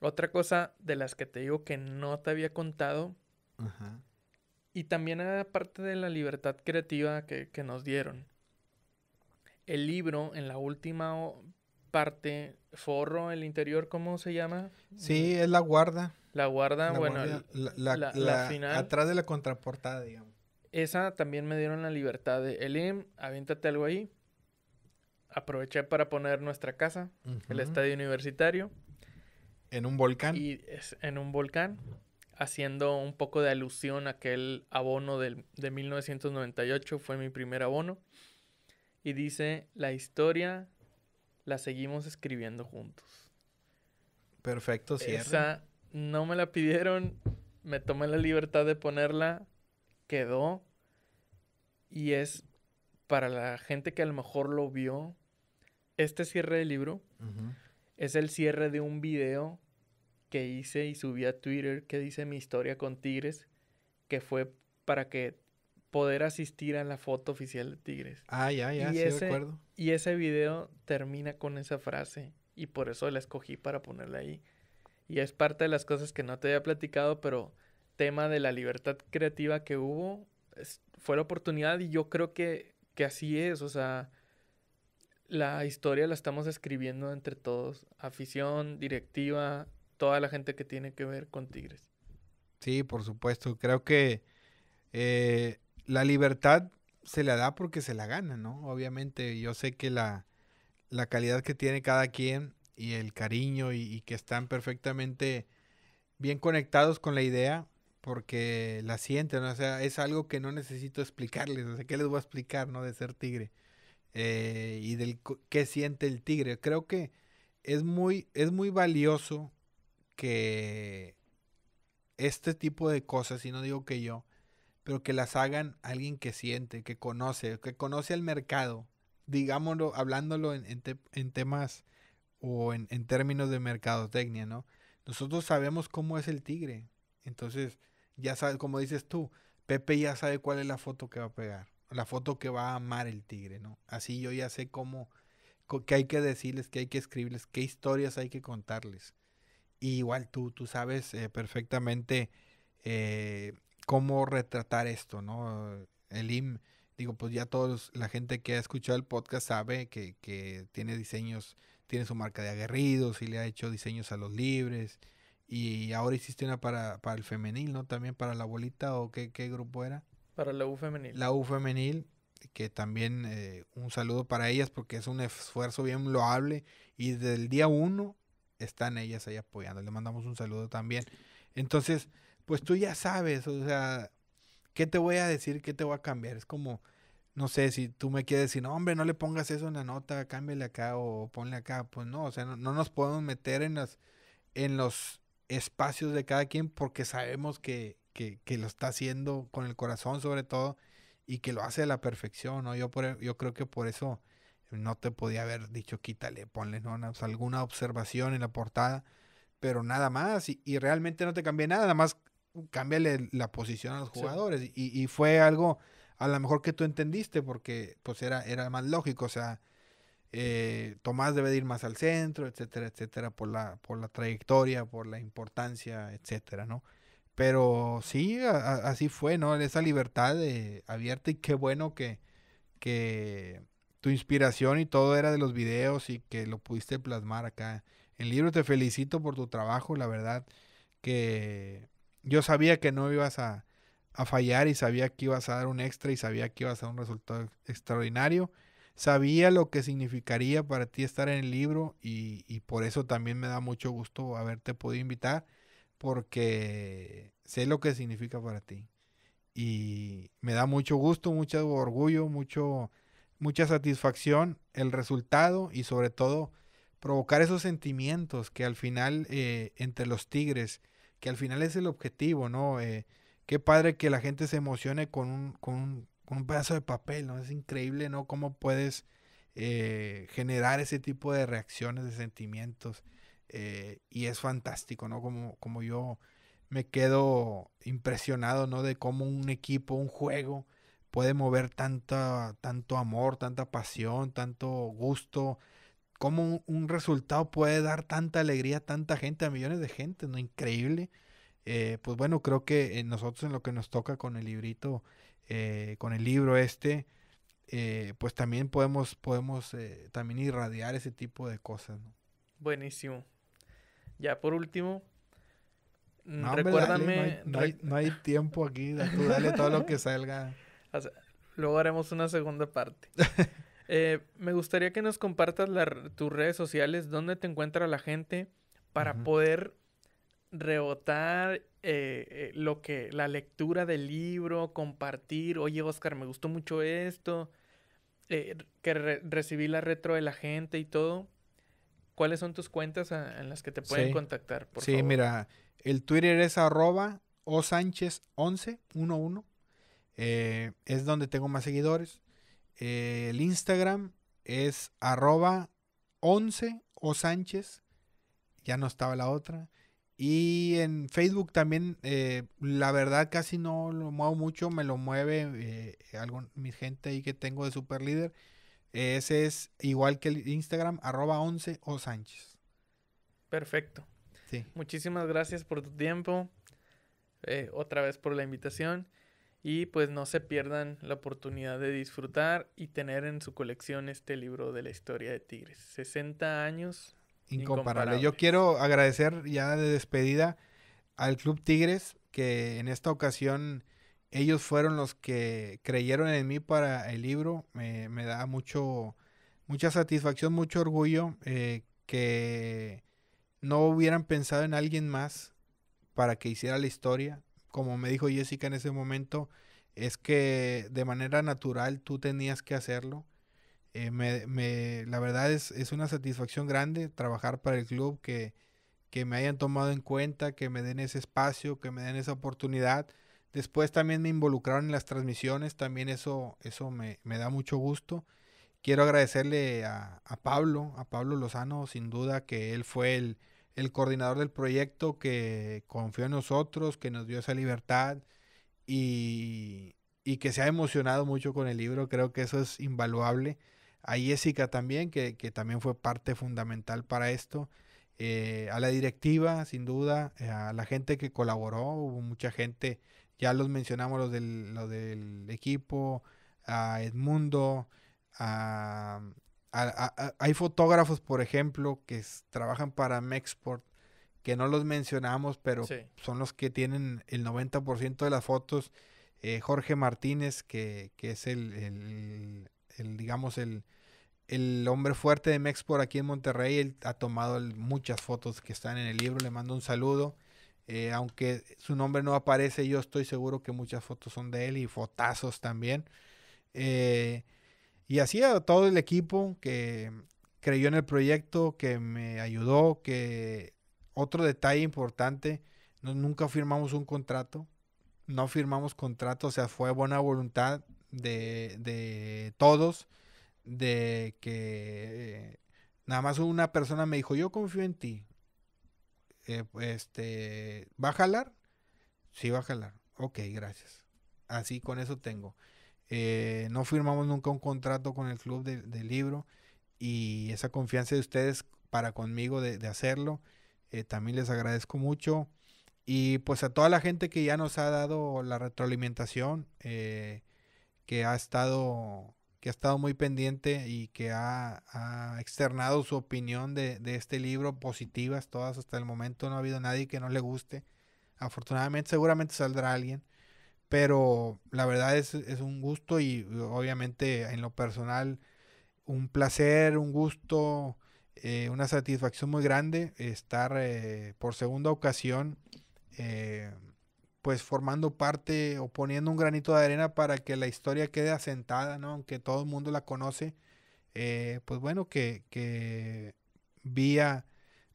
Otra cosa de las que te digo que no te había contado. Ajá. Y también aparte de la libertad creativa que, que nos dieron. El libro en la última parte, forro, el interior, ¿cómo se llama? Sí, es la guarda. La guarda, bueno, la, la, final. Atrás de la contraportada, digamos. Esa también me dieron la libertad de Elim, aviéntate algo ahí. Aproveché para poner nuestra casa, el estadio universitario. En un volcán. Y es en un volcán, haciendo un poco de alusión a aquel abono del, de 1998, fue mi primer abono. Y dice, la historia la seguimos escribiendo juntos. Perfecto, cierre. Esa no me la pidieron, me tomé la libertad de ponerla, quedó y es para la gente que a lo mejor lo vio, este cierre del libro es el cierre de un video que hice y subí a Twitter que dice mi historia con Tigres, que fue para que poder asistir a la foto oficial de Tigres. Ah, ya, ya, sí, de acuerdo. Y ese video termina con esa frase y por eso la escogí para ponerla ahí. Y es parte de las cosas que no te había platicado, pero tema de la libertad creativa que hubo fue la oportunidad y yo creo que, que así es, o sea, la historia la estamos escribiendo entre todos, afición, directiva, toda la gente que tiene que ver con Tigres. Sí, por supuesto, creo que eh, la libertad se la da porque se la gana, ¿no? Obviamente yo sé que la, calidad que tiene cada quien y el cariño y, que están perfectamente bien conectados con la idea porque la sienten, ¿no? o sea, es algo que no necesito explicarles, o sea, ¿qué les voy a explicar, no? De ser tigre eh, y del qué siente el tigre. Creo que es muy, es muy valioso que este tipo de cosas, y no digo que yo, pero que las hagan alguien que siente, que conoce, que conoce el mercado. Digámoslo, hablándolo en, temas o en, términos de mercadotecnia, ¿no? Nosotros sabemos cómo es el tigre. Entonces, ya sabes, como dices tú, Pepe ya sabe cuál es la foto que va a pegar, la foto que va a amar el tigre, ¿no? Así yo ya sé cómo, qué hay que decirles, qué hay que escribirles, qué historias hay que contarles. Y igual tú, tú sabes eh, perfectamente eh, cómo retratar esto, ¿no? El IM, digo, pues ya todos, la gente que ha escuchado el podcast sabe que, tiene diseños, tiene su marca de aguerridos y le ha hecho diseños a los libres. Y ahora hiciste una para, para el femenil, ¿no? También para la abuelita o qué, grupo era. Para la U femenil. La U femenil, que también eh, un saludo para ellas porque es un esfuerzo bien loable y desde el día uno están ellas ahí apoyando. Le mandamos un saludo también. Entonces, pues tú ya sabes, o sea, ¿qué te voy a decir? ¿Qué te voy a cambiar? Es como, no sé, si tú me quieres decir, no, hombre, no le pongas eso en la nota, cámbiale acá o ponle acá, pues no, o sea, no, nos podemos meter en, las, en los espacios de cada quien porque sabemos que, lo está haciendo con el corazón sobre todo y que lo hace a la perfección, ¿no? Yo, por, yo creo que por eso no te podía haber dicho quítale, ponle ¿no? alguna observación en la portada, pero nada más y, y realmente no te cambié nada, nada más cámbiale la posición a los jugadores. Y, fue algo a lo mejor que tú entendiste porque pues era, era más lógico, o sea, eh, Tomás debe de ir más al centro, etcétera, etcétera, por la, por la trayectoria, por la importancia, etcétera, ¿no? Pero sí, así fue, ¿no? Esa libertad eh, abierta y qué bueno que, que tu inspiración y todo era de los videos y que lo pudiste plasmar acá. En el libro te felicito por tu trabajo, la verdad que yo sabía que no ibas a, fallar y sabía que ibas a dar un extra y sabía que ibas a dar un resultado extraordinario. Sabía lo que significaría para ti estar en el libro y, y por eso también me da mucho gusto haberte podido invitar porque sé lo que significa para ti. Y me da mucho gusto, mucho orgullo, mucho, mucha satisfacción el resultado y sobre todo provocar esos sentimientos que al final eh, entre los Tigres que al final es el objetivo, ¿no? Eh, qué padre que la gente se emocione con un, pedazo de papel, ¿no? Es increíble, ¿no? Cómo puedes eh, generar ese tipo de reacciones, de sentimientos. Eh, y es fantástico, ¿no? Como, como yo me quedo impresionado, ¿no? De cómo un equipo, un juego puede mover tanta, tanto amor, tanta pasión, tanto gusto, cómo un, resultado puede dar tanta alegría a tanta gente, a millones de gente, ¿no? Increíble. Eh, pues bueno, creo que eh, nosotros en lo que nos toca con el librito, eh, con el libro este, pues también podemos, podemos también irradiar ese tipo de cosas, Buenísimo. Ya por último, mm, recuérdame. no, hay, tiempo aquí, dale todo lo que salga. (laughs) luego haremos una segunda parte. (laughs) Eh, me gustaría que nos compartas tus redes sociales, dónde te encuentra la gente para poder rebotar eh, eh, lo que la lectura del libro, compartir, oye Oscar, me gustó mucho esto, que recibí la retro de la gente y todo. ¿Cuáles son tus cuentas en las que te pueden contactar? sí, mira, el Twitter es arroba osánchez1111. es donde tengo más seguidores el Instagram es arroba 11 o Sánchez. Ya no estaba la otra. Y en Facebook también, eh, la verdad casi no lo muevo mucho, me lo mueve eh, mi gente ahí que tengo de super líder. Ese es igual que el Instagram, arroba 11 o Sánchez. Perfecto. Sí. Muchísimas gracias por tu tiempo. Eh, otra vez por la invitación y pues no se pierdan la oportunidad de disfrutar y tener en su colección este libro de la historia de Tigres. 60 años. Incomparable. Yo quiero agradecer ya de despedida al Club Tigres, que en esta ocasión ellos fueron los que creyeron en mí para el libro. Me, da mucho, mucha satisfacción, mucho orgullo eh, que no hubieran pensado en alguien más para que hiciera la historia como me dijo Jessica en ese momento, es que de manera natural tú tenías que hacerlo. Eh, me, la verdad es, una satisfacción grande trabajar para el club, que, me hayan tomado en cuenta, que me den ese espacio, que me den esa oportunidad. Después también me involucraron en las transmisiones, también eso, eso me, da mucho gusto. Quiero agradecerle a, Pablo, a Pablo Lozano, sin duda que él fue el, el coordinador del proyecto que confió en nosotros, que nos dio esa libertad y, que se ha emocionado mucho con el libro. Creo que eso es invaluable. A Jessica también, que, también fue parte fundamental para esto. Eh, a la directiva, sin duda, eh, a la gente que colaboró, hubo mucha gente, ya los mencionamos, los del, los del equipo, a Edmundo, a, hay fotógrafos, por ejemplo, que trabajan para Mexport, que no los mencionamos, pero son los que tienen el 90% de las fotos. Eh, Jorge Martínez, que, que es el, el, digamos, el, hombre fuerte de Mexport aquí en Monterrey, ha tomado muchas fotos que están en el libro, le mando un saludo. Eh, aunque su nombre no aparece, yo estoy seguro que muchas fotos son de él y fotazos también. Eh, y así a todo el equipo que creyó en el proyecto, que me ayudó, que otro detalle importante, nunca firmamos un contrato, no firmamos contrato, o sea, fue buena voluntad de, todos, de que nada más una persona me dijo, yo confío en ti, eh, este, ¿va a jalar? Sí, va a jalar, ok, gracias. Así con eso tengo. Eh, no firmamos nunca un contrato con el club del libro y esa confianza de ustedes para conmigo de, hacerlo, eh, también les agradezco mucho. Y pues a toda la gente que ya nos ha dado la retroalimentación, eh, que ha estado que ha estado muy pendiente y que ha, externado su opinión de, este libro, positivas todas hasta el momento, no ha habido nadie que no le guste. Afortunadamente, seguramente saldrá alguien, pero la verdad es, un gusto y obviamente en lo personal un placer, un gusto, eh, una satisfacción muy grande estar eh, por segunda ocasión eh, pues formando parte o poniendo un granito de arena para que la historia quede asentada, aunque todo el mundo la conoce, pues bueno, que, que vía,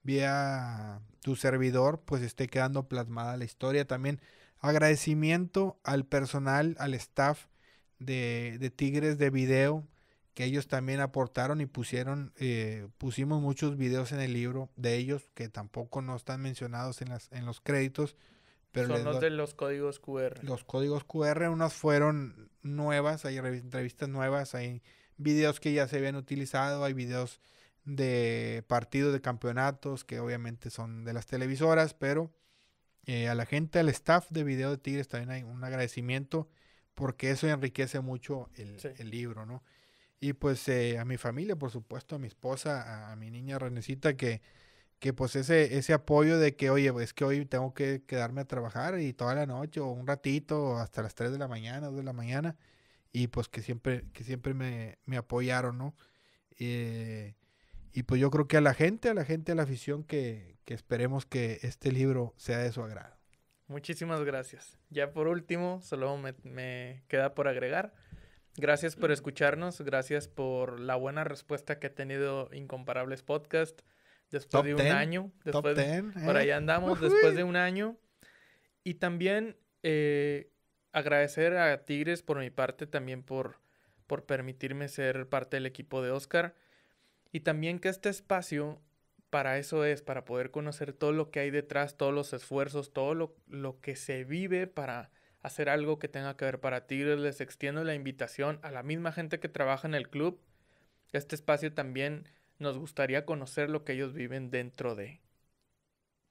vía tu servidor pues esté quedando plasmada la historia también Agradecimiento al personal, al staff de, Tigres de Video, que ellos también aportaron y pusieron, eh, pusimos muchos videos en el libro de ellos, que tampoco no están mencionados en, las, en los créditos. Pero Son los de los códigos QR. Los códigos QR, unos fueron nuevas, hay entrevistas nuevas, hay videos que ya se habían utilizado, hay videos de partidos de campeonatos que obviamente son de las televisoras, pero eh, a la gente, al staff de Video de Tigres también hay un agradecimiento porque eso enriquece mucho el, libro, ¿no? Y pues eh, a mi familia, por supuesto, a mi esposa, a, mi niña Renecita, que, que pues ese, apoyo de que, oye, es que hoy tengo que quedarme a trabajar y toda la noche o un ratito hasta las 3 de la mañana, 2 de la mañana, y pues que siempre, que siempre me, apoyaron, ¿no? Eh, y pues yo creo que a la gente, a la gente, a la afición que, que esperemos que este libro sea de su agrado. Muchísimas gracias. Ya por último, solo me, queda por agregar. Gracias por escucharnos, gracias por la buena respuesta que ha tenido Incomparables Podcast después de un año. Después top Por ahí ¿eh? andamos, después de un año. Y también eh, agradecer a Tigres por mi parte, también por, por permitirme ser parte del equipo de Oscar. Y también que este espacio para eso es, para poder conocer todo lo que hay detrás, todos los esfuerzos, todo lo, que se vive para hacer algo que tenga que ver para ti. Les extiendo la invitación a la misma gente que trabaja en el club. Este espacio también nos gustaría conocer lo que ellos viven dentro de.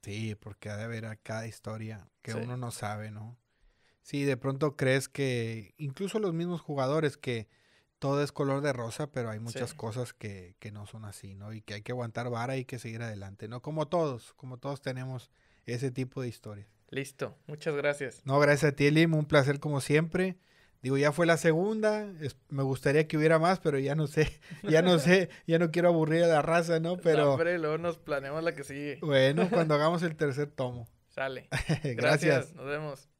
Sí, porque ha de haber cada historia que uno no sabe, ¿no? Sí, de pronto crees que incluso los mismos jugadores que todo es color de rosa, pero hay muchas cosas que, no son así, ¿no? Y que hay que aguantar vara y que seguir adelante, ¿no? Como todos, como todos tenemos ese tipo de historias. Listo, muchas gracias. No, gracias a ti, Lim, un placer como siempre. Digo, ya fue la segunda, me gustaría que hubiera más, pero ya no sé, (laughs) ya no sé, ya no quiero aburrir a la raza, ¿no? Pero... No, luego nos planeamos la que sigue. Bueno, cuando (laughs) hagamos el tercer tomo. Sale. (laughs) gracias, nos vemos.